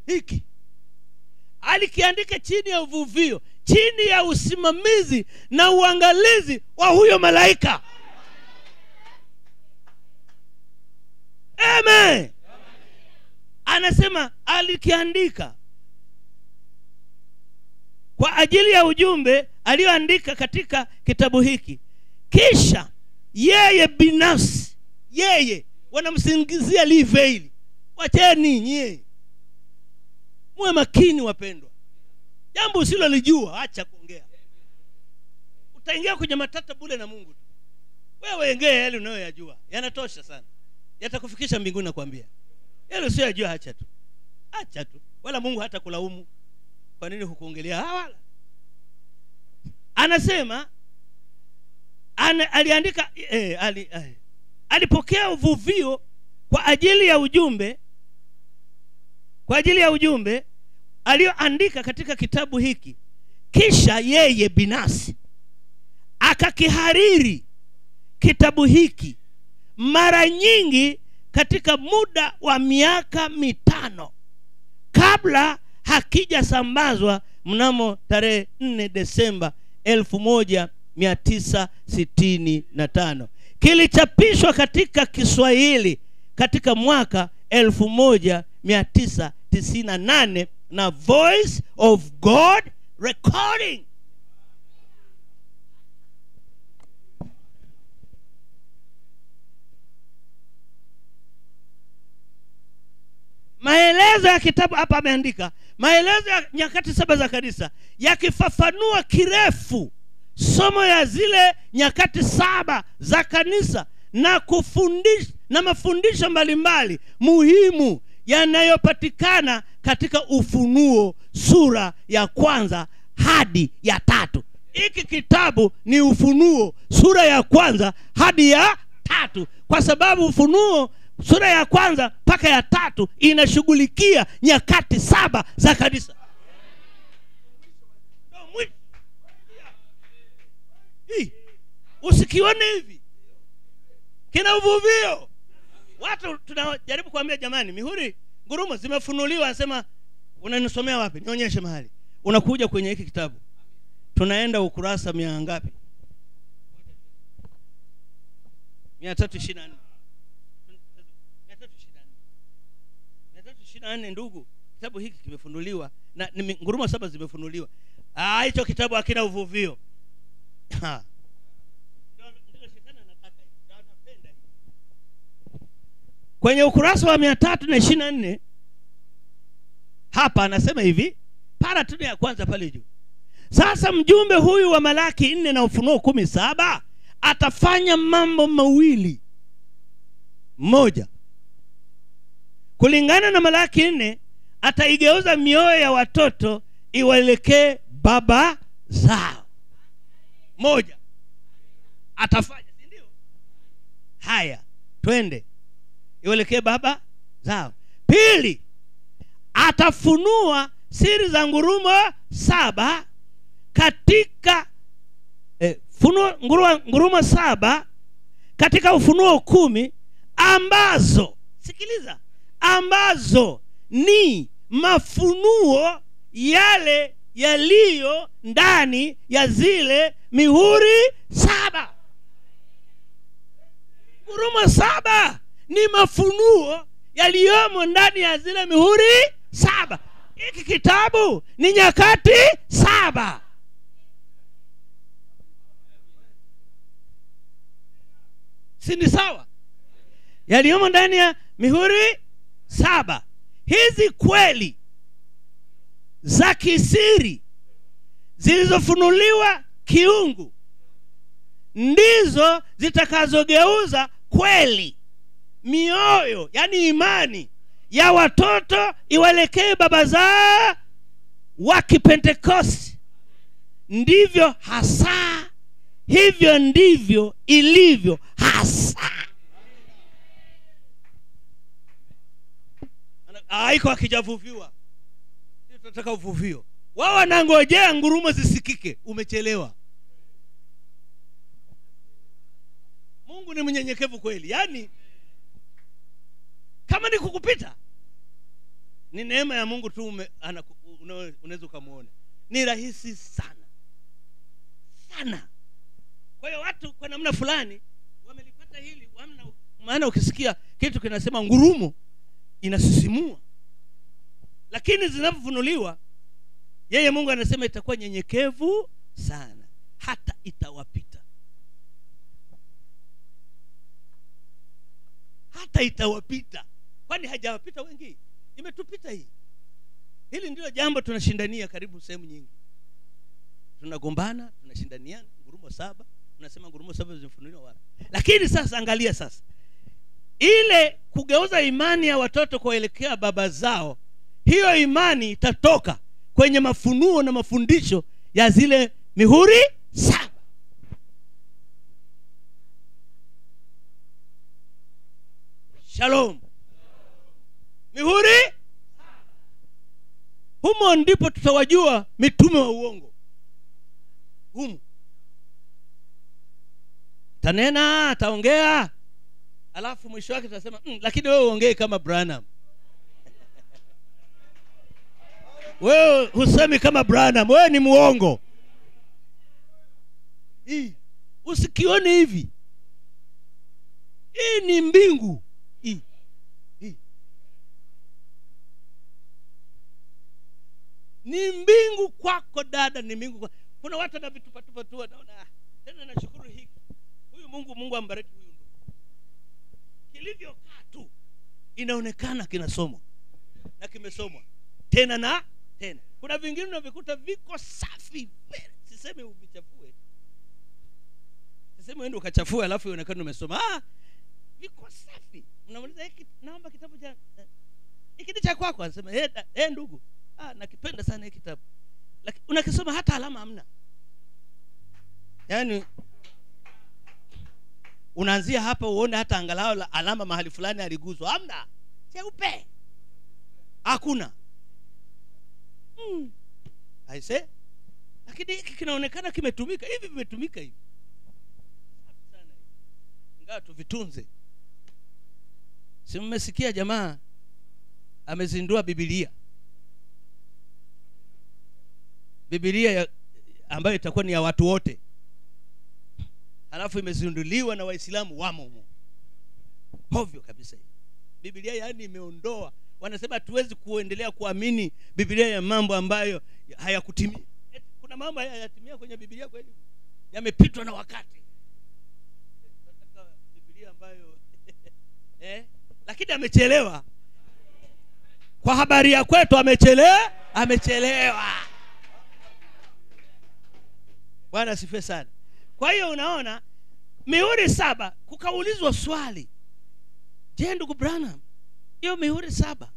hiki alikiandika chini ya uvuvio chini ya usimamizi na uangalizi wa huyo malaika amen anasema alikiandika kwa ajili ya ujumbe aliyoandika katika kitabu hiki kisha yeye binafsi yeye wanamsingizia liveili wacheni nyie muwe makini wapendwa jambo usilolijua acha kuongea utaingia kwenye matata bule na mungu tu wewe engea yale unayoyajua yanatosha sana yatakufikisha mbinguni nakwambia yale yajua hacha tu hacha tu wala mungu hata kulaumu kwa nini hukuongelea hawala ah, anasema an, aliandika eh, eh, ali, eh, alipokea uvuvio kwa ajili ya ujumbe kwa ajili ya ujumbe aliyoandika katika kitabu hiki kisha yeye binafsi akakihariri kitabu hiki mara nyingi katika muda wa miaka mitano kabla hakijasambazwa mnamo tarehe 4 Desemba 1965 kilichapishwa katika Kiswahili katika mwaka 1998 na Voice of God Recording maelezo ya kitabu hapa ameandika maelezo ya nyakati saba za kanisa yakifafanua kirefu somo ya zile nyakati saba za kanisa na kufundisha na mafundisho mbalimbali muhimu yanayopatikana katika ufunuo sura ya kwanza hadi ya tatu hiki kitabu ni ufunuo sura ya kwanza hadi ya tatu kwa sababu ufunuo sura ya kwanza mpaka ya tatu inashughulikia nyakati saba za kanisa usikione hivi kina uvuvio watu tunajaribu kuambia jamani mihuri ngurumo zimefunuliwa anasema unanisomea wapi nionyeshe mahali unakuja kwenye hiki kitabu tunaenda ukurasa mia ngapi mia tatu ishirini na nne na nne ndugu kitabu hiki kimefunuliwa na ngurumo saba zimefunuliwa ah, hicho kitabu hakina uvuvio kwenye ukurasa wa mia tatu na ishiri nne hapa anasema hivi para tu ya kwanza pale juu sasa mjumbe huyu wa malaki nne na ufunuo kumi saba atafanya mambo mawili moja kulingana na malaki nne ataigeuza mioyo ya watoto iwaelekee baba zao moja atafanya sindio haya twende iwelekee baba zao pili atafunua siri za ngurumo saba katika eh, funuo, ngurua, ngurumo saba katika ufunuo kumi ambazo sikiliza ambazo ni mafunuo yale yaliyo ndani ya zile mihuri saba huruma saba ni mafunuo yaliyomo ndani ya zile mihuri saba hiki kitabu ni nyakati saba si ni sawa yaliyomo ndani ya mihuri saba hizi kweli za kisiri zilizofunuliwa kiungu ndizo zitakazogeuza kweli mioyo yani imani ya watoto iwaelekee baba za wa kipentekosti ndivyo hasa hivyo ndivyo ilivyo hasa aiko akijavuviwa tunataka uvuvio wao wanangojea ngurumo zisikike umechelewa mungu ni mnyenyekevu kweli yaani kama ni kukupita ni neema ya mungu tu unaweza ukamwona ni rahisi sana sana kwa hiyo watu kwa namna fulani wamelipata hili wamna, maana ukisikia kitu kinasema ngurumo inasisimua lakini zinapofunuliwa yeye mungu anasema itakuwa nyenyekevu sana hata itawapita hata itawapita kwani hajawapita wengi imetupita hii hili ndilo jambo tunashindania karibu sehemu nyingi tunagombana tunashindaniana ngurumo saba unasema ngurumo saba zimefunuliwa wapi lakini sasa angalia sasa ile kugeuza imani ya watoto kuelekea baba zao hiyo imani itatoka kwenye mafunuo na mafundisho ya zile mihuri saba shalom mihuri humo ndipo tutawajua mitume wa uongo humu tanena ataongea alafu mwisho wake tunasema mm, lakini wewe uongee kama branham wewe husemi kama branham wewe ni mwongo hii usikione hivi hii ni mbingu hii ni mbingu kwako dada ni mbingu kwako. kuna watu tu naona ah, tena nashukuru hiki huyu mungu mungu ambariki huyu kilivyokaa tu inaonekana kinasomwa na kimesomwa tena na tena kuna vingine unavikuta viko safi siseme uvichafue siseme uende ukachafue alafu ionekane umesoma ah, viko safi mnamuliza naomba kitabu cha eh, hiki ni cha kwako anasema e ndugu ah, nakipenda sana hii kitabu lakini unakisoma hata alama hamna yaani unaanzia hapa uone hata angalau alama mahali fulani aliguzwa amna cheupe hakuna mm. aise lakini hiki kinaonekana kimetumika hivi vimetumika hivi ingawa tuvitunze si mmesikia jamaa amezindua bibilia bibilia ya, ambayo itakuwa ni ya watu wote alafu imezinduliwa na waislamu wamo hovyo kabisa biblia yaani imeondoa wanasema hatuwezi kuendelea kuamini biblia ya mambo ambayo hayakutimia eh, kuna mambo hayatimia kwenye biblia kweli yamepitwa na wakati biblia ambayo eh? lakini amechelewa kwa habari ya kwetu amechelewa amechelewa bwana asifiwe sana kwa hiyo unaona mihuri saba kukaulizwa swali je ndugu branham hiyo mihuri saba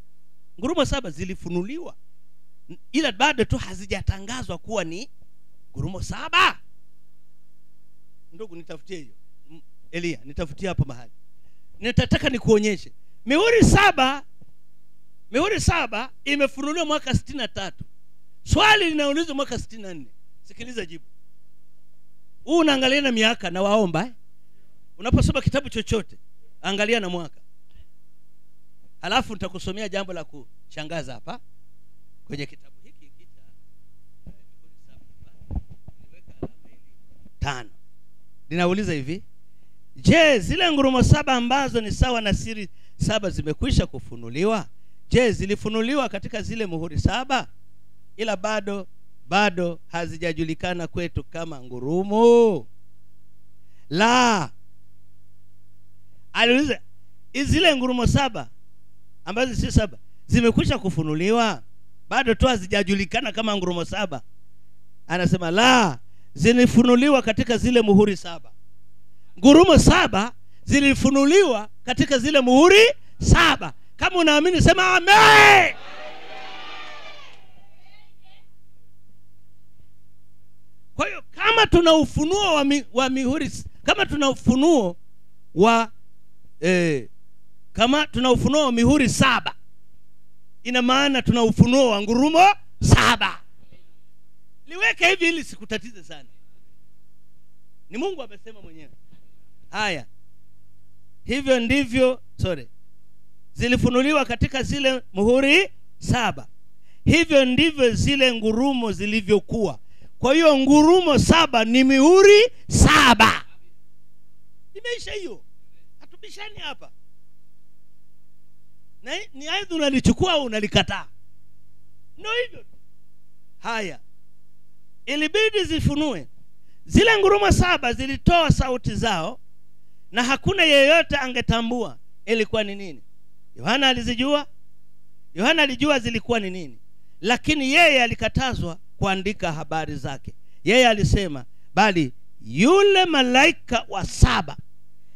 ngurumo saba zilifunuliwa ila bado tu hazijatangazwa kuwa ni ngurumo saba ndugu nitafutie hiyo elia nitafutie hapo mahali nitataka nikuonyeshe mihuri saba mihuri saba imefunuliwa mwaka sitini na tatu swali linaulizwa mwaka sitini na nne sikiliza jibu huu unaangalia na miaka na waomba eh? unaposoma kitabu chochote angalia na mwaka halafu nitakusomea jambo la kushangaza hapa kwenye kitabu hiki eh, hiki tano ninauliza hivi je zile ngurumo saba ambazo ni sawa na siri saba zimekwisha kufunuliwa je zilifunuliwa katika zile muhuri saba ila bado bado hazijajulikana kwetu kama ngurumo la aliuliza zile ngurumo saba ambazo si saba zimekwisha kufunuliwa bado tu hazijajulikana kama ngurumo saba anasema la zilifunuliwa katika zile muhuri saba ngurumo saba zilifunuliwa katika zile muhuri saba kama unaamini sema amen kwa hiyo kama tuna ufunuo wa, mi, wa mihuri kama tuna ufunuo wa eh, kama tuna ufunuo wa mihuri saba ina maana tuna ufunuo wa ngurumo saba liweke hivi ili sikutatize sana ni mungu amesema mwenyewe haya hivyo ndivyo sorry zilifunuliwa katika zile muhuri saba hivyo ndivyo zile ngurumo zilivyokuwa kwa hiyo ngurumo saba ni mihuri saba. Imeisha hiyo, hatubishani hapa. Na ni aidha unalichukua au unalikataa, ndio hivyo tu. Haya, ilibidi zifunue zile ngurumo saba, zilitoa sauti zao na hakuna yeyote angetambua ilikuwa ni nini. Yohana alizijua, Yohana alijua zilikuwa ni nini, lakini yeye alikatazwa kuandika habari zake yeye alisema bali yule malaika wa saba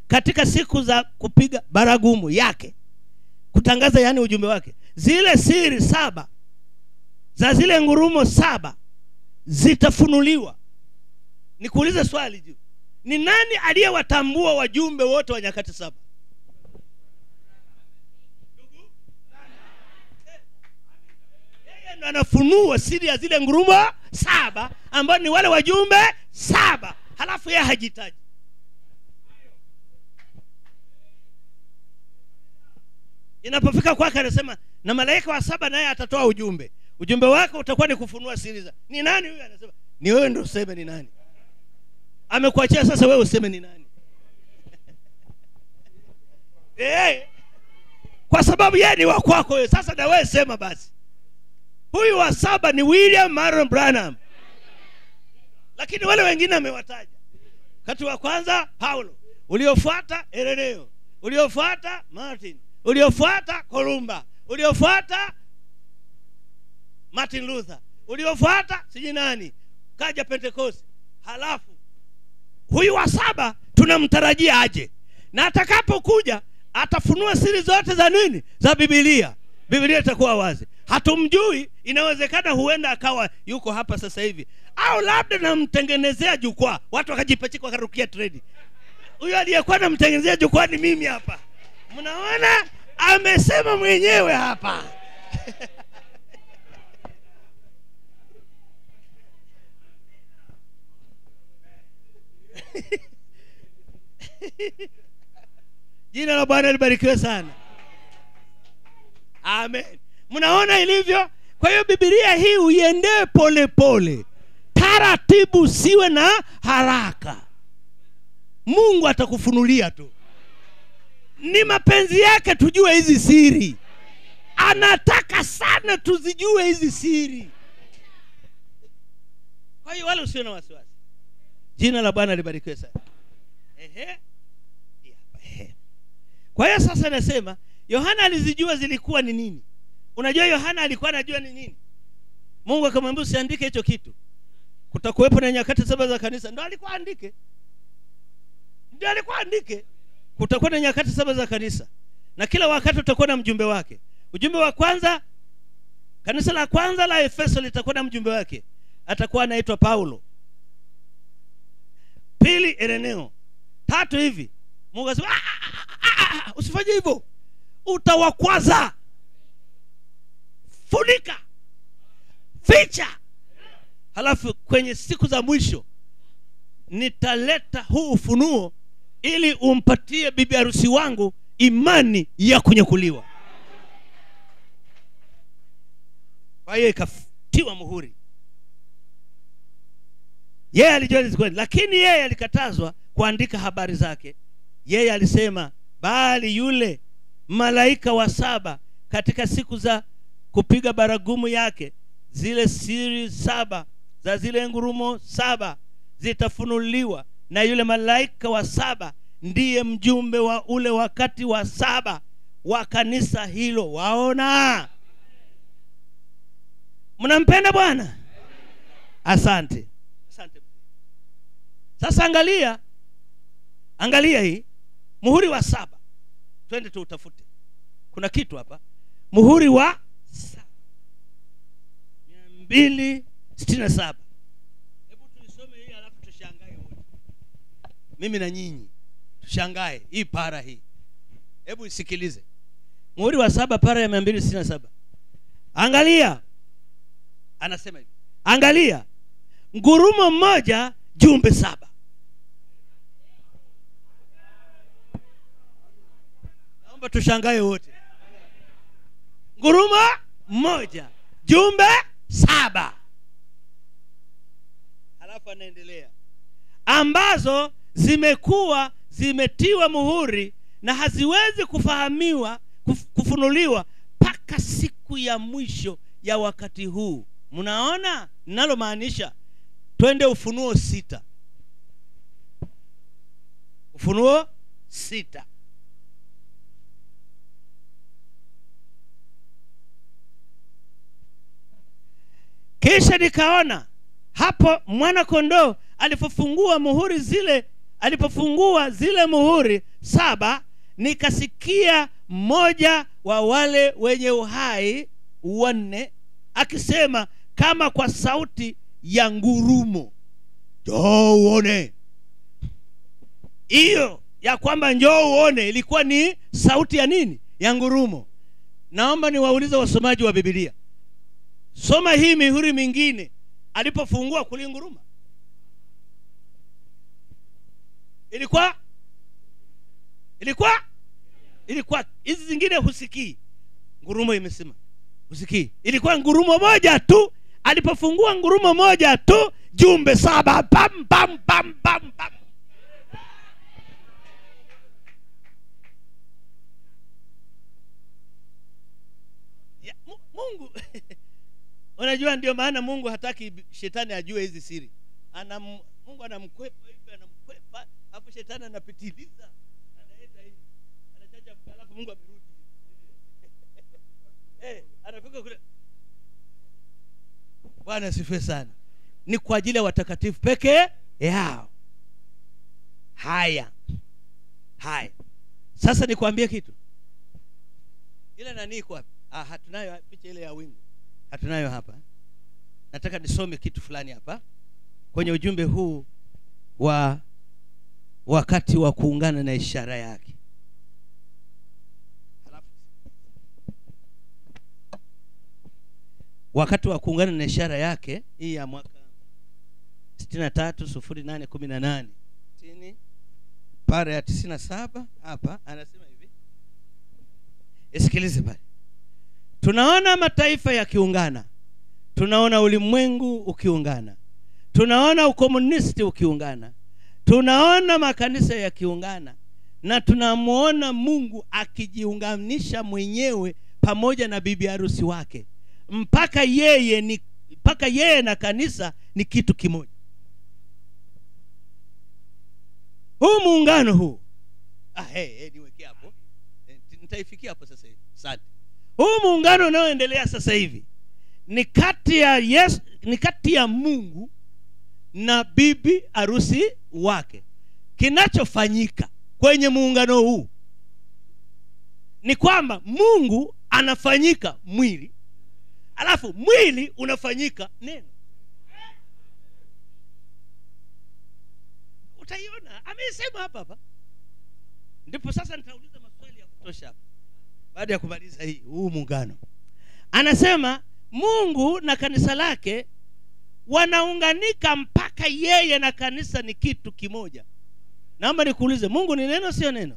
katika siku za kupiga baragumu yake kutangaza yani ujumbe wake zile siri saba za zile ngurumo saba zitafunuliwa nikuulize swali juu ni nani aliyewatambua wajumbe wote wa nyakati saba ndio anafunua siri ya zile ngurumo saba ambao ni wale wajumbe saba halafu yeye hajitaji inapofika kwake anasema na malaika wa saba naye atatoa ujumbe ujumbe wake utakuwa ni kufunua siri za ni nani huyu anasema ni wewe ndo useme ni nani amekuachia sasa wewe useme ni nani hey, eh, eh. kwa sababu yeye ni wakwako wewe sasa na wewe sema basi huyu wa saba ni william Marlon branham lakini wale wengine amewataja kati wa kwanza paulo uliofuata Ireneo, uliofuata martin uliofuata kolumba uliofuata martin luther uliofuata siji nani kaja pentekosti halafu huyu wa saba tunamtarajia aje na atakapokuja atafunua siri zote za nini za bibilia bibilia itakuwa wazi hatumjui inawezekana huenda akawa yuko hapa sasa hivi au labda namtengenezea jukwaa watu wakajipachika wakarukia tredi huyo aliyekuwa namtengenezea jukwaa ni mimi hapa mnaona amesema mwenyewe hapa jina la bwana libarikiwe sana amen mnaona ilivyo kwa hiyo bibilia hii uiendee polepole taratibu usiwe na haraka mungu atakufunulia tu ni mapenzi yake tujue hizi siri anataka sana tuzijue hizi siri kwa hiyo wala usio na wasiwasi jina la bwana libarikiwe sana Ehe. kwa hiyo sasa nasema yohana alizijua zilikuwa ni nini unajua yohana alikuwa anajua ni nini mungu akamwambia usiandike hicho kitu kutakuwepo na nyakati saba za kanisa ndo alikuwa andike ndio alikuwa andike kutakuwa na nyakati saba za kanisa na kila wakati utakuwa na mjumbe wake ujumbe wa kwanza kanisa la kwanza la efeso litakuwa na mjumbe wake atakuwa anaitwa paulo pili ereneo tatu hivi mungu asema ah, ah, ah, usifanye hivyo utawakwaza funika ficha halafu kwenye siku za mwisho nitaleta huu ufunuo ili umpatie bibi harusi wangu imani ya kunyakuliwa kwa hiyo ikatiwa muhuri yeye alijua kweli lakini yeye alikatazwa kuandika habari zake yeye alisema bali yule malaika wa saba katika siku za kupiga baragumu yake zile siri saba za zile ngurumo saba zitafunuliwa na yule malaika wa saba ndiye mjumbe wa ule wakati wa saba wa kanisa hilo waona mnampenda bwana asante asante sasa angalia angalia hii muhuri wa saba twende tuutafute kuna kitu hapa muhuri wa mbili sitini na saba hebu tuisome hii alafu tushangae wote mimi na nyinyi tushangae hii para hii hebu isikilize muhuri wa saba para ya mia mbili sitini na saba angalia anasema hivi angalia ngurumo mmoja jumbe saba naomba tushangae wote ngurumo mmoja jumbe saba halafu anaendelea ambazo zimekuwa zimetiwa muhuri na haziwezi kufahamiwa kuf, kufunuliwa mpaka siku ya mwisho ya wakati huu mnaona ninalomaanisha twende ufunuo sita ufunuo sita kisha nikaona hapo mwana kondoo alipofungua muhuri zile alipofungua zile muhuri saba nikasikia mmoja wa wale wenye uhai wanne akisema kama kwa sauti ya ngurumo njoo uone hiyo ya kwamba njoo uone ilikuwa ni sauti ya nini ya ngurumo naomba niwaulize wasomaji wa bibilia soma hii mihuri mingine alipofungua kulinguruma ilikuwa ilikuwa ilikuwa hizi zingine husikii ngurumo imesema husikii ilikuwa ngurumo moja tu alipofungua ngurumo moja tu jumbe saba pam pam pam pam pam mungu unajua ndio maana mungu hataki shetani ajue hizi siri Anam, mungu anamkwepa hivi anamkwepa alafu shetani anapitiliza anaenda hivi anachaja alafu mungu amerudi hey, eh, anafika kule bwana sifiwe sana ni kwa ajili ya watakatifu pekee yao haya haya sasa nikwambie kitu ile nani iko wapi ah, hatunayo picha ile ya wingu hatunayo hapa nataka nisome kitu fulani hapa kwenye ujumbe huu wa wakati wa kuungana na ishara yake wakati wa kuungana na ishara yake hii ya mwaka 63 chini para ya 97 hapa anasema hivi isikilize pale tunaona mataifa yakiungana tunaona ulimwengu ukiungana tunaona ukomunisti ukiungana tunaona makanisa yakiungana na tunamwona mungu akijiunganisha mwenyewe pamoja na bibi harusi wake mpaka yeye ni mpaka yeye na kanisa ni kitu kimoja huu muungano huu ah, hey, hey, niweke hapo eh, nitaifikia hapo sasa huu muungano unaoendelea sasa hivi ni kati ya yes, ni kati ya mungu na bibi harusi wake kinachofanyika kwenye muungano huu ni kwamba mungu anafanyika mwili alafu mwili unafanyika neno utaiona ameisema hapa hapa ndipo sasa nitauliza maswali ya kutosha hapa baada ya kumaliza hii huu muungano anasema mungu na kanisa lake wanaunganika mpaka yeye na kanisa ni kitu kimoja naomba nikuulize mungu ni neno sio neno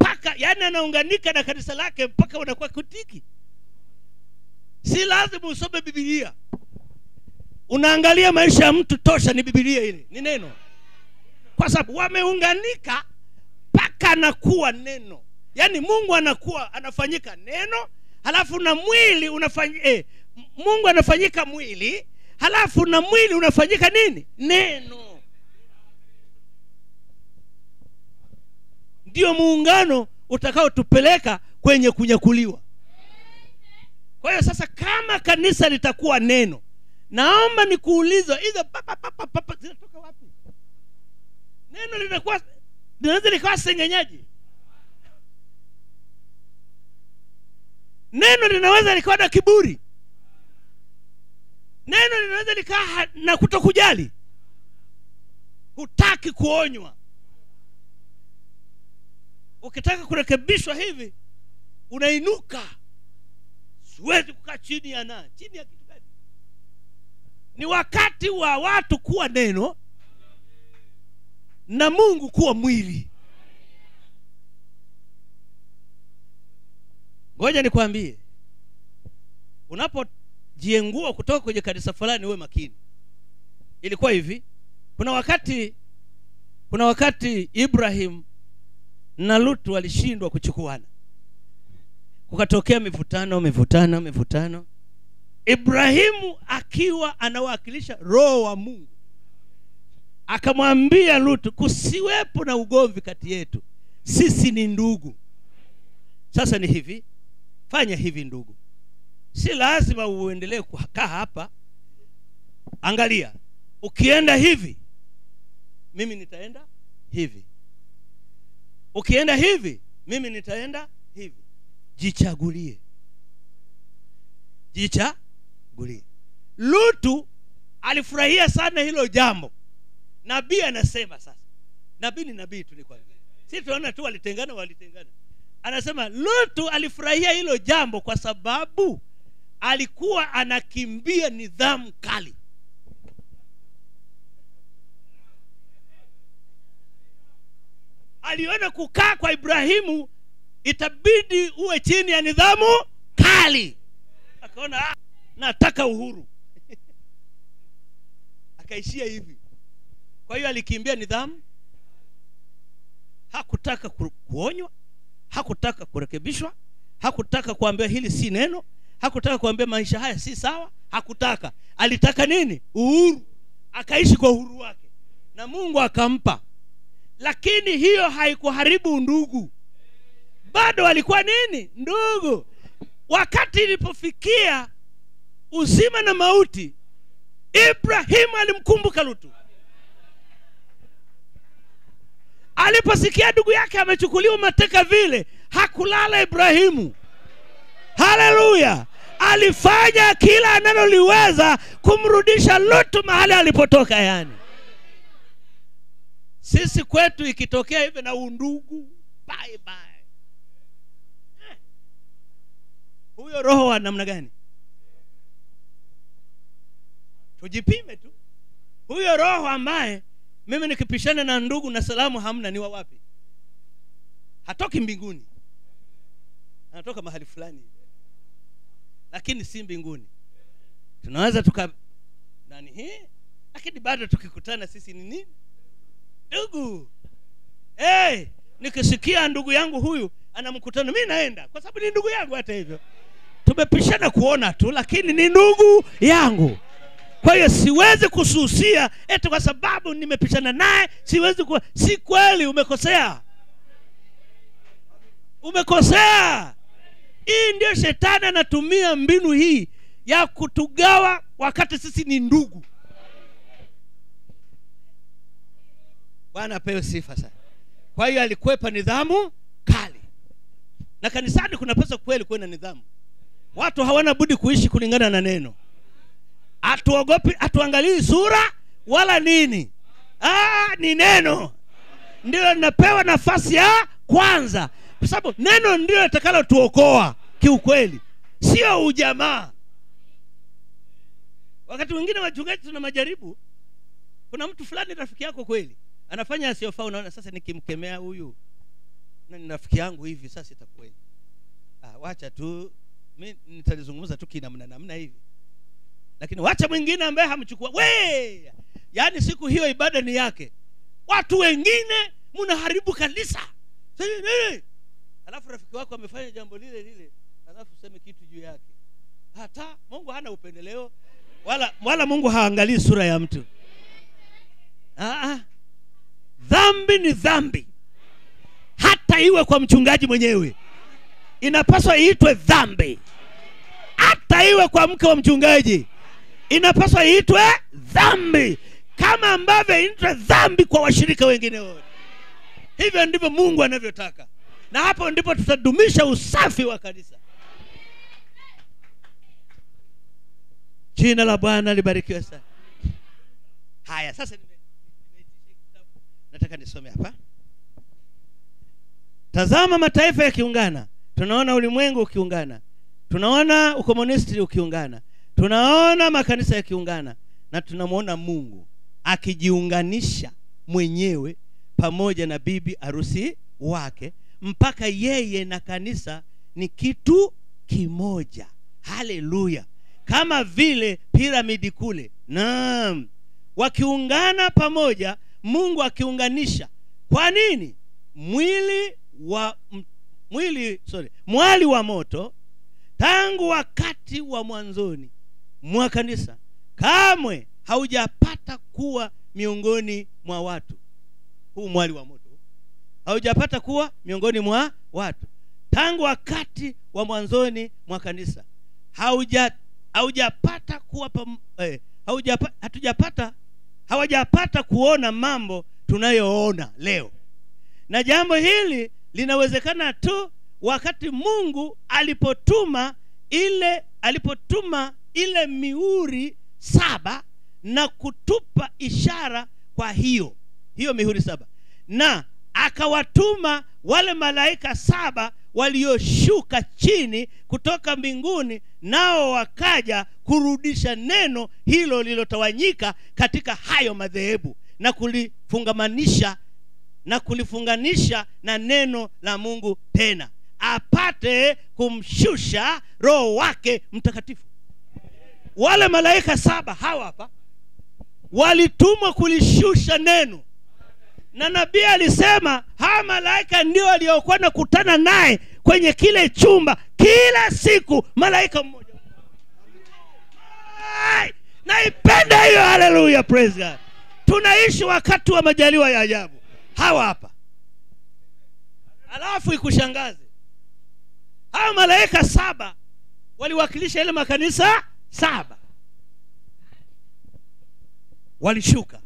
mpaka yani anaunganika na kanisa lake mpaka unakuwa kutiki si lazima usome bibilia unaangalia maisha ya mtu tosha ni bibilia ile ni neno kwa sababu wameunganika mpaka anakuwa neno yaani mungu anakuwa anafanyika neno halafu na mwili unafanyi, eh, mungu anafanyika mwili halafu na mwili unafanyika nini neno ndio muungano utakaotupeleka kwenye kunyakuliwa kwa hiyo sasa kama kanisa litakuwa neno naomba nikuulizwa hizo zinatoka wapi neno linakuwa linaweza likawa sengenyaji neno linaweza likawa na kiburi neno linaweza likaa na kutokujali hutaki kuonywa ukitaka kurekebishwa hivi unainuka siwezi kukaa chini ya nani chini ya kitu gani ni wakati wa watu kuwa neno na mungu kuwa mwili ngoja nikwambie unapojiengua kutoka kwenye kanisa fulani uwe makini ilikuwa hivi kuna wakati kuna wakati ibrahim na lutu walishindwa kuchukuana kukatokea mivutano mivutano mivutano ibrahimu akiwa anawakilisha roho wa mungu akamwambia lutu kusiwepo na ugomvi kati yetu sisi ni ndugu sasa ni hivi fanya hivi ndugu si lazima uendelee kukaa hapa angalia ukienda hivi mimi nitaenda hivi ukienda hivi mimi nitaenda hivi jichagulie jichagulie lutu alifurahia sana hilo jambo nabii anasema sasa nabii ni nabii tu ni si tunaona tu walitengana walitengana anasema lutu alifurahia hilo jambo kwa sababu alikuwa anakimbia nidhamu kali aliona kukaa kwa ibrahimu itabidi uwe chini ya nidhamu kali akaona ah, nataka uhuru akaishia hivi kwa hiyo alikimbia nidhamu hakutaka kuonywa hakutaka kurekebishwa hakutaka kuambia hili si neno hakutaka kuambia maisha haya si sawa hakutaka alitaka nini uhuru akaishi kwa uhuru wake na mungu akampa lakini hiyo haikuharibu ndugu bado alikuwa nini ndugu wakati ilipofikia uzima na mauti ibrahimu alimkumbuka lutu aliposikia ndugu yake amechukuliwa mateka vile hakulala ibrahimu haleluya alifanya kila analoliweza kumrudisha lutu mahali alipotoka yani sisi kwetu ikitokea hivi na undugu bye bye eh. huyo roho wa namna gani tujipime tu huyo roho ambaye mimi nikipishana na ndugu na salamu hamna ni wawapi wapi hatoki mbinguni anatoka mahali fulani lakini si mbinguni tunaweza tuka nani hii lakini bado tukikutana sisi ni nini ndugu hey, nikisikia ndugu yangu huyu ana mkutano mi naenda kwa sababu ni ndugu yangu hata hivyo tumepishana kuona tu lakini ni ndugu yangu kwa hiyo siwezi kususia eti kwa sababu nimepishana naye siwezi ku... si kweli umekosea umekosea hii ndio shetani anatumia mbinu hii ya kutugawa wakati sisi ni ndugu bwana apewe sifa sana kwa hiyo alikwepa nidhamu kali na kanisani kuna pesa kweli kuwe na nidhamu watu hawana budi kuishi kulingana na neno hatuogopi hatuangalii sura wala nini ah, ni neno ndilo linapewa nafasi ya kwanza kwa sababu neno ndilo tuokoa kiukweli sio ujamaa wakati mwingine wachungaji tuna majaribu kuna mtu fulani rafiki yako kweli anafanya asiyofaa unaona sasa nikimkemea huyu na ni rafiki yangu hivi sasa itakuwaje ah, wacha tu mi nitalizungumza tu kinamna namna hivi lakini wacha mwingine ambaye hamchukua we yaani siku hiyo ibada ni yake watu wengine mnaharibu kanisa alafu rafiki wako amefanya jambo lile lile alafu useme kitu juu yake hata mungu hana upendeleo wala wala mungu haangalii sura ya mtu Aa, dhambi ni dhambi hata iwe kwa mchungaji mwenyewe inapaswa iitwe dhambi hata iwe kwa mke wa mchungaji inapaswa iitwe dhambi kama ambavyo inaitwa dhambi kwa washirika wengine wote hivyo ndivyo mungu anavyotaka na hapo ndipo tutadumisha usafi wa kanisa jina la bwana libarikiwe sana haya sasa nataka nisome hapa tazama mataifa yakiungana tunaona ulimwengu ukiungana tunaona ukomunisti ukiungana tunaona makanisa yakiungana na tunamwona mungu akijiunganisha mwenyewe pamoja na bibi harusi wake mpaka yeye na kanisa ni kitu kimoja haleluya kama vile piramidi kule naam wakiungana pamoja mungu akiunganisha kwa nini mwili wa mwili sorry mwali wa moto tangu wakati wa mwanzoni mwa kanisa kamwe haujapata kuwa miongoni mwa watu huu mwali wa moto haujapata kuwa miongoni mwa watu tangu wakati wa mwanzoni mwa kanisa hauja haujapata kuwa pam, eh, hauja, hatujapata hawajapata kuona mambo tunayoona leo na jambo hili linawezekana tu wakati mungu alipotuma ile alipotuma ile mihuri saba na kutupa ishara kwa hiyo hiyo mihuri saba na akawatuma wale malaika saba walioshuka chini kutoka mbinguni nao wakaja kurudisha neno hilo lililotawanyika katika hayo madhehebu na kulifungamanisha na kulifunganisha na neno la mungu tena apate kumshusha roho wake mtakatifu wale malaika saba hawa hapa walitumwa kulishusha neno na nabii alisema hawa malaika ndio waliokuwa nakutana naye kwenye kile chumba kila siku malaika mmoja naipenda hiyo haleluya praise god tunaishi wakati wa majaliwa ya ajabu hawa hapa alafu ikushangaze hawa malaika saba waliwakilisha ile makanisa saba walishuka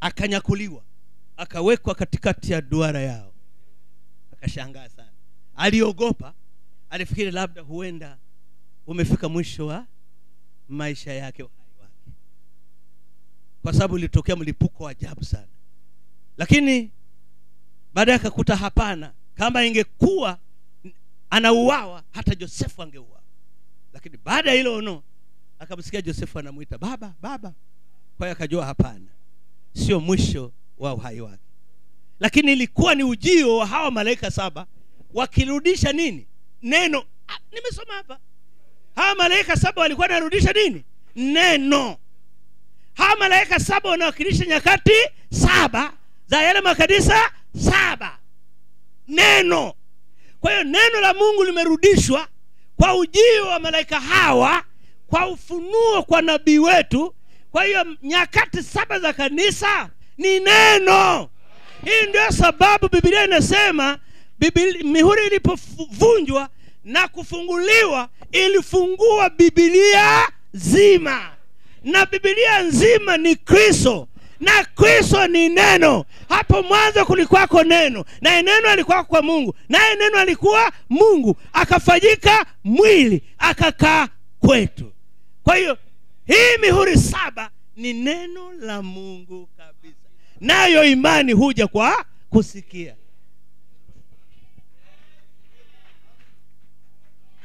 akanyakuliwa akawekwa katikati ya duara yao akashangaa sana aliogopa alifikiri labda huenda umefika mwisho wa maisha yake uhai wake kwa sababu ilitokea mlipuko wa ajabu sana lakini baadaye akakuta hapana kama ingekuwa anauawa hata josefu angeuawa lakini baada ya hilo ono akamsikia Josefu anamwita baba baba. Kwa hiyo akajua hapana, sio mwisho wa uhai wake, lakini ilikuwa ni ujio wa hawa malaika saba wakirudisha nini neno. Ah, nimesoma hapa, hawa malaika saba walikuwa wanarudisha nini neno. Hawa malaika saba wanawakilisha nyakati saba za yale makanisa saba, neno. Kwa hiyo neno la Mungu limerudishwa kwa ujio wa malaika hawa kwa ufunuo kwa nabii wetu kwa hiyo nyakati saba za kanisa ni neno hii ndio sababu bibilia inasema mihuri ilipovunjwa na kufunguliwa ilifungua bibilia zima na bibilia nzima ni kristo na Kristo ni neno. Hapo mwanzo kulikuwako neno, naye neno alikuwa kwa Mungu, naye neno alikuwa Mungu, akafanyika mwili akakaa kwetu. Kwa hiyo hii mihuri saba ni neno la Mungu kabisa, nayo imani huja kwa kusikia.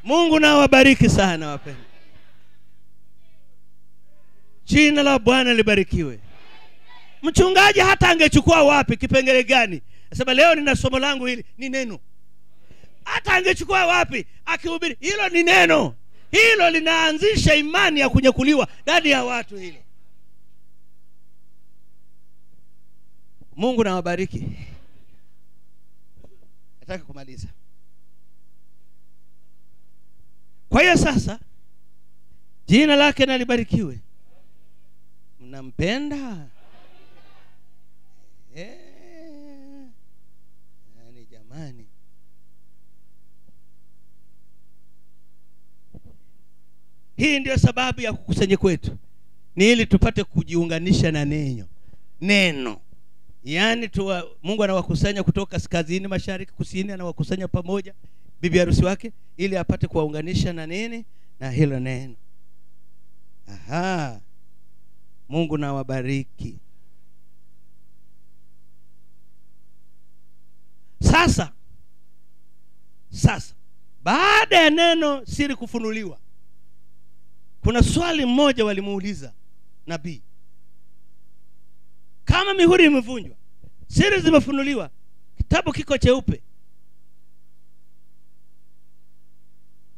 Mungu na wabariki sana wapendwa. Jina la Bwana libarikiwe mchungaji hata angechukua wapi kipengele gani sema leo nina somo langu hili ni neno hata angechukua wapi akihubiri hilo ni neno hilo linaanzisha imani ya kunyakuliwa ndani ya watu hilo mungu nawabariki nataka kumaliza kwa hiyo sasa jina lake nalibarikiwe mnampenda hii ndiyo sababu ya kukusanya kwetu ni ili tupate kujiunganisha na neno neno yaani tuwa, mungu anawakusanya kutoka kaskazini mashariki kusini anawakusanya pamoja bibi harusi wake ili apate kuwaunganisha na nini na hilo neno aha mungu nawabariki sasa sasa baada ya neno siri kufunuliwa kuna swali mmoja walimuuliza nabii kama mihuri imevunjwa siri zimefunuliwa kitabu kiko cheupe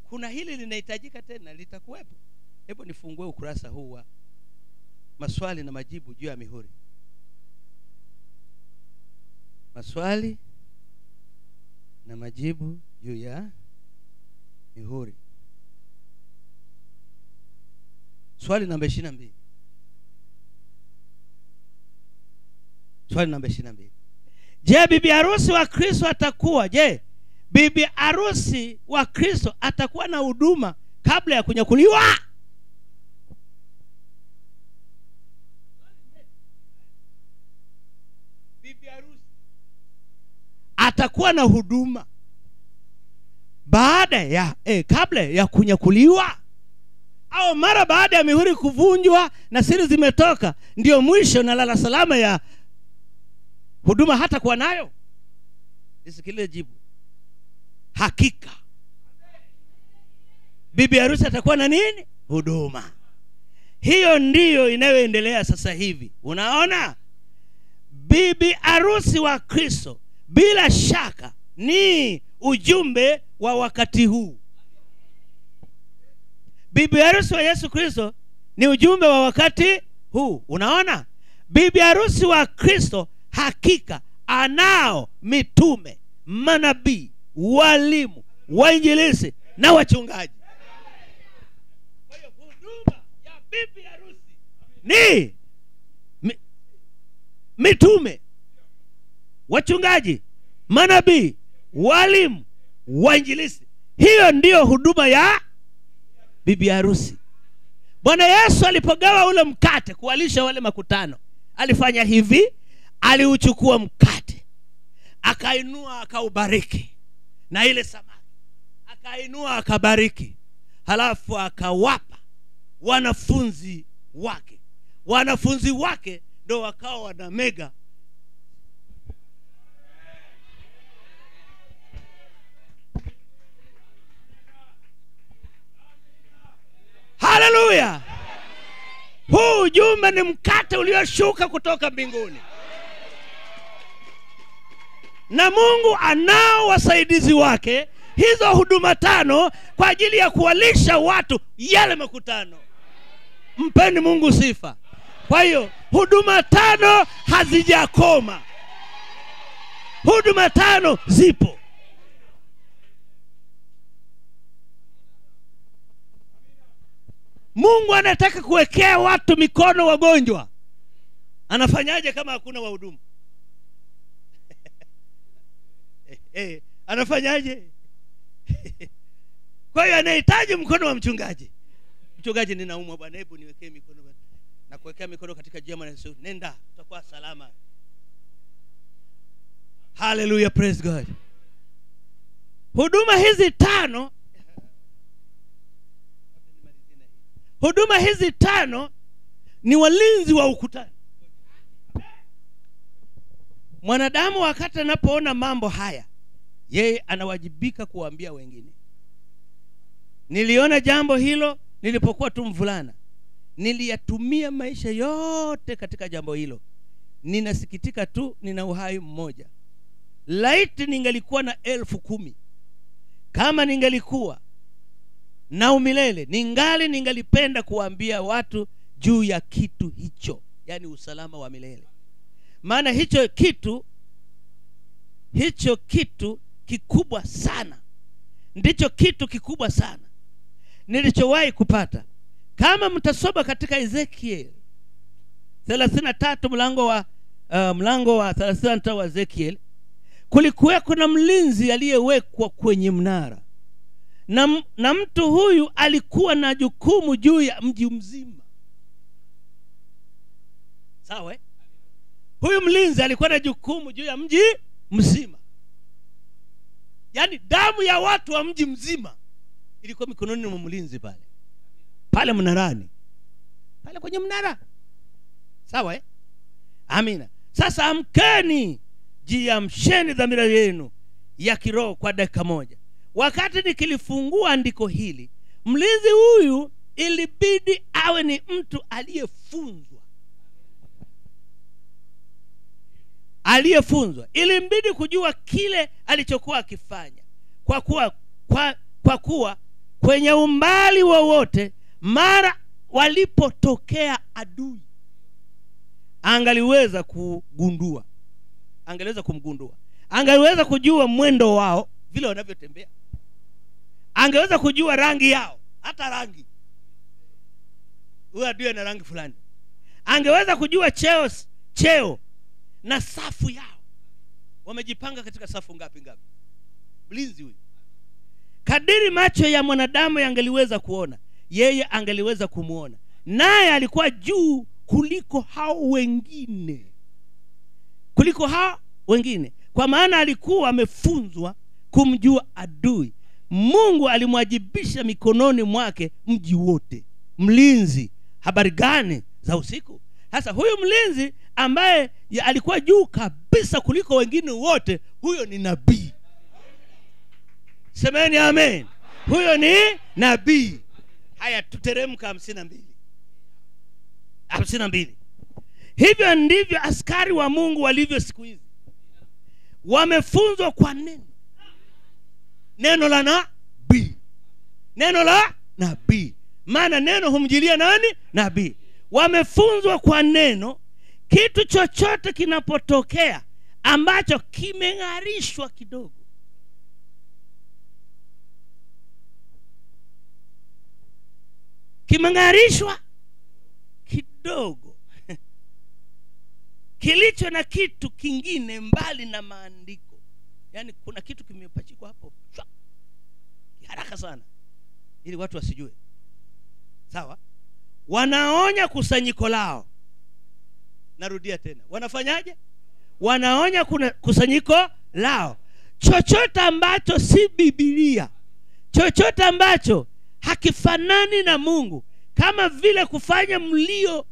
kuna hili linahitajika tena litakuwepo hebu nifungue ukurasa huu wa maswali na majibu juu ya mihuri maswali na majibu juu ya mihuri swali namba ishirini na mbili swali namba ishirini na mbili je bibi harusi wa kristo atakuwa je bibi harusi wa kristo atakuwa na huduma kabla ya kunyakuliwa bibi harusi atakuwa na huduma baada ya eh, kabla ya kunyakuliwa au mara baada ya mihuri kuvunjwa na siri zimetoka ndio mwisho na lala salama ya huduma hata kuwa nayo nisikilize jibu hakika bibi harusi atakuwa na nini huduma hiyo ndiyo inayoendelea sasa hivi unaona bibi harusi wa kristo bila shaka ni ujumbe wa wakati huu bibi harusi wa yesu kristo ni ujumbe wa wakati huu unaona bibi harusi wa kristo hakika anao mitume manabii walimu wainjilisi na wachungaji kwa hiyo huduma ya bibi harusi ni mitume wachungaji manabii walimu wainjilisi hiyo ndiyo huduma ya bibi harusi bwana yesu alipogawa ule mkate kuwalisha wale makutano alifanya hivi aliuchukua mkate akainua akaubariki na ile samaki akainua akabariki halafu akawapa wanafunzi wake wanafunzi wake ndo wakawa wanamega haleluya huu ujumbe ni mkate ulioshuka kutoka mbinguni na mungu anao wasaidizi wake hizo huduma tano kwa ajili ya kuwalisha watu yale makutano mpeni mungu sifa kwa hiyo huduma tano hazijakoma huduma tano zipo mungu anataka kuwekea watu mikono wagonjwa anafanyaje kama hakuna wahudumu eh, eh, anafanyaje kwa hiyo anahitaji mkono wa mchungaji mchungaji ninaumwa bwana hebu niwekee mikono na kuwekea mikono katika jema na nenda utakuwa salama haleluya praise god huduma hizi tano huduma hizi tano ni walinzi wa ukutani mwanadamu wakati anapoona mambo haya yeye anawajibika kuwaambia wengine niliona jambo hilo nilipokuwa tu mvulana niliyatumia maisha yote katika jambo hilo ninasikitika tu nina uhai mmoja laiti ningelikuwa na elfu kumi kama ningelikuwa nao milele ningali ningalipenda kuwaambia watu juu ya kitu hicho yaani usalama wa milele maana hicho kitu hicho kitu kikubwa sana ndicho kitu kikubwa sana nilichowahi kupata kama mtasoma katika ezekiel 33 mlango wa uh, mlango wa 33 wa ezekiel kulikuwa kuna mlinzi aliyewekwa kwenye mnara na, na mtu huyu alikuwa na jukumu juu ya mji mzima sawa eh? huyu mlinzi alikuwa na jukumu juu ya mji mzima yaani damu ya watu wa mji mzima ilikuwa mikononi mwa mlinzi pale pale mnarani pale kwenye mnara sawa eh? amina sasa amkeni jiamsheni dhamira yenu ya kiroho kwa dakika moja wakati nikilifungua andiko hili mlinzi huyu ilibidi awe ni mtu aliyefunzwa aliyefunzwa ilimbidi kujua kile alichokuwa akifanya kwa kuwa kwa, kwa kuwa kwenye umbali wowote mara walipotokea adui angaliweza kugundua angaliweza kumgundua angaliweza kujua mwendo wao vile wanavyotembea angeweza kujua rangi yao hata rangi huyo adui ana rangi fulani angeweza kujua cheo cheo na safu yao wamejipanga katika safu ngapi ngapi mlinzi huyu kadiri macho ya mwanadamu yangeliweza kuona yeye angeliweza kumwona naye alikuwa juu kuliko hao wengine kuliko hao wengine kwa maana alikuwa amefunzwa kumjua adui mungu alimwajibisha mikononi mwake mji wote mlinzi habari gani za usiku sasa huyu mlinzi ambaye alikuwa juu kabisa kuliko wengine wote huyo ni nabii semeni amen huyo ni nabii haya tuteremka hamsini na mbili hamsini na mbili hivyo ndivyo askari wa mungu walivyo siku hizi wamefunzwa kwa nini neno la nabii neno la nabii maana neno humjilia nani nabii wamefunzwa kwa neno kitu chochote kinapotokea ambacho kimeng'arishwa kidogo kimeng'arishwa kidogo kilicho na kitu kingine mbali na maandiko yaani kuna kitu kimepachikwa hapo haraka sana ili watu wasijue sawa wanaonya kusanyiko lao narudia tena wanafanyaje wanaonya kuna kusanyiko lao chochote ambacho si bibilia chochote ambacho hakifanani na mungu kama vile kufanya mlio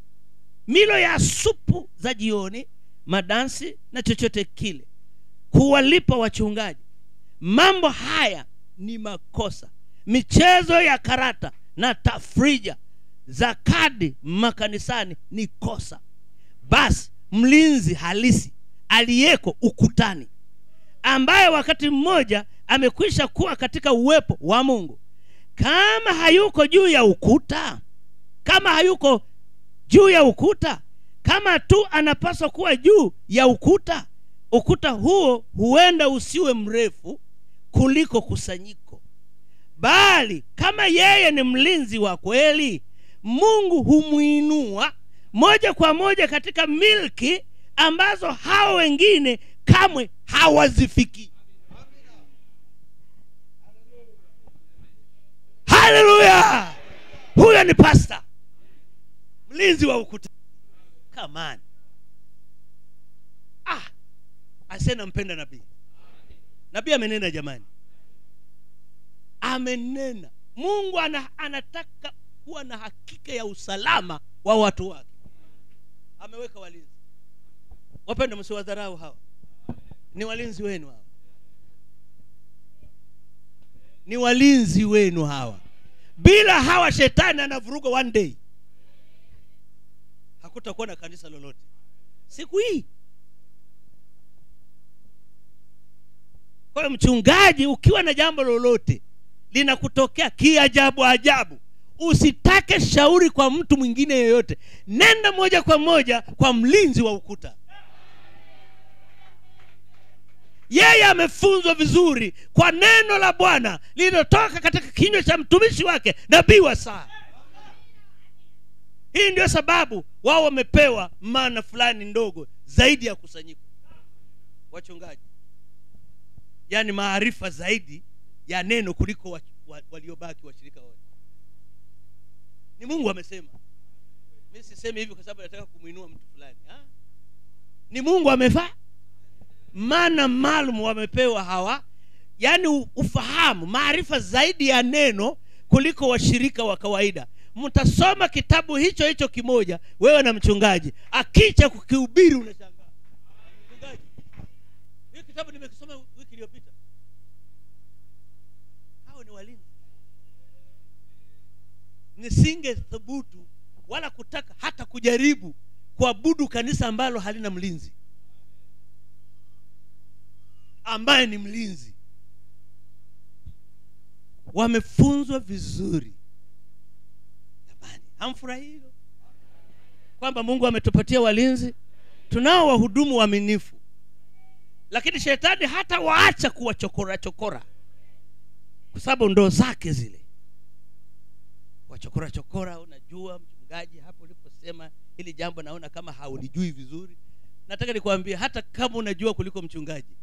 milo ya supu za jioni madansi na chochote kile kuwalipa wachungaji mambo haya ni makosa michezo ya karata na tafrija za kadi makanisani ni kosa basi mlinzi halisi aliyeko ukutani ambaye wakati mmoja amekwisha kuwa katika uwepo wa mungu kama hayuko juu ya ukuta kama hayuko juu ya ukuta kama tu anapaswa kuwa juu ya ukuta ukuta huo huenda usiwe mrefu kuliko kusanyiko bali kama yeye ni mlinzi wa kweli mungu humwinua moja kwa moja katika milki ambazo hao wengine kamwe hawazifiki haleluya huyo ni pasta mlinzi wa ukuta kaman asiye nampenda nabii nabii amenena jamani amenena mungu ana, anataka kuwa na hakika ya usalama wa watu wake ameweka walinzi wapenda msiwadharau hawa ni walinzi wenu hawa ni walinzi wenu hawa bila hawa shetani anavuruga one day hakutakuwa na kanisa lolote siku hii kwa hiyo mchungaji ukiwa na jambo lolote linakutokea kiajabu ajabu usitake shauri kwa mtu mwingine yoyote nenda moja kwa moja kwa mlinzi wa ukuta yeye amefunzwa vizuri kwa neno la bwana lililotoka katika kinywa cha mtumishi wake nabii wa saa hii ndio sababu wao wamepewa mana fulani ndogo zaidi ya kusanyiko wachungaji yani maarifa zaidi ya neno kuliko wa, wa, waliobaki washirika wote ni mungu amesema mi sisemi hivyo kwa sababu nataka kumwinua mtu fulani ha? ni mungu amefaa maana maalum wamepewa hawa yaani ufahamu maarifa zaidi ya neno kuliko washirika wa kawaida mtasoma kitabu hicho hicho kimoja wewe na mchungaji akicha kukihubiri unashangaa mchungaji hiyo kitabu nimekisoma wiki iliyopita hao ni walinzi nisinge thubutu wala kutaka hata kujaribu kuabudu kanisa ambalo halina mlinzi ambaye ni mlinzi wamefunzwa vizuri jamani hamfurahi hilo kwamba mungu ametupatia walinzi tunao wahudumu waaminifu lakini shetani hata waacha kuwa chokora chokora kwa sababu ndoo zake zile wachokora chokora unajua mchungaji hapo uliposema hili jambo naona kama haulijui vizuri nataka nikwambie hata kama unajua kuliko mchungaji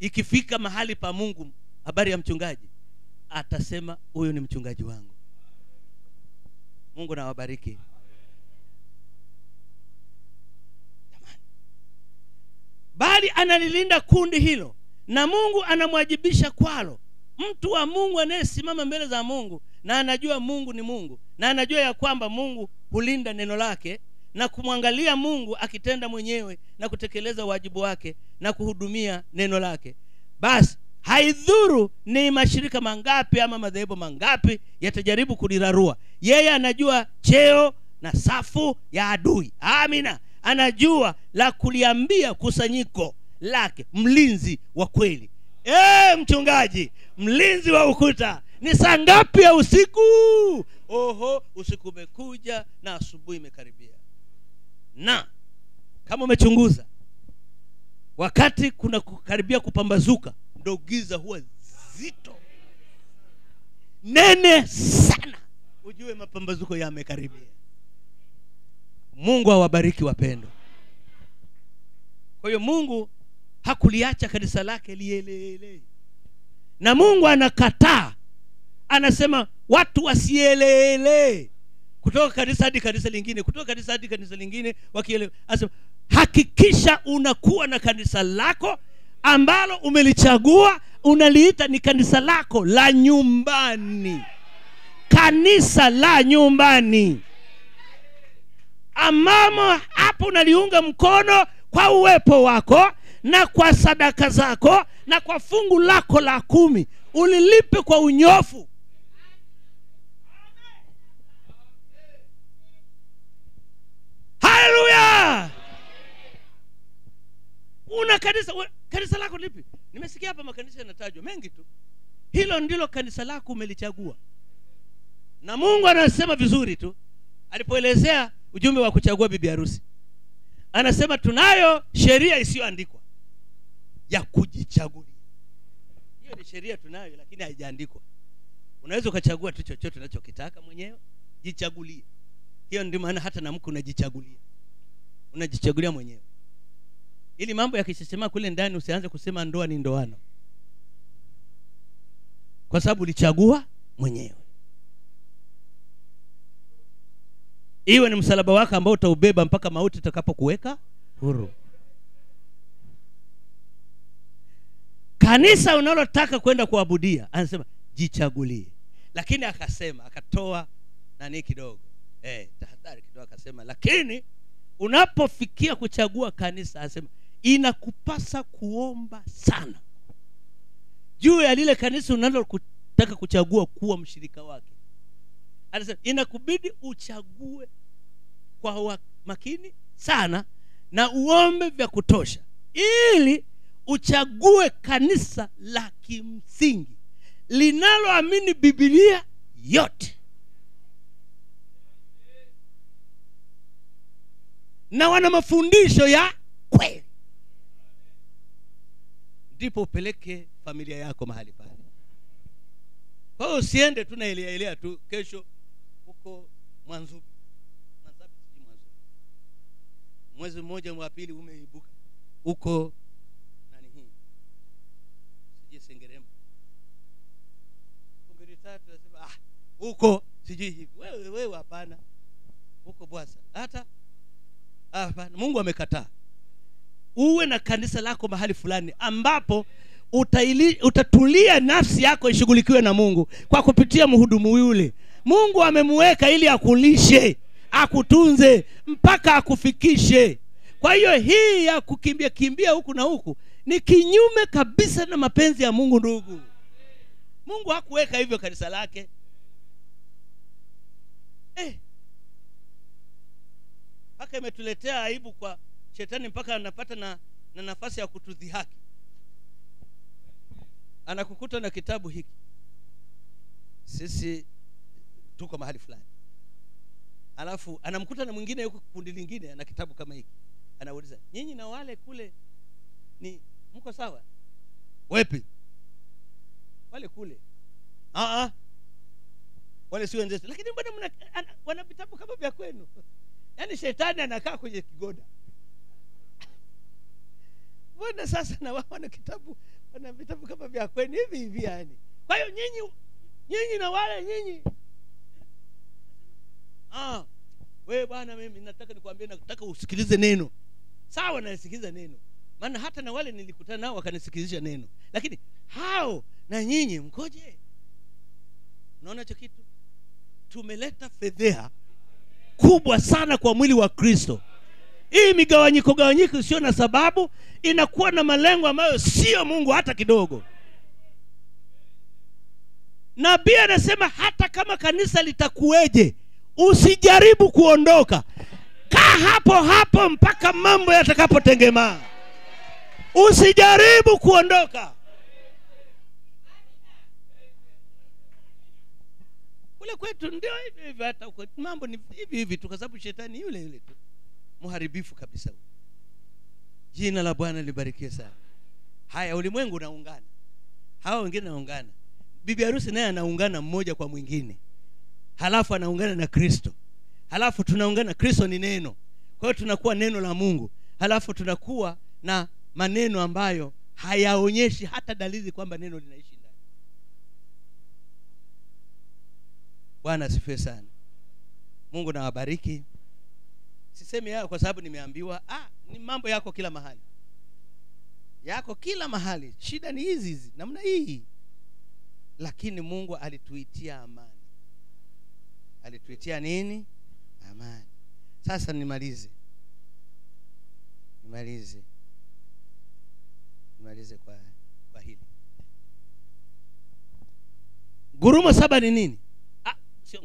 ikifika mahali pa mungu habari ya mchungaji atasema huyu ni mchungaji wangu mungu nawabariki bali analilinda kundi hilo na mungu anamwajibisha kwalo mtu wa mungu anayesimama mbele za mungu na anajua mungu ni mungu na anajua ya kwamba mungu hulinda neno lake na kumwangalia mungu akitenda mwenyewe na kutekeleza wajibu wake na kuhudumia neno lake basi haidhuru ni mashirika mangapi ama madhehebu mangapi yatajaribu kulirarua yeye anajua cheo na safu ya adui amina anajua la kuliambia kusanyiko lake mlinzi wa kweli e, mchungaji mlinzi wa ukuta ni saa ngapi ya usiku oho usiku umekuja na asubuhi imekaribia na kama umechunguza wakati kuna kukaribia kupambazuka ndo giza huwa zito nene sana ujue mapambazuko yamekaribia mungu awabariki wapendwa kwa hiyo mungu hakuliacha kanisa lake lieleelee na mungu anakataa anasema watu wasieleelee kutoka kanisa hadi kanisa lingine kutoka kanisa hadi kanisa lingine wakielewa anasema hakikisha unakuwa na kanisa lako ambalo umelichagua unaliita ni kanisa lako la nyumbani kanisa la nyumbani ambamo hapo unaliunga mkono kwa uwepo wako na kwa sadaka zako na kwa fungu lako la kumi ulilipe kwa unyofu haleluya una kanisa kanisa lako lipi nimesikia hapa makanisa yanatajwa mengi tu hilo ndilo kanisa lako umelichagua na mungu anasema vizuri tu alipoelezea ujumbe wa kuchagua bibi harusi anasema tunayo sheria isiyoandikwa ya kujichagulia hiyo ni sheria tunayo lakini haijaandikwa unaweza ukachagua tu chochote unachokitaka mwenyewe jichagulie hiyo ndio maana hata na mke unajichagulia unajichagulia mwenyewe ili mambo yakisesema kule ndani usianze kusema ndoa ni ndoano kwa sababu ulichagua mwenyewe iwe ni msalaba wako ambao utaubeba mpaka mauti utakapokuweka huru kanisa unalotaka kwenda kuabudia anasema jichagulie lakini akasema akatoa nani kidogo eh, tahadhari kidogo akasema lakini unapofikia kuchagua kanisa anasema inakupasa kuomba sana juu ya lile kanisa unalotaka kuchagua kuwa mshirika wake anasema inakubidi uchague kwa makini sana na uombe vya kutosha ili uchague kanisa la kimsingi linaloamini bibilia yote na wana mafundisho ya kweli ndipo upeleke familia yako mahali pale kwa hiyo usiende tu naeleaelea tu kesho huko Mwanzubi, Mwanzabi sijui Mwanzubi. Mwezi mmoja wa pili umeibuka huko nani hii sijui Sengerema, kungiri tatu nasema ah, huko sijui hivi. Wewe wewe, hapana, huko Bwasa hata hapana. Mungu amekataa uwe na kanisa lako mahali fulani ambapo utaili, utatulia nafsi yako ishughulikiwe na Mungu kwa kupitia mhudumu yule mungu amemuweka ili akulishe akutunze mpaka akufikishe kwa hiyo hii ya kukimbia kimbia huku na huku ni kinyume kabisa na mapenzi ya mungu ndugu mungu hakuweka hivyo kanisa lake eh. mpaka imetuletea aibu kwa shetani mpaka anapata na, na nafasi ya kutudhihaki anakukuta na kitabu hiki sisi tuko mahali fulani alafu anamkuta na mwingine yuko kundi lingine ana kitabu kama hiki anauliza nyinyi na wale kule ni mko sawa wepi wale kule Aa, wale si wenzetu lakini bwana wana vitabu kama vya kwenu yaani shetani anakaa kwenye kigoda mbona sasa na wao wana kitabu wana vitabu kama vya kwenu hivi hivi yani kwa hiyo nyinyi nyinyi na wale nyinyi ah, wewe bwana mimi nataka nikwambie nataka usikilize neno sawa nasikiliza neno maana hata na wale nilikutana nao wakanisikilizisha neno lakini hao na nyinyi mkoje unaona hicho kitu tumeleta fedheha kubwa sana kwa mwili wa kristo hii migawanyiko gawanyiko isiyo na sababu inakuwa na malengo ambayo sio mungu hata kidogo nabii anasema hata kama kanisa litakuweje usijaribu kuondoka kaa hapo hapo mpaka mambo yatakapotengemaa usijaribu kuondoka kule kwetu ndio hivi hivi hata huko mambo ni hivi hivi tu kwa sababu shetani yule yule tu mharibifu kabisa jina la bwana libarikiwe sana haya ulimwengu unaungana hawa wengine wanaungana bibi harusi naye anaungana mmoja kwa mwingine halafu anaungana na kristo halafu tunaungana kristo ni neno kwa hiyo tunakuwa neno la mungu halafu tunakuwa na maneno ambayo hayaonyeshi hata dalili kwamba neno linaishi ndani bwana asifiwe sana mungu nawabariki sisemi hayo kwa sababu nimeambiwa ah, ni mambo yako kila mahali yako kila mahali shida ni hizi hizi namna hii lakini mungu alituitia amani alituitia nini? Amani. Sasa nimalize, nimalize, nimalize kwa kwa hili. Ngurumo saba ni nini? Ah, sio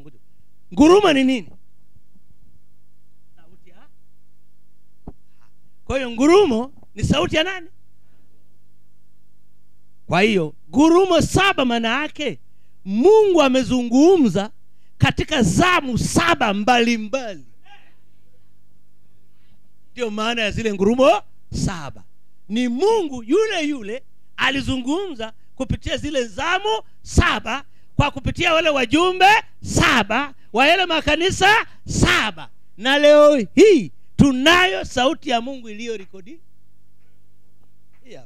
ngurumo. ni nini? Sauti ya. Kwa hiyo ngurumo ni sauti ya nani? Kwa hiyo gurumo saba maana yake Mungu amezungumza katika zamu saba mbalimbali ndiyo mbali. maana ya zile ngurumo saba ni mungu yule yule alizungumza kupitia zile zamu saba kwa kupitia wale wajumbe saba wa yale makanisa saba na leo hii tunayo sauti ya mungu iliyorekodi yeah.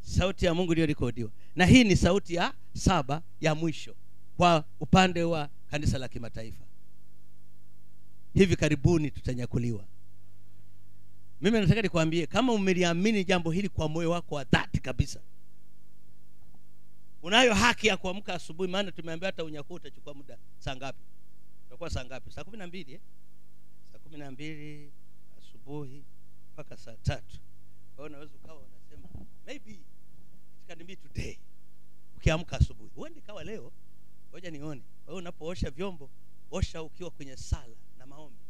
sauti ya mungu rekodiwa, na hii ni sauti ya saba ya mwisho kwa upande wa kanisa la kimataifa hivi karibuni tutanyakuliwa mimi nataka nikwambie kama umeliamini jambo hili kwa moyo wako wa dhati kabisa unayo haki ya kuamka asubuhi maana tumeambiwa hata unyakuo utachukua muda saa ngapi utakuwa saa ngapi saa kumi na mbili eh? saa kumi na mbili asubuhi mpaka saa tatu kwao unaweza ukawa unasema maybe it can be today ukiamka asubuhi huende kawa leo ngoja nione kwa hiyo unapoosha vyombo osha ukiwa kwenye sala na maombi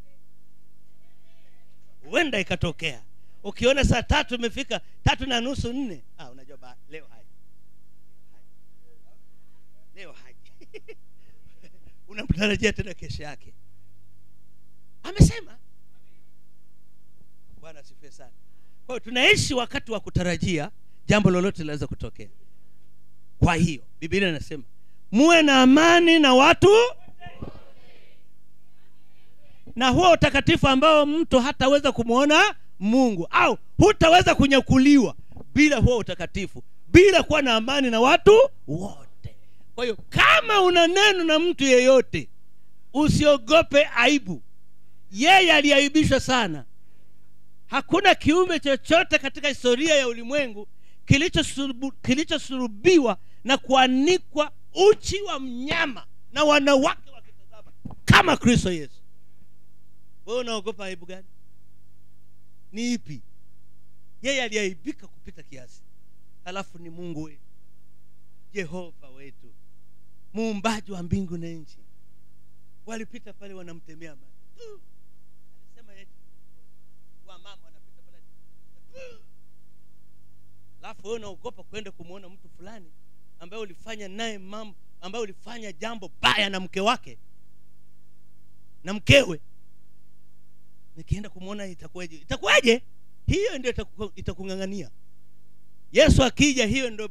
huenda ikatokea ukiona saa tatu imefika tatu na nusu nne ah, unajua ba, leo haji leo haji unamtarajia tena kesho yake amesema bwana asifiwe sana kwa hiyo tunaishi wakati wa kutarajia jambo lolote linaweza kutokea kwa hiyo bibilia inasema muwe na amani na watu na huo utakatifu ambao mtu hataweza kumwona mungu au hutaweza kunyakuliwa bila huo utakatifu bila kuwa na amani na watu wote kwa hiyo kama una neno na mtu yeyote usiogope aibu yeye aliaibishwa sana hakuna kiumbe chochote katika historia ya ulimwengu kilichosulubiwa kilicho na kuanikwa uchi wa mnyama na wanawake wakitazama kama kristo yesu wewe unaogopa aibu gani ni ipi yeye aliaibika kupita kiasi halafu ni mungu wetu jehova wetu muumbaji wa mbingu na nchi walipita pale wanamtemea maji alisema wamama wanapita pale alafu wewe unaogopa kwenda kumwona mtu fulani ambaye ulifanya naye mambo ambaye ulifanya jambo baya na mke wake na mkewe nikienda kumwona itakuwaje itakuwaje hiyo ndio itakung'ang'ania yesu akija hiyo ndio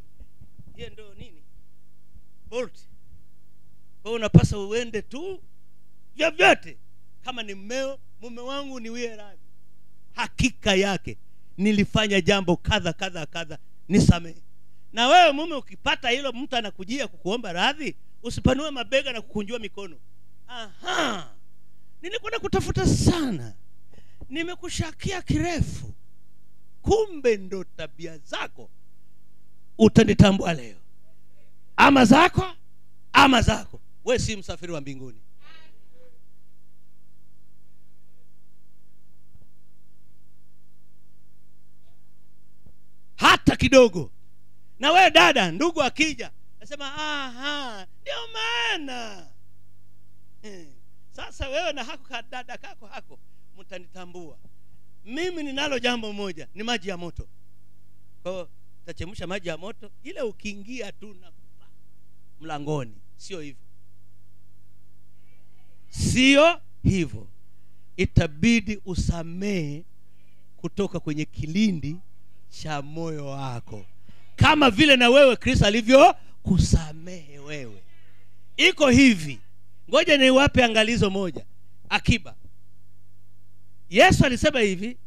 hiyo ndio nini bolt kwa unapasa uende tu vyovyote kama ni mmeo mume wangu niwie radhi hakika yake nilifanya jambo kadha kadha kadha nisamehe na wewe mume ukipata hilo mtu anakujia kukuomba radhi usipanue mabega na kukunjua mikono aha nilikwenda kutafuta sana nimekushakia kirefu kumbe ndo tabia zako utanitambua leo ama zako ama zako we si msafiri wa mbinguni hata kidogo na wewe dada ndugu akija nasema aha ndio maana hmm. sasa wewe na hako kadada kako hako mtanitambua mimi ninalo jambo moja ni maji ya moto kwao tachemsha maji ya moto ile ukiingia tu na mlangoni sio hivyo sio hivyo itabidi usamee kutoka kwenye kilindi cha moyo wako kama vile na wewe kristo alivyokusamehe wewe iko hivi ngoja niwape angalizo moja akiba yesu alisema hivi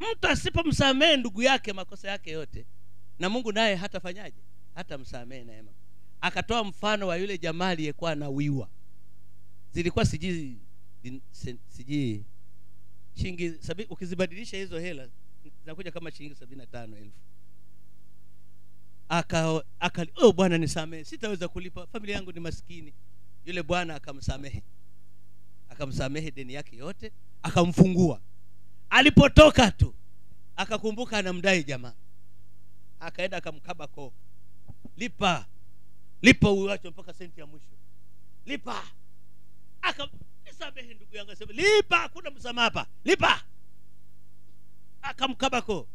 mtu asipomsamehe ndugu yake makosa yake yote na mungu naye hatafanyaje hatamsamehe neema akatoa mfano wa yule jamaa aliyekuwa anawiwa zilikuwa sijui sijui shilingi ukizibadilisha hizo hela zinakuja kama shilingi sabini na tano elfu aka, aka oh bwana nisamehe sitaweza kulipa familia yangu ni maskini yule bwana akamsamehe akamsamehe deni yake yote akamfungua alipotoka tu akakumbuka anamdai jamaa akaenda akamkaba koo lipa lipa uwacho mpaka senti ya mwisho lipa akamsamehe ndugu yangu sema lipa kuna msamaha hapa lipa akamkaba koo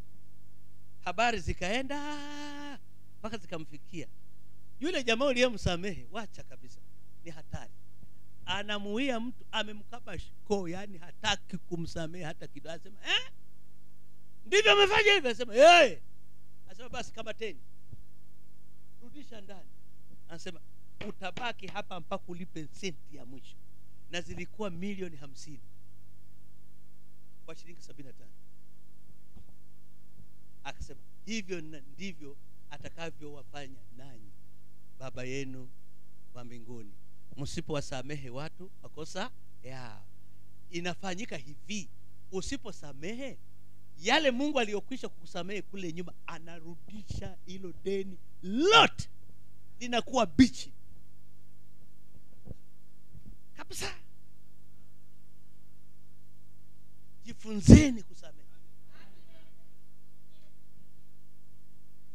habari zikaenda mpaka zikamfikia yule jamaa uliyemsamehe. Wacha kabisa, ni hatari. Anamuia mtu amemkaba shiko, yani hataki kumsamehe hata kidogo. Anasema eh, ndivyo amefanya hivyo. asema hey. Eh. asema basi kamateni, rudisha ndani. Anasema utabaki hapa mpaka ulipe senti ya mwisho, na zilikuwa milioni hamsini kwa shilingi sabini na tano. Akasema hivyo ndivyo atakavyowafanya nanyi baba yenu wa mbinguni msipowasamehe watu makosa yao inafanyika hivi usiposamehe yale mungu aliyokwisha kukusamehe kule nyuma anarudisha hilo deni lote linakuwa bichi kabisa jifunzeni kusamehe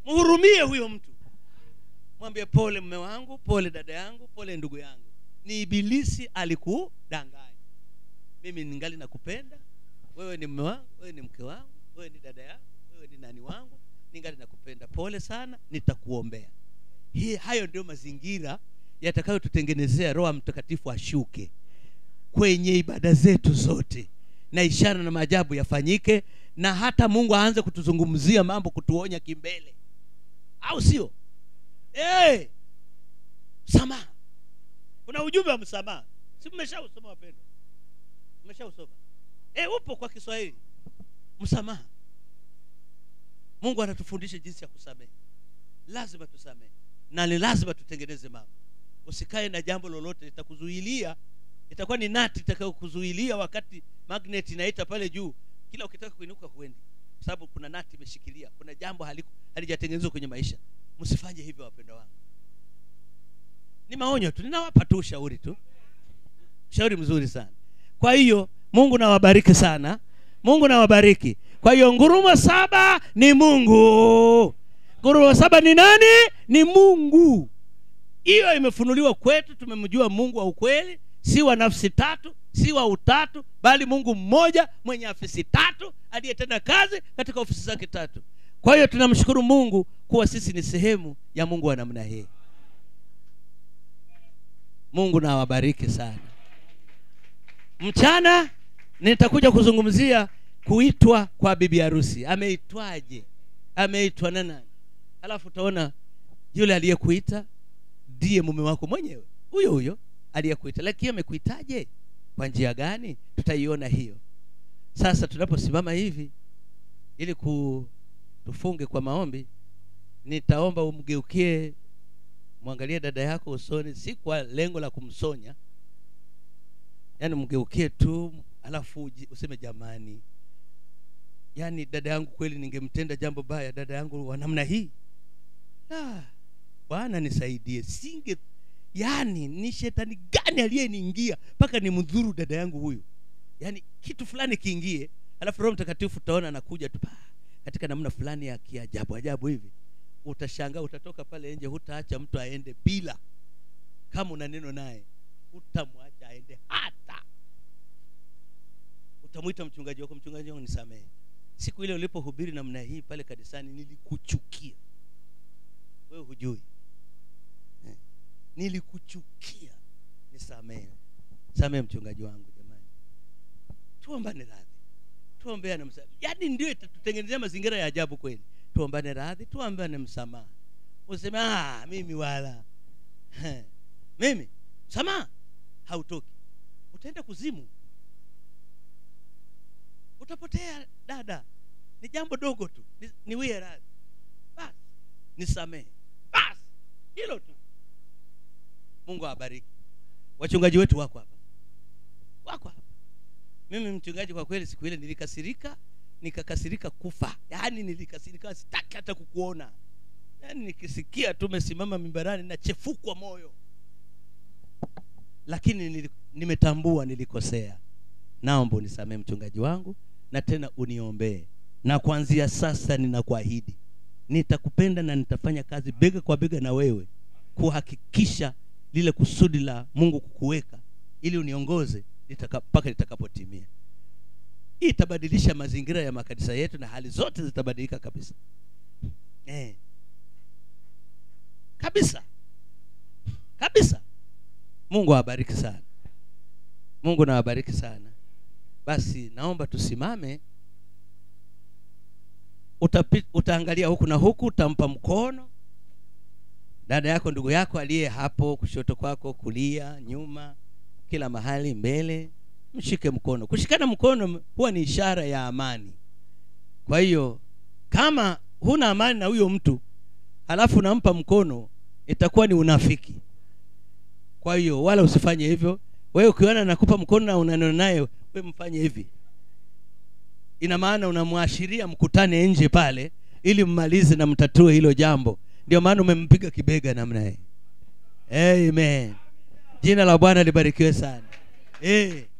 mhurumie huyo mtu mwambie pole mme wangu pole dada yangu pole ndugu yangu ni ibilisi alikudanganya mimi ningali nakupenda wewe ni mme wangu wewe ni mke wangu wewe ni dada yangu wewe ni nani wangu ningali nakupenda pole sana nitakuombea hii hayo ndio mazingira yatakayotutengenezea roho mtakatifu ashuke kwenye ibada zetu zote na ishara na maajabu yafanyike na hata mungu aanze kutuzungumzia mambo kutuonya kimbele au sio hey! msamaha kuna ujumbe wa msamaha si mmeshausoma wapendwa mmeshausoma hey, eh, upo kwa kiswahili msamaha mungu anatufundisha jinsi ya kusamehe lazima tusamehe na ni lazima tutengeneze mambo usikae na jambo lolote litakuzuilia itakuwa ni nati itakayokuzuilia wakati magnet inaita pale juu kila ukitaka kuinuka huendi sababu kuna nati imeshikilia kuna jambo haliku, halijatengenezwa kwenye maisha msifanye hivyo wapendwa wangu ni maonyo tu ninawapa tu ushauri tu ushauri mzuri sana kwa hiyo mungu nawabariki sana mungu nawabariki kwa hiyo ngurumo saba ni mungu ngurumo saba ni nani ni mungu hiyo imefunuliwa kwetu tumemjua mungu wa ukweli si wa nafsi tatu si wa utatu bali mungu mmoja mwenye afisi tatu aliyetenda kazi katika ofisi zake tatu kwa hiyo tunamshukuru mungu kuwa sisi ni sehemu ya mungu wa namna hii mungu na sana mchana nitakuja kuzungumzia kuitwa kwa bibi harusi ameitwaje ameitwa na nani alafu utaona yule aliyekuita ndiye mume wako mwenyewe huyo huyo aliyekuita lakini amekuitaje kwa njia gani tutaiona hiyo sasa tunaposimama hivi ili ku tufunge kwa maombi nitaomba umgeukie mwangalie dada yako usoni si kwa lengo la kumsonya yaani mgeukie tu alafu useme jamani yaani dada yangu kweli ningemtenda jambo baya dada yangu wa namna hii ah, bwana nisaidie singe yaani ni shetani gani aliyeniingia mpaka ni mdhuru dada yangu huyu yaani kitu fulani kiingie alafu roho mtakatifu utaona anakuja tu katika namna fulani ya kiajabu ajabu hivi utashangaa utatoka pale nje hutaacha mtu aende bila kama una neno naye utamwacha aende hata utamwita mchungaji wako mchungaji wangu nisamehe siku ile ulipohubiri namna hii pale kanisani nilikuchukia wewe hujui nilikuchukia, nisamehe. Samehe mchungaji wangu, jamani, tuombane radhi, tuombeane msamaha. Yaani ndio itatutengenezea mazingira ya ajabu kweli. Tuombane radhi, tuombane msamaha. Useme ah, mimi wala mimi msamaha hautoki, utaenda kuzimu, utapotea dada. Ni jambo dogo tu, niwie ni radhi basi, nisamehe basi, hilo tu mungu awabariki wachungaji wetu wako hapa wako hapa mimi mchungaji kwa kweli siku ile nilikasirika nikakasirika kufa yaani nilikasirika sitaki hata kukuona yaani nikisikia umesimama mimbarani nachefukwa moyo lakini nimetambua nilikosea naomba unisamee mchungaji wangu na tena uniombee na kuanzia sasa ninakuahidi nitakupenda na nitafanya kazi bega kwa bega na wewe kuhakikisha lile kusudi la mungu kukuweka ili uniongoze mpaka litakapotimia hii itabadilisha mazingira ya makanisa yetu na hali zote zitabadilika kabisa eh. kabisa kabisa mungu awabariki sana mungu nawabariki sana basi naomba tusimame Utapi, utaangalia huku na huku utampa mkono dada yako, ndugu yako aliye hapo kushoto kwako, kulia, nyuma, kila mahali, mbele, mshike mkono. Kushikana mkono huwa ni ishara ya amani. Kwa hiyo kama huna amani na huyo mtu alafu unampa mkono, itakuwa ni unafiki. Kwa hiyo wala usifanye hivyo. Wewe ukiona nakupa mkono na unanena naye, we mfanye hivi. Ina maana unamwashiria mkutane nje pale, ili mmalize na mtatue hilo jambo ndio maana umempiga kibega namna hii amen jina la bwana libarikiwe sana hey. Eh.